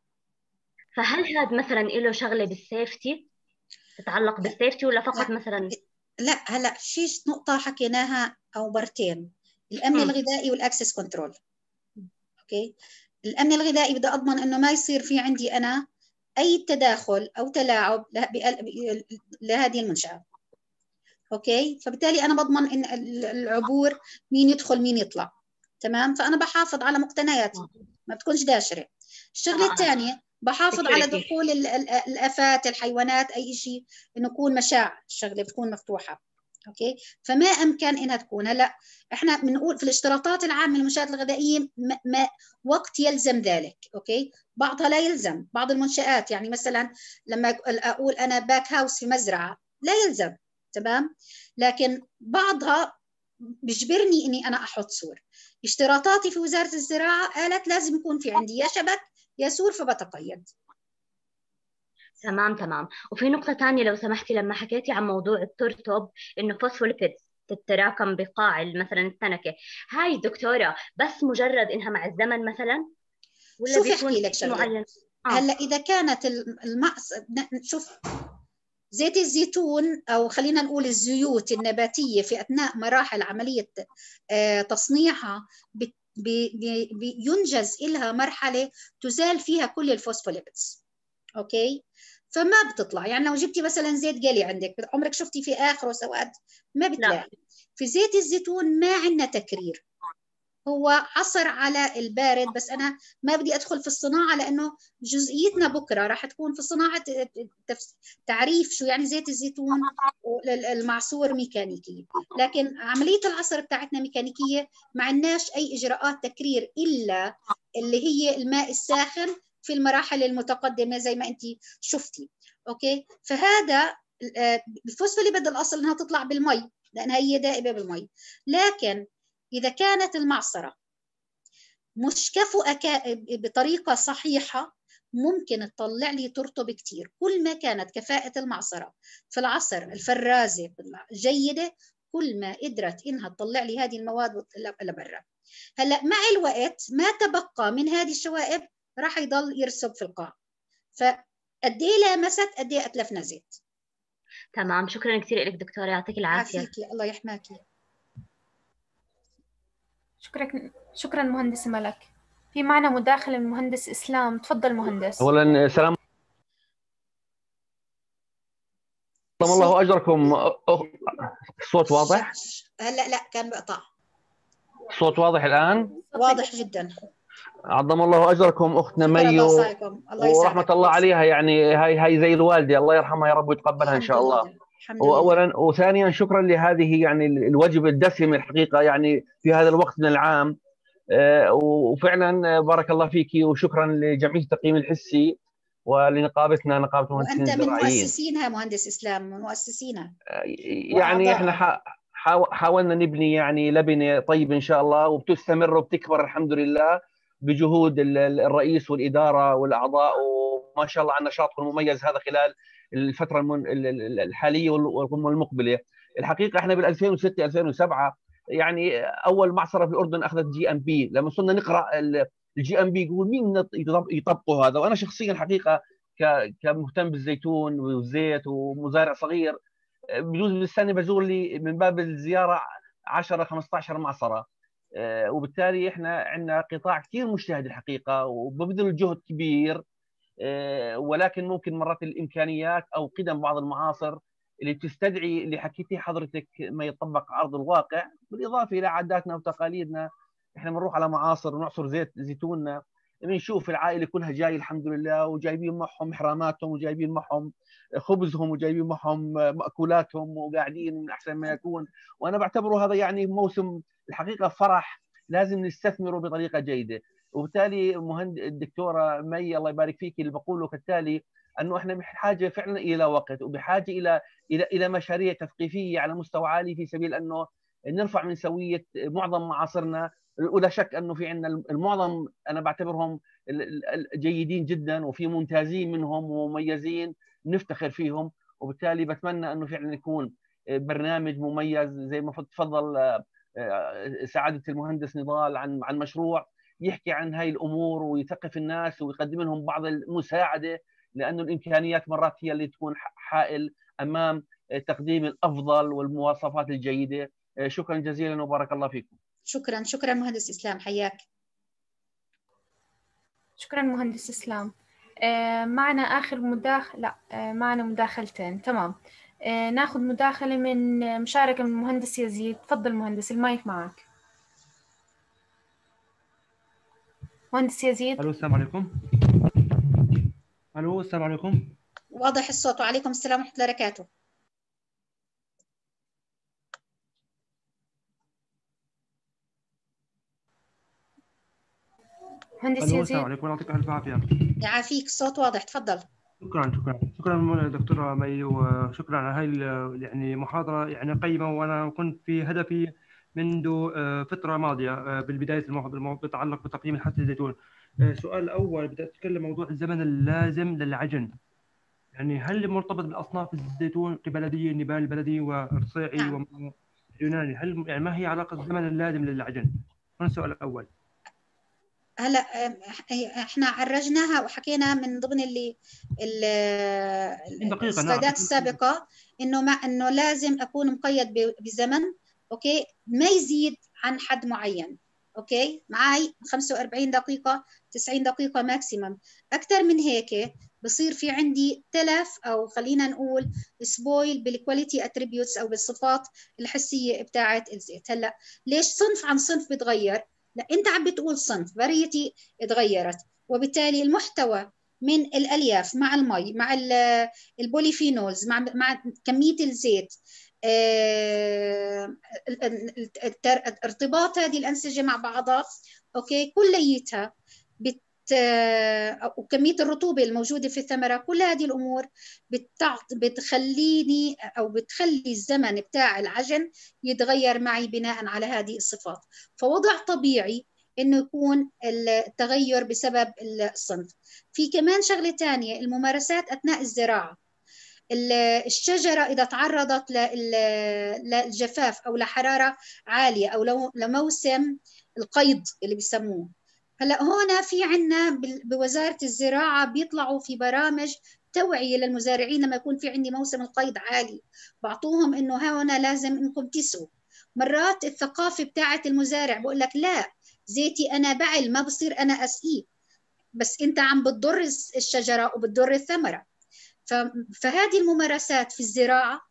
فهل هذا مثلا له شغلة بالسيفتي تتعلق بالسيفتي ولا فقط مثلا لا هلا في نقطه حكيناها او مرتين الامن الغذائي والاكسس كنترول اوكي الامن الغذائي بدي اضمن انه ما يصير في عندي انا اي تداخل او تلاعب لهذه المنشاه اوكي فبالتالي انا بضمن ان العبور مين يدخل مين يطلع تمام فانا بحافظ على مقتنياتي ما بتكونش داشره الشغله آه. الثانيه بحافظ على إيه. دخول الافات الحيوانات اي شيء انه يكون مشاع الشغله بتكون مفتوحه اوكي فما امكن انها تكون هلا احنا بنقول في الاشتراطات العامه للمنشات الغذائيه ما, ما وقت يلزم ذلك اوكي بعضها لا يلزم بعض المنشات يعني مثلا لما اقول انا باك هاوس في مزرعه لا يلزم تمام لكن بعضها بجبرني اني انا احط سور اشتراطاتي في وزاره الزراعه قالت لازم يكون في عندي يا شبك يسور فبتقيد تمام تمام وفي نقطة ثانية لو سمحتي لما حكيتي عن موضوع الترطب إنه فوسفوليبيد تتراكم بقاع مثلا السنكة هاي دكتورة بس مجرد إنها مع الزمن مثلا ولا شوفي أحكي لك شغلة آه. هلا إذا كانت المقص شوف زيت الزيتون او خلينا نقول الزيوت النباتيه في اثناء مراحل عمليه آه، تصنيعها بينجز إلها مرحلة تزال فيها كل الفوسفوليبيدز أوكي فما بتطلع يعني لو جبتي مثلا زيت قلي عندك عمرك شفتي في آخره سواد ما بتلاقي لا. في زيت الزيتون ما عندنا تكرير هو عصر على البارد بس انا ما بدي ادخل في الصناعه لانه جزئيتنا بكره راح تكون في صناعه تعريف شو يعني زيت الزيتون المعصور ميكانيكي لكن عمليه العصر بتاعتنا ميكانيكيه ما عندناش اي اجراءات تكرير الا اللي هي الماء الساخن في المراحل المتقدمه زي ما انت شفتي اوكي فهذا آه، الفوسفوليبيد الاصل انها تطلع بالمي لانها هي دائبه بالمي لكن إذا كانت المعصرة مشكفة بطريقة صحيحة ممكن تطلع لي ترطب كتير كل ما كانت كفاءة المعصرة في العصر الفرازة جيدة كل ما قدرت إنها تطلع لي هذه المواد لبرا هلأ مع الوقت ما تبقى من هذه الشوائب راح يضل يرسب في القاع فقد ايه لامست قد ايه اتلفنا زيت تمام شكرا كثير لك دكتوره يعطيك العافيه عافيكي الله يحماكي شكرا شكرا مهندس ملك في معنا مداخلة من مهندس إسلام تفضل مهندس أولا سلام سلام الله أجركم الصوت واضح؟ هلا لا كان مقطع الصوت واضح الآن؟ واضح جدا عظم الله اجركم اختنا مي ورحمه الله عليها يعني هاي هاي زي الوالده الله يرحمها يا رب ويتقبلها ان شاء الله الحمد لله اولا وثانيا شكرا لهذه يعني الوجبه الدسمه الحقيقه يعني في هذا الوقت من العام آه، وفعلا آه، بارك الله فيك وشكرا لجمعيه التقييم الحسي ولنقابتنا نقابه المهندسين وانت من مؤسسينها مهندس اسلام من مؤسسينها آه، يعني وعضاء. احنا حاولنا نبني يعني لبنه طيبه ان شاء الله وبتستمر وبتكبر الحمد لله بجهود الرئيس والاداره والاعضاء وما شاء الله عن نشاطكم المميز هذا خلال الفتره الحاليه والقمه المقبله الحقيقه احنا بال 2006 2007 يعني اول معصره في الاردن اخذت جي ام بي لما صرنا نقرا الجي ام بي يقول مين يطبقوا هذا وانا شخصيا حقيقه كمهتم بالزيتون والزيت ومزارع صغير بجوز بالسنه بزور لي من باب الزياره 10 15 معصره وبالتالي احنا عندنا قطاع كثير مجتهد الحقيقه وببذل جهد كبير آه، ولكن ممكن مرات الامكانيات او قدم بعض المعاصر اللي بتستدعي اللي حكيتيه حضرتك ما يطبق على ارض الواقع بالاضافه الى عاداتنا وتقاليدنا احنا بنروح على معاصر ونعصر زيت زيتوننا بنشوف العائله كلها جاي الحمد لله وجايبين معهم حراماتهم وجايبين معهم خبزهم وجايبين معهم ماكولاتهم وقاعدين من احسن ما يكون وانا بعتبره هذا يعني موسم الحقيقه فرح لازم نستثمره بطريقه جيده وبالتالي مهند الدكتوره مي الله يبارك فيك اللي بقوله كالتالي انه احنا بحاجه فعلا الى وقت وبحاجه الى الى الى مشاريع تثقيفيه على مستوى عالي في سبيل انه نرفع من سويه معظم معاصرنا ولا شك انه في عندنا المعظم انا بعتبرهم جيدين جدا وفي ممتازين منهم ومميزين نفتخر فيهم وبالتالي بتمنى انه فعلا يكون برنامج مميز زي ما تفضل آه، آه، سعاده المهندس نضال عن عن مشروع يحكي عن هاي الامور ويثقف الناس ويقدم لهم بعض المساعده لانه الامكانيات مرات هي اللي تكون حائل امام تقديم الافضل والمواصفات الجيده آه، شكرا جزيلا وبارك الله فيكم شكرا شكرا مهندس اسلام حياك شكرا مهندس اسلام آه، معنا اخر مداخل لا آه، معنا مداخلتين تمام ناخذ مداخله من مشاركه من المهندس يزيد تفضل مهندس المايك معك مهندس يزيد الو السلام عليكم الو السلام عليكم واضح الصوت وعليكم السلام ورحمه الله وبركاته مهندس يزيد السلام عليكم يعطيك الف عافيه يعافيك الصوت واضح تفضل شكرا شكرا شكرا دكتوره مي وشكرا على هاي يعني محاضره يعني قيمه وانا كنت في هدفي منذ آه، فتره ماضيه آه، بالبدايه الموضوع يتعلق بتقييم الحد الزيتون السؤال آه، الاول بدي اتكلم موضوع الزمن اللازم للعجن يعني هل مرتبط بالاصناف الزيتون كبلدي النبال البلدي والرصيعي نعم. واليوناني هل يعني ما هي علاقه الزمن اللازم للعجن؟ هنا السؤال الاول هلا إيه، احنا عرجناها وحكينا من ضمن اللي نعم. السلايدات السابقه انه ما انه لازم اكون مقيد بزمن اوكي ما يزيد عن حد معين اوكي معي 45 دقيقه 90 دقيقه ماكسيمم اكثر من هيك بصير في عندي تلف او خلينا نقول سبويل بالكواليتي اتريبيوتس او بالصفات الحسيه بتاعت الزيت هلا ليش صنف عن صنف بتغير لا انت عم بتقول صنف فاريتي اتغيرت وبالتالي المحتوى من الالياف مع المي مع البوليفينولز مع مع كميه الزيت آه، ارتباط هذه الانسجه مع بعضها اوكي كليتها بت آه، وكميه الرطوبه الموجوده في الثمره كل هذه الامور بتعط بتخليني او بتخلي الزمن بتاع العجن يتغير معي بناء على هذه الصفات فوضع طبيعي انه يكون التغير بسبب الصنف في كمان شغله ثانيه الممارسات اثناء الزراعه الشجرة إذا تعرضت للجفاف أو لحرارة عالية أو لموسم القيض اللي بيسموه هلا هون في عنا بوزارة الزراعة بيطلعوا في برامج توعية للمزارعين لما يكون في عندي موسم القيض عالي بعطوهم إنه هون لازم إنكم تسقوا مرات الثقافة بتاعة المزارع بقول لك لا زيتي أنا بعل ما بصير أنا أسقيه بس أنت عم بتضر الشجرة وبتضر الثمرة فهذه الممارسات في الزراعة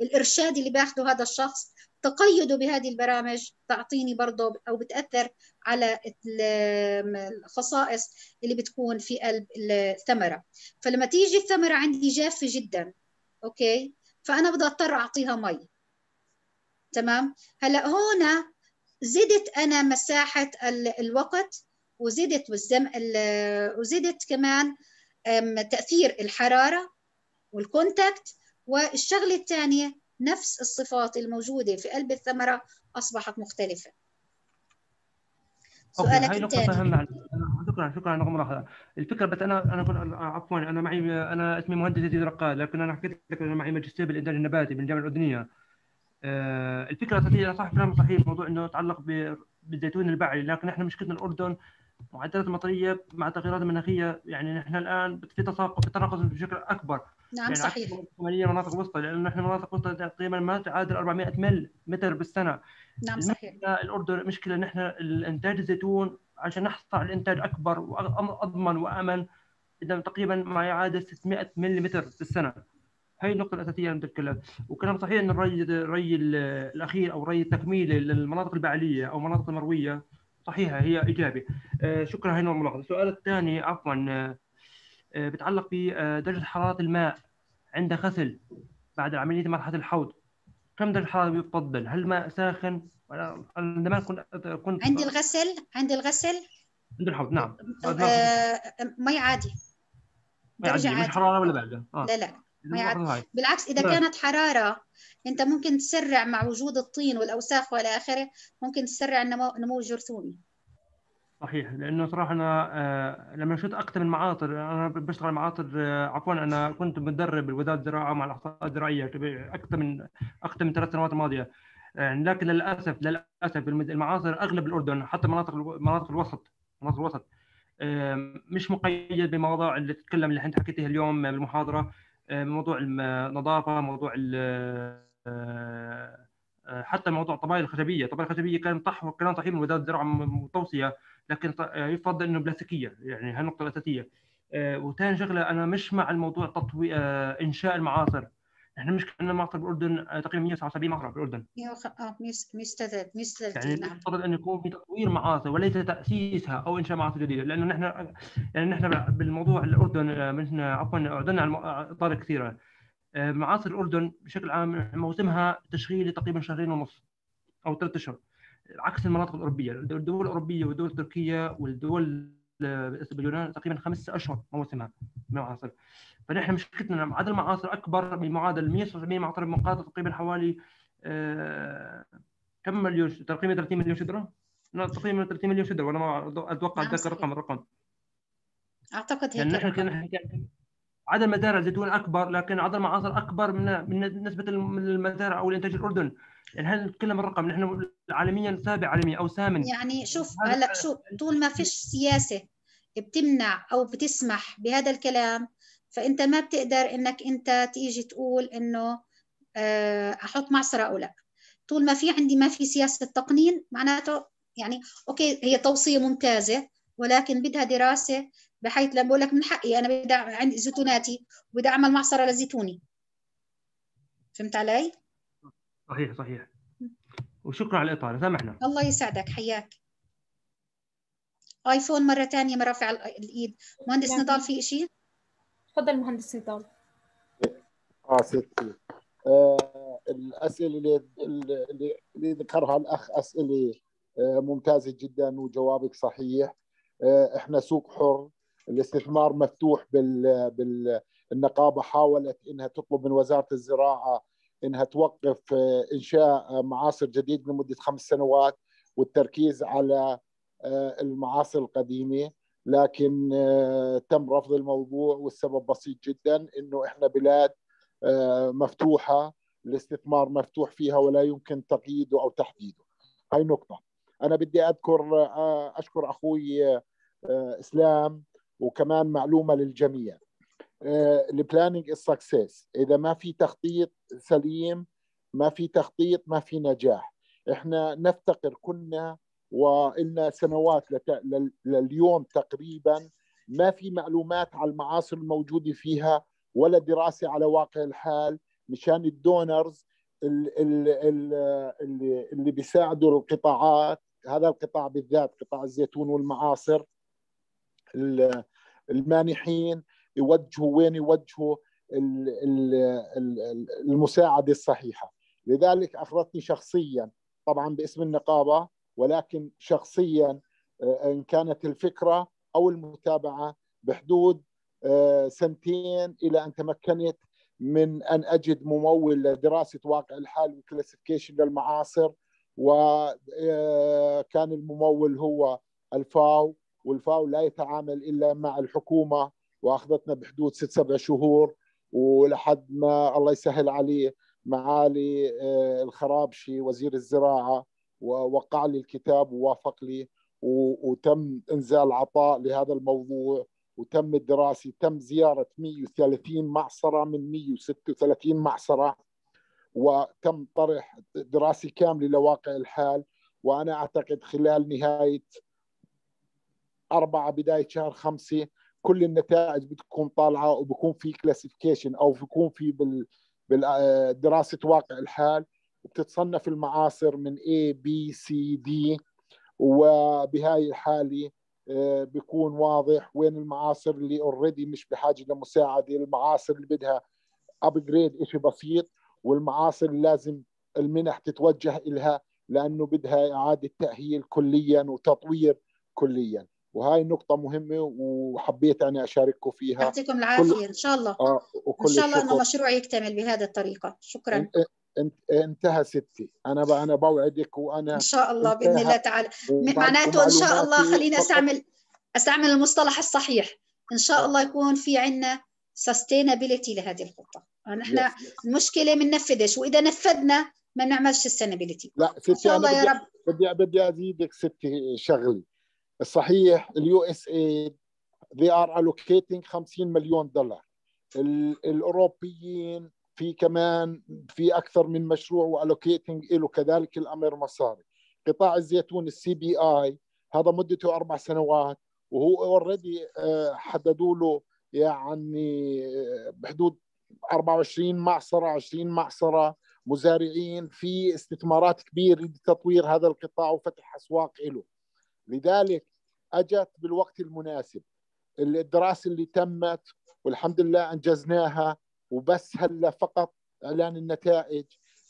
الإرشاد اللي بياخده هذا الشخص تقيده بهذه البرامج تعطيني برضه أو بتأثر على الخصائص اللي بتكون في قلب الثمرة فلما تيجي الثمرة عندي جافة جدا أوكي فأنا بدي أضطر أعطيها مي تمام هلا هون زدت أنا مساحة الوقت وزدت والزم وزدت كمان تاثير الحراره والكونتاكت والشغله الثانيه نفس الصفات الموجوده في قلب الثمره اصبحت مختلفه سؤالك الثاني شكرا شكرا نغم راح الفكره بس انا انا عفوا انا معي انا اسمي مهندس يزيد رقال لكن انا حكيت لك انا معي ماجستير بالانتاج النباتي من الجامعه الاردنيه آه، الفكره الاساسيه صح كلام صحيح موضوع انه يتعلق بالزيتون البعري لكن احنا مشكلتنا الاردن معدلات المطريه مع التغيرات المناخيه يعني نحن الان في تساقط في تناقص بشكل اكبر نعم يعني صحيح ثمانيه مناطق وسطى لانه نحن مناطق وسطى تقريبا ما تعادل 400 مل متر بالسنه نعم صحيح الاردن المشكله نحن الانتاج الزيتون عشان نحصل على انتاج اكبر واضمن وامن اذا تقريبا ما يعادل 600 مل متر بالسنه هي النقطة الأساسية اللي نتكلم وكلام صحيح أن الري الري الأخير أو ري التكميلي للمناطق البعلية أو المناطق المروية صحيحه هي اجابه آه، شكرا هنا الملاحظه السؤال الثاني عفوا آه، آه، بتعلق بدرجه حراره الماء عند غسل بعد عمليه مرحله الحوض كم درجه الحراره يفضل هل الماء ساخن عندما كنت كنت عند الغسل عند الغسل عند الحوض نعم مي عادي درجة عادي. مش حراره ولا بارده آه. لا لا ما بالعكس اذا كانت حراره انت ممكن تسرع مع وجود الطين والاوساخ والى اخره ممكن تسرع النمو نمو الجرثومي صحيح لانه صراحه انا آه، لما شفت اقدم معاطر انا بشتغل معاطر آه، عفوا انا كنت مدرب الوزاره الزراعه مع الاحصاءات الزراعيه اكثر من اكثر من ثلاث سنوات الماضيه آه، لكن للاسف للاسف المعاصر اغلب الاردن حتى مناطق مناطق الوسط مناطق الوسط مش مقيد بمواضيع اللي تتكلم اللي انت حكيتها اليوم بالمحاضره آه، موضوع النظافه موضوع آه، آه، حتى موضوع الطبايل الخشبيه، الطبايل الخشبيه كان طح كان طحين من وزاره الزراعه متوصيه لكن يفضل انه بلاستيكيه يعني هالنقطه الاساسيه. وثاني شغله انا مش مع الموضوع تطوير انشاء المعاصر احنا مش عندنا مقطع بالاردن آه، تقريبا 179 مقطع بالاردن 133 133 يعني نعم. يفترض ان يكون في تطوير معاصر وليس تاسيسها او انشاء معاصر جديده لانه نحن يعني نحن بالموضوع الاردن آه، مثل عفوا اعدنا عن اطار آه، كثيره معاصر الاردن بشكل عام موسمها تشغيلي تقريبا شهرين ونص او ثلاث اشهر عكس المناطق الاوروبيه الدول الاوروبيه والدول التركيه والدول باليونان تقريبا خمسة اشهر موسمها معاصر فنحن مشكلتنا مع المعاصر اكبر بالمعادله 170 معطر مقاطع تقريبا حوالي آه، كم مليون تقريبا 30 مليون شدره تقريبا 30 مليون شدره وانا ما اتوقع نعم، اتذكر رقم الرقم اعتقد هيك يعني نحن عدد مزارع الزيتون اكبر لكن عدد المعاصر اكبر من من نسبه المزارع او الانتاج الاردن يعني هل نتكلم الرقم نحن عالميا سابع عالميا او ثامن يعني شوف هلا شو طول ما فيش سياسه بتمنع او بتسمح بهذا الكلام فانت ما بتقدر انك انت تيجي تقول انه آه، احط معصره او لا طول ما في عندي ما في سياسه تقنين معناته يعني اوكي هي توصيه ممتازه ولكن بدها دراسه بحيث لما بقول لك من حقي انا بدي عندي زيتوناتي وبدي اعمل معصره لزيتوني فهمت علي؟ صحيح صحيح وشكرا على الاطاله سامحنا الله يسعدك حياك ايفون مره ثانيه مرافع الايد مهندس يعني نضال في شيء تفضل مهندس نضال اه ستي آه، الاسئله اللي اللي, ذكرها الاخ اسئله آه، ممتازه جدا وجوابك صحيح آه، احنا سوق حر الاستثمار مفتوح بال بالنقابه حاولت انها تطلب من وزاره الزراعه انها توقف انشاء معاصر جديد لمده خمس سنوات والتركيز على آه، المعاصي القديمه لكن آه، تم رفض الموضوع والسبب بسيط جدا انه احنا بلاد آه، مفتوحه الاستثمار مفتوح فيها ولا يمكن تقييده او تحديده هاي نقطه انا بدي اذكر اشكر اخوي اسلام وكمان معلومه للجميع البلاننج السكسس اذا ما في تخطيط سليم ما في تخطيط ما في نجاح احنا نفتقر كنا وإلنا سنوات لليوم تقريبا ما في معلومات على المعاصر الموجودة فيها ولا دراسة على واقع الحال مشان الدونرز اللي, اللي بيساعدوا القطاعات هذا القطاع بالذات قطاع الزيتون والمعاصر المانحين يوجهوا وين يوجهوا المساعدة الصحيحة لذلك أخذتني شخصيا طبعا باسم النقابة ولكن شخصيا آه، ان كانت الفكره او المتابعه بحدود آه، سنتين الى ان تمكنت من ان اجد ممول لدراسه واقع الحال وكلاسيفيكيشن للمعاصر وكان آه، الممول هو الفاو والفاو لا يتعامل الا مع الحكومه واخذتنا بحدود ست سبع شهور ولحد ما الله يسهل عليه معالي الخرابشي وزير الزراعه ووقع لي الكتاب ووافق لي وتم انزال عطاء لهذا الموضوع وتم الدراسه تم زياره 130 معصره من 136 معصره وتم طرح دراسه كامله لواقع الحال وانا اعتقد خلال نهايه أربعة بداية شهر خمسة كل النتائج بتكون طالعة وبكون في كلاسيفيكيشن أو بكون في بال دراسة واقع الحال وبتتصنف المعاصر من A B C D وبهاي الحالة آه، بيكون واضح وين المعاصر اللي اوريدي مش بحاجة لمساعدة المعاصر اللي بدها ابجريد شيء بسيط والمعاصر اللي لازم المنح تتوجه إلها لأنه بدها إعادة تأهيل كليا وتطوير كليا وهاي نقطة مهمة وحبيت أنا أشارككم فيها يعطيكم العافية كل... إن شاء الله آه وكل إن شاء الله أن المشروع يكتمل بهذه الطريقة شكرا انتهى ستي انا انا بوعدك وانا ان شاء الله باذن الله تعالى معناته ان شاء الله خلينا استعمل استعمل المصطلح الصحيح ان شاء آه. الله يكون في عندنا سستينابيلتي لهذه الخطه نحن المشكله من نفذش واذا نفذنا ما نعملش سستينابيلتي لا ستي ان شاء الله يا رب بدي بدي ازيدك ستي شغله الصحيح اليو اس اي they are allocating 50 مليون دولار الاوروبيين في كمان في اكثر من مشروع والوكيتنج له كذلك الامر مصاري قطاع الزيتون السي بي اي هذا مدته اربع سنوات وهو اوريدي آه، حددوا له يعني آه، بحدود 24 معصره 20 معصره مزارعين في استثمارات كبيره لتطوير هذا القطاع وفتح اسواق له لذلك اجت بالوقت المناسب الدراسه اللي تمت والحمد لله انجزناها وبس هلا فقط اعلان النتائج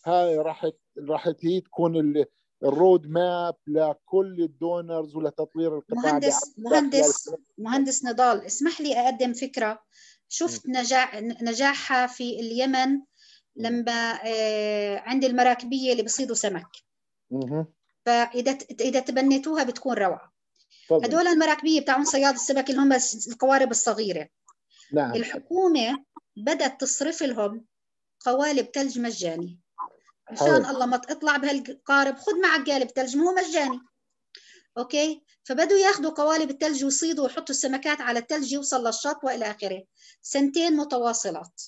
هاي راح راح هي تكون الرود ماب لكل الدونرز ولتطوير القطاع مهندس مهندس مهندس نضال اسمح لي اقدم فكره شفت نجاح نجاحها في اليمن لما آه، عند المراكبيه اللي بيصيدوا سمك فاذا اذا تبنيتوها بتكون روعه هدول المراكبيه بتاعون صياد السمك اللي هم القوارب الصغيره نعم. الحكومه بدات تصرف لهم قوالب ثلج مجاني مشان الله ما تطلع بهالقارب خذ معك قالب ثلج ما هو مجاني اوكي فبدوا ياخذوا قوالب الثلج ويصيدوا ويحطوا السمكات على الثلج يوصل للشط والى اخره سنتين متواصلات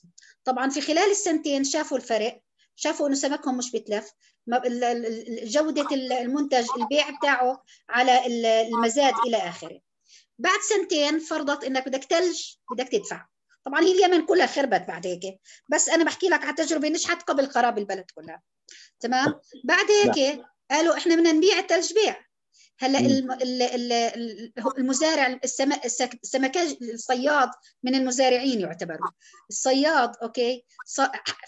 طبعا في خلال السنتين شافوا الفرق شافوا انه سمكهم مش بتلف جوده المنتج البيع بتاعه على المزاد الى اخره بعد سنتين فرضت انك بدك تلج بدك تدفع طبعا هي اليمن كلها خربت بعد هيك بس انا بحكي لك على تجربه نجحت قبل خراب البلد كلها تمام بعد هيك نعم. قالوا احنا بدنا نبيع الثلج بيع هلا المزارع السمكاج الصياد من المزارعين يعتبروا الصياد اوكي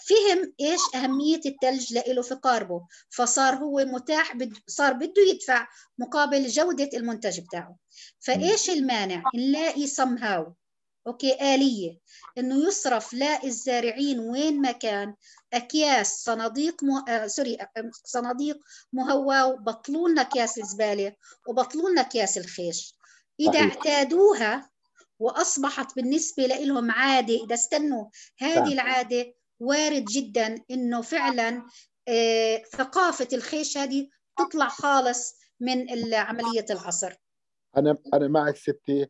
فهم ايش اهميه الثلج له في قاربه فصار هو متاح صار بده يدفع مقابل جوده المنتج بتاعه فايش المانع نلاقي somehow اوكي آلية انه يصرف لا الزارعين وين ما كان اكياس صناديق مو... آه سوري آه، صناديق مهواة وبطلوا لنا اكياس الزبالة وبطلوا لنا اكياس الخيش اذا اعتادوها واصبحت بالنسبة لهم عادة اذا استنوا هذه العادة وارد جدا انه فعلا آه ثقافة الخيش هذه تطلع خالص من عملية العصر انا انا معك ستي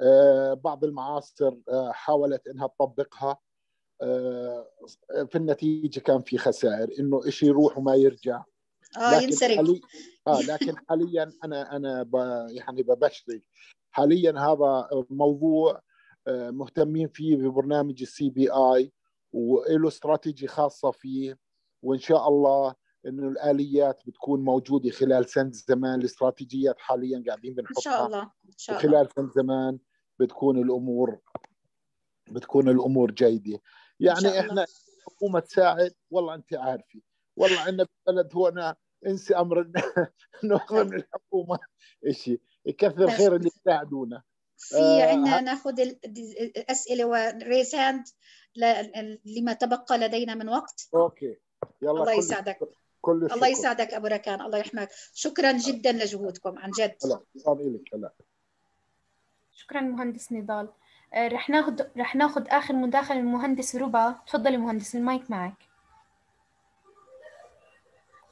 آه، بعض المعاصر آه، حاولت انها تطبقها آه، في النتيجه كان في خسائر انه شيء يروح وما يرجع اه ينسرق حالي... اه لكن حاليا انا انا ب... يعني ببشري حاليا هذا موضوع مهتمين فيه ببرنامج السي بي اي وله استراتيجي خاصه فيه وان شاء الله انه الاليات بتكون موجوده خلال سنه زمان الاستراتيجيات حاليا قاعدين بنحطها ان شاء الله ان شاء الله خلال سنه زمان بتكون الامور بتكون الامور جيده يعني احنا الحكومه تساعد والله انت عارفه والله عندنا بالبلد انا انسي امر ناخذ من الحكومه شيء كثر خير اللي يساعدونا في آه عندنا ناخذ الاسئله وريز هاند لما تبقى لدينا من وقت اوكي يلا الله يسعدك كل الشكر. الله يسعدك ابو ركان الله يرحمك شكرا نعم. جدا لجهودكم عن جد شكرا مهندس نضال آه، رح ناخذ رح ناخذ اخر مداخله مهندس ربا تفضلي مهندس المايك معك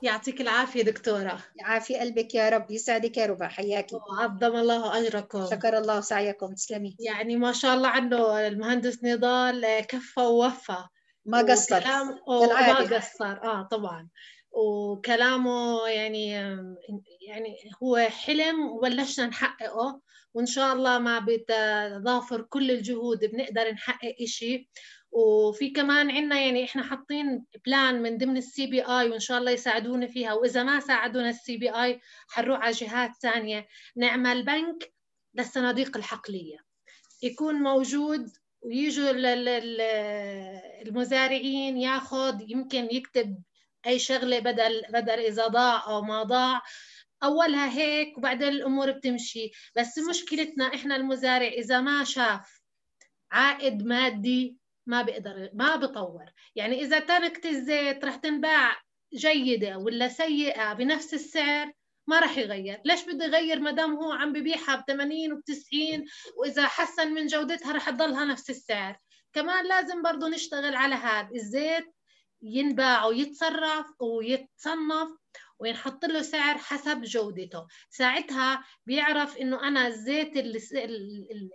يعطيك العافية دكتورة يعافي قلبك يا رب يسعدك يا ربا حياكي عظم الله أجركم شكر الله سعيكم تسلمي يعني ما شاء الله عنه المهندس نضال آه، كفى ووفى ما قصر ما قصر اه طبعا وكلامه يعني يعني هو حلم وبلشنا نحققه وإن شاء الله مع بتضافر كل الجهود بنقدر نحقق إشي وفي كمان عنا يعني احنا حاطين بلان من ضمن السي بي اي وان شاء الله يساعدونا فيها واذا ما ساعدونا السي بي اي حنروح على جهات ثانيه نعمل بنك للصناديق الحقليه يكون موجود ويجوا المزارعين ياخذ يمكن يكتب اي شغله بدل بدل اذا ضاع او ما ضاع اولها هيك وبعدين الامور بتمشي بس مشكلتنا احنا المزارع اذا ما شاف عائد مادي ما بقدر ما بطور يعني اذا تركت الزيت رح تنباع جيده ولا سيئه بنفس السعر ما راح يغير ليش بده يغير ما دام هو عم ببيعها ب 80 وب 90 واذا حسن من جودتها رح تضلها نفس السعر كمان لازم برضه نشتغل على هذا الزيت ينباع ويتصرف ويتصنف وينحط له سعر حسب جودته ساعتها بيعرف انه انا الزيت اللي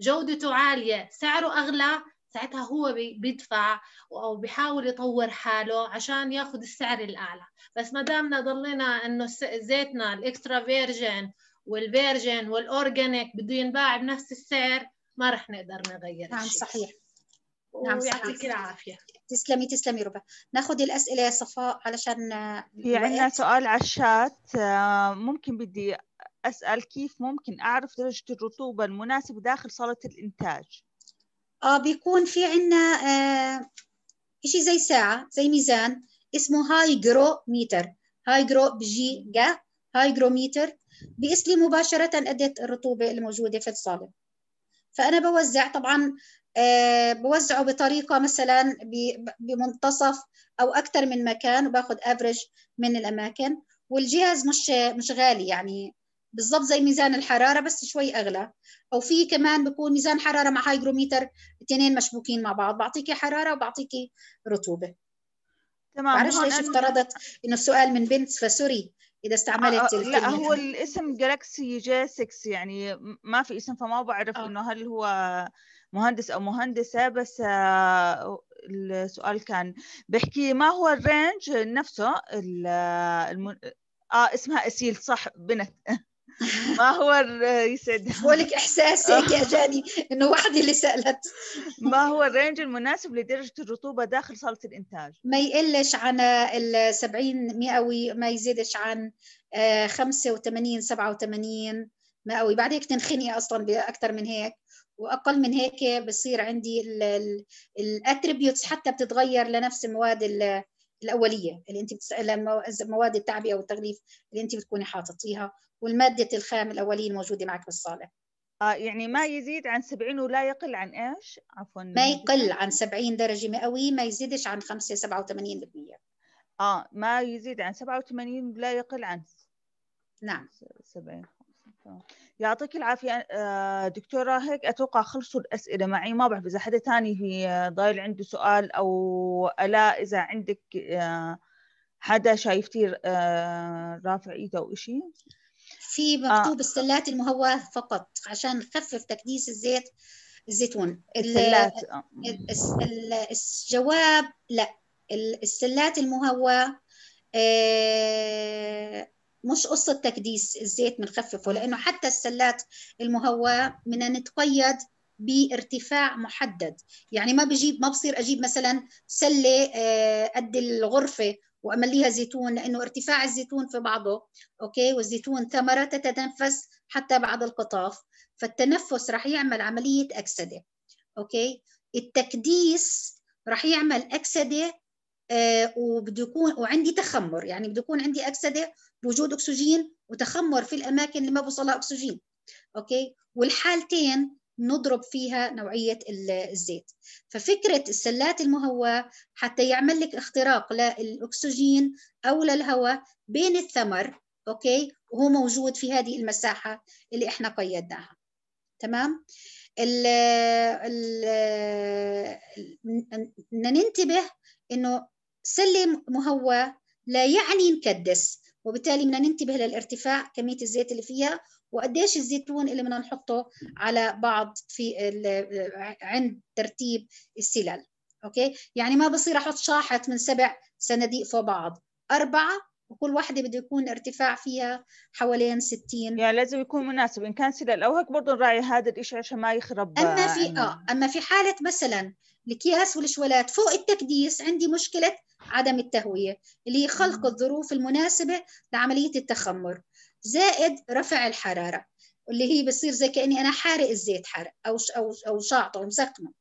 جودته عاليه سعره اغلى ساعتها هو بيدفع او بيحاول يطور حاله عشان ياخذ السعر الاعلى بس ما دامنا ضلينا انه زيتنا الاكسترا فيرجن والفيرجن والاورجانيك بده ينباع بنفس السعر ما رح نقدر نغير نعم صحيح نعم ويعطيك العافيه تسلمي تسلمي ربع ناخذ الاسئله يا صفاء علشان آه، في عندنا سؤال على الشات آه، ممكن بدي اسال كيف ممكن اعرف درجه الرطوبه المناسبه داخل صاله الانتاج اه بيكون في عندنا آه شيء زي ساعه زي ميزان اسمه هايجروميتر هايجرو بجي جا هايجروميتر بيقيس لي مباشره قد الرطوبه الموجوده في الصاله فانا بوزع طبعا آه، بوزعه بطريقه مثلا بمنتصف او اكثر من مكان وباخذ افرج من الاماكن والجهاز مش مش غالي يعني بالضبط زي ميزان الحراره بس شوي اغلى او في كمان بكون ميزان حراره مع هايجروميتر اثنين مشبوكين مع بعض بعطيكي حراره وبعطيكي رطوبه تمام معلش ليش افترضت انه السؤال من بنت فسوري اذا استعملت آه, آه، لا هو الاسم جالكسي جي 6 يعني ما في اسم فما بعرف آه. انه هل هو مهندس او مهندسه بس آه، السؤال كان بحكي ما هو الرينج نفسه المن... اه اسمها اسيل صح بنت ما هو يسعد ولك احساس هيك اجاني انه وحدي اللي سالت ما هو الرينج المناسب لدرجه الرطوبه داخل صاله الانتاج ما يقلش عن ال 70 مئوي ما يزيدش عن 85 87 مئوي بعد هيك تنخنقي اصلا باكثر من هيك واقل من هيك بصير عندي الاتريبيوتس حتى بتتغير لنفس المواد الاوليه اللي انت مواد التعبئه والتغليف اللي انت بتكوني حاططيها والماده الخام الاوليه الموجوده معك بالصاله اه يعني ما يزيد عن 70 ولا يقل عن ايش؟ عفوا ما يقل عن 70 درجه مئويه ما يزيدش عن 5 87% اه ما يزيد عن 87 ولا يقل عن نعم 70 يعطيك العافية آه، دكتورة هيك أتوقع خلصوا الأسئلة معي ما بعرف إذا حدا تاني في ضايل عنده سؤال أو ألا إذا عندك آه، حدا شايفتي آه، رافع إيده أو إشي في مكتوب آه. السلات المهواة فقط عشان نخفف تكديس الزيت الزيتون السلات الجواب لا السلات المهواة مش قصه تكديس الزيت بنخففه لانه حتى السلات المهواه بدنا نتقيد بارتفاع محدد يعني ما بجيب ما بصير اجيب مثلا سله آه، قد الغرفه وامليها زيتون لانه ارتفاع الزيتون في بعضه اوكي والزيتون ثمره تتنفس حتى بعد القطاف فالتنفس رح يعمل عمليه اكسده اوكي التكديس رح يعمل اكسده آه، وبده يكون وعندي تخمر يعني بده يكون عندي اكسده بوجود اكسجين وتخمر في الاماكن اللي ما بوصلها اكسجين اوكي والحالتين نضرب فيها نوعيه الزيت ففكره السلات المهواه حتى يعمل لك اختراق للاكسجين او للهواء بين الثمر اوكي وهو موجود في هذه المساحه اللي احنا قيدناها تمام ال ال ننتبه انه سلم مهوى لا يعني مكدس وبالتالي بدنا ننتبه للارتفاع كميه الزيت اللي فيها وقديش الزيتون اللي بدنا نحطه على بعض في عند ترتيب السلال اوكي يعني ما بصير احط شاحط من سبع صناديق فوق بعض اربعه وكل واحدة بده يكون ارتفاع فيها حوالين 60 يعني لازم يكون مناسب إن كان سلال أو هيك برضه نراعي هذا الشيء عشان ما يخرب أما في آه أما في حالة مثلا الأكياس والشوالات فوق التكديس عندي مشكلة عدم التهوية اللي هي خلق الظروف المناسبة لعملية التخمر زائد رفع الحرارة اللي هي بصير زي كأني أنا حارق الزيت حرق أو أو أو شاطه ومسقمه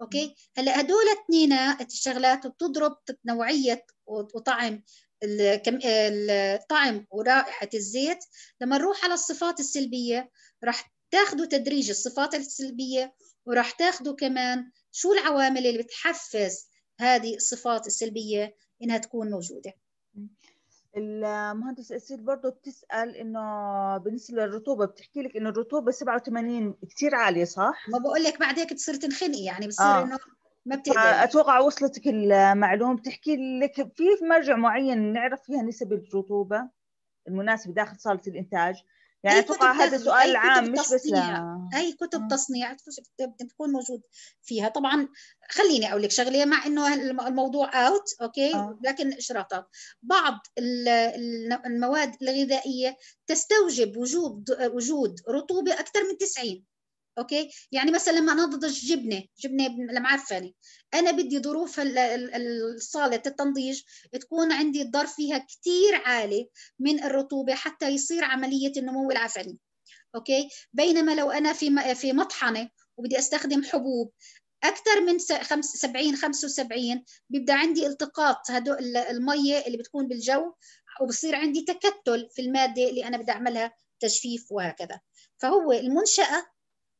اوكي هلا هدول اثنين الشغلات بتضرب نوعيه وطعم الطعم ورائحه الزيت لما نروح على الصفات السلبيه راح تاخذوا تدريج الصفات السلبيه وراح تاخذوا كمان شو العوامل اللي بتحفز هذه الصفات السلبيه انها تكون موجوده المهندس أسير برضه بتسال انه بالنسبه للرطوبه بتحكي لك انه الرطوبه 87 كثير عاليه صح؟ ما بقول لك بعد هيك بتصير تنخنقي يعني بتصير آه. انه ما آه، اتوقع وصلتك المعلومه بتحكي لك في مرجع معين نعرف فيها نسب الرطوبه المناسبه داخل صاله الانتاج يعني اتوقع هذا سؤال عام مش بس آه. اي كتب آه. تصنيع بتكون موجود فيها طبعا خليني اقول لك شغله مع انه الموضوع اوت اوكي لكن اشراطات بعض المواد الغذائيه تستوجب وجود وجود رطوبه اكثر من 90 اوكي يعني مثلا لما انضج جبنه جبنه المعفنه انا بدي ظروف الصاله التنضيج تكون عندي الضر فيها كثير عالي من الرطوبه حتى يصير عمليه النمو العفني اوكي بينما لو انا في في مطحنه وبدي استخدم حبوب اكثر من 70 75 بيبدا عندي التقاط هدول الميه اللي بتكون بالجو وبصير عندي تكتل في الماده اللي انا بدي اعملها تجفيف وهكذا فهو المنشاه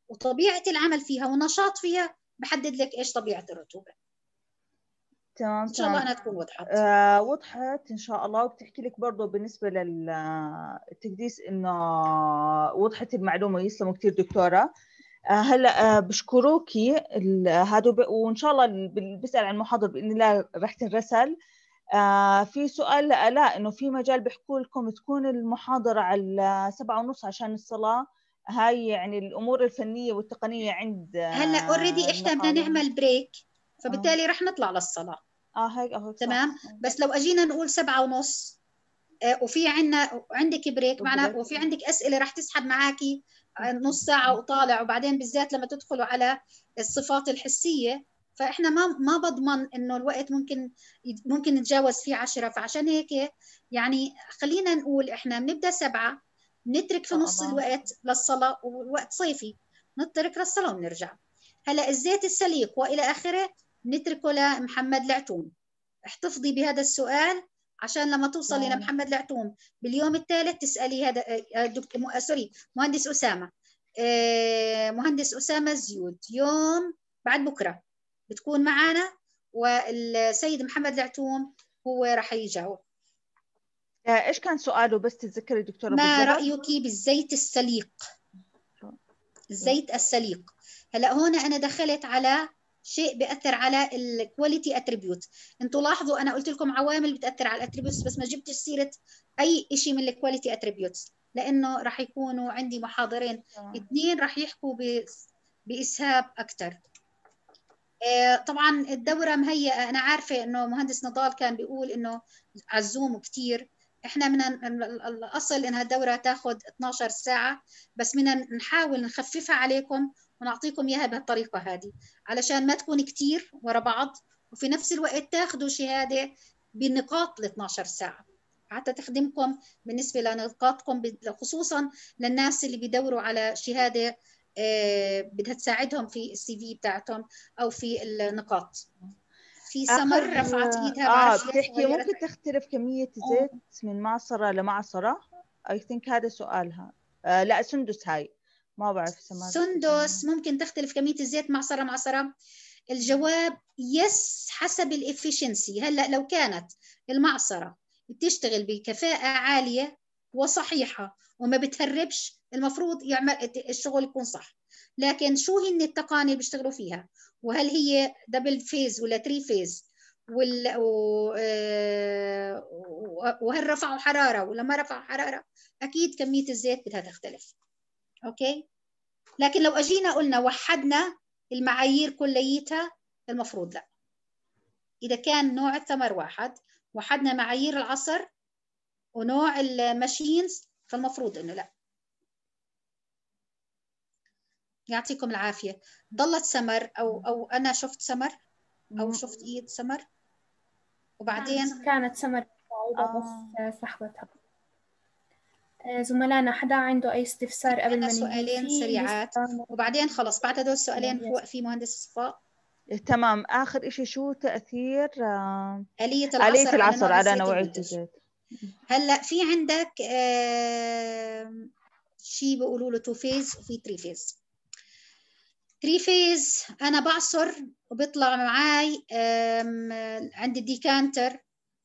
وطبيعه العمل فيها ونشاط فيها بحدد لك ايش طبيعه الرطوبه تمام ان شاء الله انها تكون وضحت آه وضحت ان شاء الله وبتحكي لك برضه بالنسبه للتقديس آه، انه وضحت المعلومه يسلموا كثير دكتوره آه هلا آه بشكروكي هذا وان شاء الله بسال عن المحاضر باذن الله رح تنرسل آه في سؤال لألاء انه في مجال بحكوا لكم تكون المحاضره على سبعة ونص عشان الصلاه هاي يعني الامور الفنيه والتقنيه عند هلا اوريدي آه، احنا بدنا نعمل بريك فبالتالي آه. رح نطلع للصلاه اه هيك اهو تمام آه. بس لو اجينا نقول سبعة ونص وفي عنا عندك بريك معنا وفي عندك اسئله رح تسحب معاكي نص ساعه وطالع وبعدين بالذات لما تدخلوا على الصفات الحسيه فاحنا ما ما بضمن انه الوقت ممكن ممكن نتجاوز فيه عشرة فعشان هيك يعني خلينا نقول احنا بنبدا سبعة نترك في نص الوقت للصلاه والوقت صيفي نترك للصلاه ونرجع هلا الزيت السليق والى اخره نتركه لمحمد العتوم احتفظي بهذا السؤال عشان لما توصلي آه. لمحمد العتوم باليوم الثالث تسالي هذا آه، آه، دكتور سوري مهندس اسامه مهندس اسامه الزيود يوم بعد بكره بتكون معنا والسيد محمد العتوم هو راح يجاوب ايش كان سؤاله بس تتذكري دكتوره ما رايك بالزيت السليق الزيت السليق هلا هون انا دخلت على شيء بياثر على الكواليتي اتريبيوت انتم لاحظوا انا قلت لكم عوامل بتاثر على الاتريبيوتس بس ما جبتش سيره اي شيء من الكواليتي اتريبيوتس لانه راح يكونوا عندي محاضرين اثنين راح يحكوا باسهاب اكثر آه، طبعا الدوره مهيئه انا عارفه انه مهندس نضال كان بيقول انه الزوم كثير احنا من الاصل انها الدوره تاخذ 12 ساعه بس من نحاول نخففها عليكم ونعطيكم اياها بهالطريقه هذه علشان ما تكون كثير ورا بعض وفي نفس الوقت تاخذوا شهاده بنقاط ال 12 ساعه حتى تخدمكم بالنسبه لنقاطكم خصوصا للناس اللي بيدوروا على شهاده آه، بدها تساعدهم في السي في بتاعتهم او في النقاط في سمر رفعت ايدها اه بتحكي ممكن تختلف كميه زيت آه. من معصره لمعصره اي ثينك هذا سؤالها آه لا سندس هاي ما بعرف سمر سندس ممكن تختلف كميه الزيت معصره معصره الجواب يس حسب الافشنسي هلا لو كانت المعصره بتشتغل بكفاءه عاليه وصحيحه وما بتهربش المفروض يعمل الشغل يكون صح لكن شو هن التقاني اللي بيشتغلوا فيها وهل هي دبل فيز ولا تري فيز وال آه، وهل رفعوا حراره ولا ما رفعوا حراره اكيد كميه الزيت بدها تختلف اوكي لكن لو اجينا قلنا وحدنا المعايير كليتها المفروض لا اذا كان نوع الثمر واحد وحدنا معايير العصر ونوع الماشينز فالمفروض انه لا يعطيكم العافيه ضلت سمر او او انا شفت سمر او شفت ايد سمر وبعدين كانت سمر بعيدة آه. بس سحبتها آه، زملائنا حدا عنده اي استفسار قبل ما سؤالين سريعات وبعدين خلص بعد هدول السؤالين هو في مهندس صفاء إيه، تمام اخر شيء شو تاثير آه، اليه العصر, آلية العصر على نوعيه الزيت هلا في عندك آه شيء بيقولوا له تو فيز وفي 3 فيز 3 فيز انا بعصر وبيطلع معي عند الديكانتر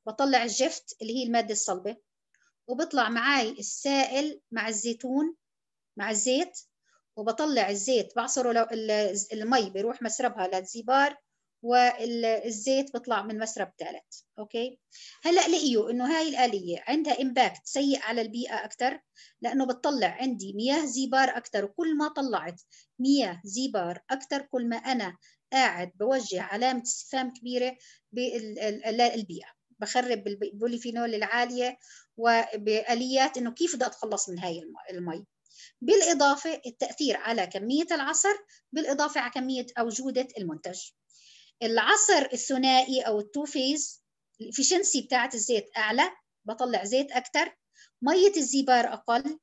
بطلع الجفت اللي هي الماده الصلبه وبطلع معي السائل مع الزيتون مع الزيت وبطلع الزيت بعصره المي بيروح مسربها للزيبار والزيت بيطلع من مسرب ثالث اوكي هلا لقيوا انه هاي الاليه عندها امباكت سيء على البيئه اكثر لانه بتطلع عندي مياه زيبار اكثر وكل ما طلعت مياه زيبار اكثر كل ما انا قاعد بوجه علامه استفهام كبيره للبيئه بخرب البوليفينول العاليه وباليات انه كيف بدي اتخلص من هاي المي بالاضافه التاثير على كميه العصر بالاضافه على كميه او جوده المنتج العصر الثنائي او التو فيز الافشنسي بتاعت الزيت اعلى بطلع زيت اكتر ميه الزبار اقل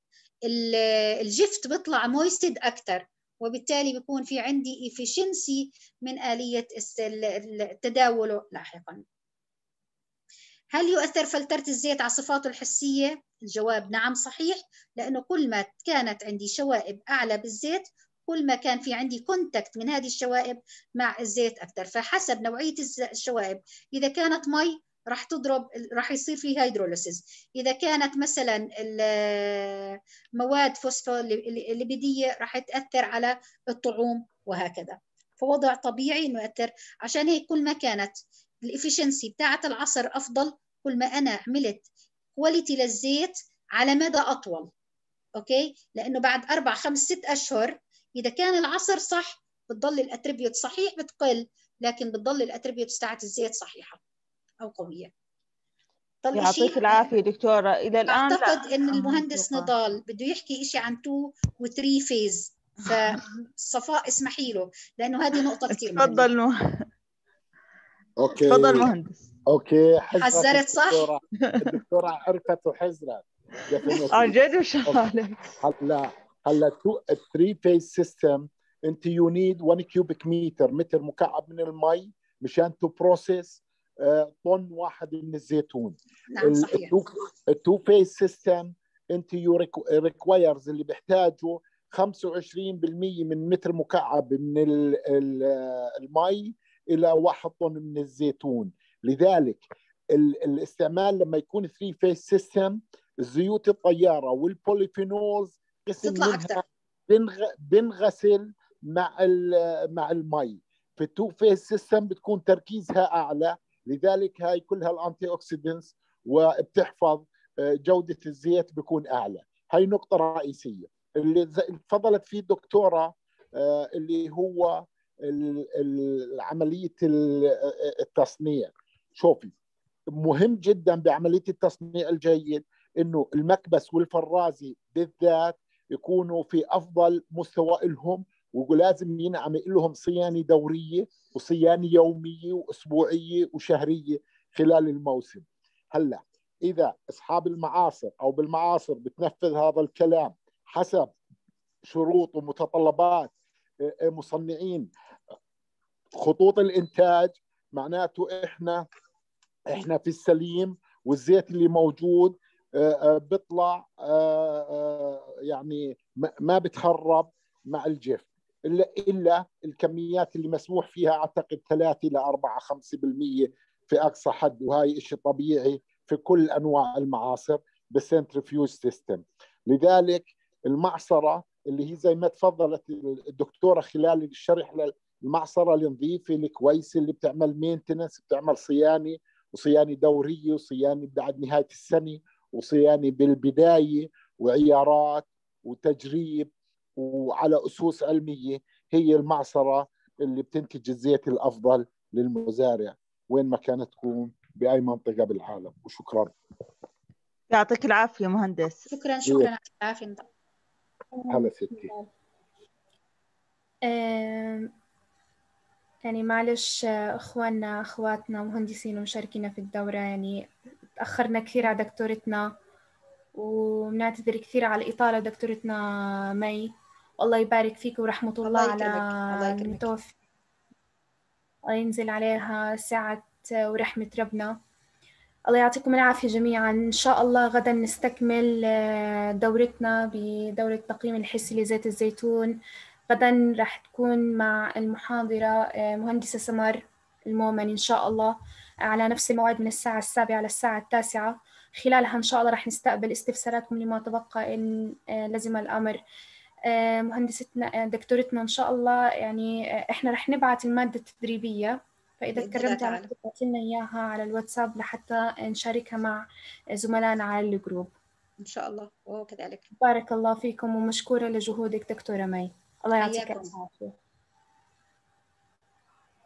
الجفت بيطلع مويستد اكتر وبالتالي بيكون في عندي افشنسي من آلية التداول لاحقا هل يؤثر فلترة الزيت على صفاته الحسية؟ الجواب نعم صحيح لأنه كل ما كانت عندي شوائب أعلى بالزيت كل ما كان في عندي كونتاكت من هذه الشوائب مع الزيت اكثر فحسب نوعيه الشوائب اذا كانت مي راح تضرب راح يصير في هيدروليسيس اذا كانت مثلا مواد فوسفوليبيديه راح تاثر على الطعوم وهكذا فوضع طبيعي انه ياثر عشان هيك كل ما كانت الافشنسي بتاعه العصر افضل كل ما انا عملت كواليتي للزيت على مدى اطول اوكي لانه بعد اربع خمس ست اشهر اذا كان العصر صح بتضل الاتريبيوت صحيح بتقل لكن بتضل الاتريبيوت بتاعت الزيت صحيحه او قويه يعطيك العافيه دكتوره الى الان اعتقد ان المهندس نضال بده يحكي شيء عن 2 و3 فيز فصفاء اسمحي له لانه هذه نقطه كثير تفضل اوكي تفضل مهندس اوكي حزرت صح الدكتوره عرفت وحزرت عن جد وش هلا هلا تو ثري فيز سيستم انت يو نيد 1 كيوبيك متر متر مكعب من المي مشان تو بروسيس آه، طن واحد من الزيتون نعم صحيح التو فيز سيستم انت يو ريكوايرز اللي بيحتاجه 25% من متر مكعب من المي الى واحد طن من الزيتون لذلك الاستعمال لما يكون ثري فيز سيستم زيوت الطياره والبوليفينولز قسم تطلع اكثر بنغسل مع مع المي في التو فيس سيستم بتكون تركيزها اعلى لذلك هاي كلها الانتي اوكسيدنتس وبتحفظ آه، جوده الزيت بكون اعلى هاي نقطه رئيسيه اللي تفضلت فيه الدكتوره آه، اللي هو عمليه آه، التصنيع شوفي مهم جدا بعمليه التصنيع الجيد انه المكبس والفرازي بالذات يكونوا في افضل مستوى لهم ولازم ينعمل لهم صيانه دوريه وصيانه يوميه واسبوعيه وشهريه خلال الموسم هلا اذا اصحاب المعاصر او بالمعاصر بتنفذ هذا الكلام حسب شروط ومتطلبات آه، آه، مصنعين خطوط الانتاج معناته احنا احنا في السليم والزيت اللي موجود آه، آه، بيطلع آه، يعني ما بتخرب مع الجف الا الا الكميات اللي مسموح فيها اعتقد 3 الى 4 5% في اقصى حد وهي شيء طبيعي في كل انواع المعاصر بالسنترفيوز سيستم لذلك المعصره اللي هي زي ما تفضلت الدكتوره خلال الشرح للمعصره النظيفه الكويسه اللي بتعمل مينتنس بتعمل صيانه وصيانه دوريه وصيانه بعد نهايه السنه وصيانه يعني بالبدايه وعيارات وتجريب وعلى اسس علميه هي المعصره اللي بتنتج الزيت الافضل للمزارع وين ما كانت تكون باي منطقه بالعالم وشكرا يعطيك العافيه مهندس شكرا شكرا على العافيه هلا ستي يعني معلش آه، اخواننا اخواتنا مهندسين ومشاركينا في الدوره يعني تأخرنا كثير على دكتورتنا وبنعتذر كثير على الإطالة دكتورتنا مي والله يبارك فيك ورحمة الله, الله على الله المتوفي الله ينزل عليها سعة ورحمة ربنا الله يعطيكم العافية جميعا إن شاء الله غدا نستكمل آه، دورتنا بدورة تقييم الحسي لزيت الزيتون غدا راح تكون مع المحاضرة آه، مهندسة سمر المؤمن إن شاء الله على نفس الموعد من الساعة السابعة للساعة التاسعة خلالها إن شاء الله رح نستقبل استفساراتكم لما تبقى إن آه، لزم الأمر آه، مهندستنا آه، دكتورتنا إن شاء الله يعني إحنا رح نبعث المادة التدريبية فإذا تكرمت على لنا إياها على الواتساب لحتى نشاركها مع زملائنا على الجروب إن شاء الله وكذلك بارك الله فيكم ومشكورة لجهودك دكتورة مي الله يعطيك العافية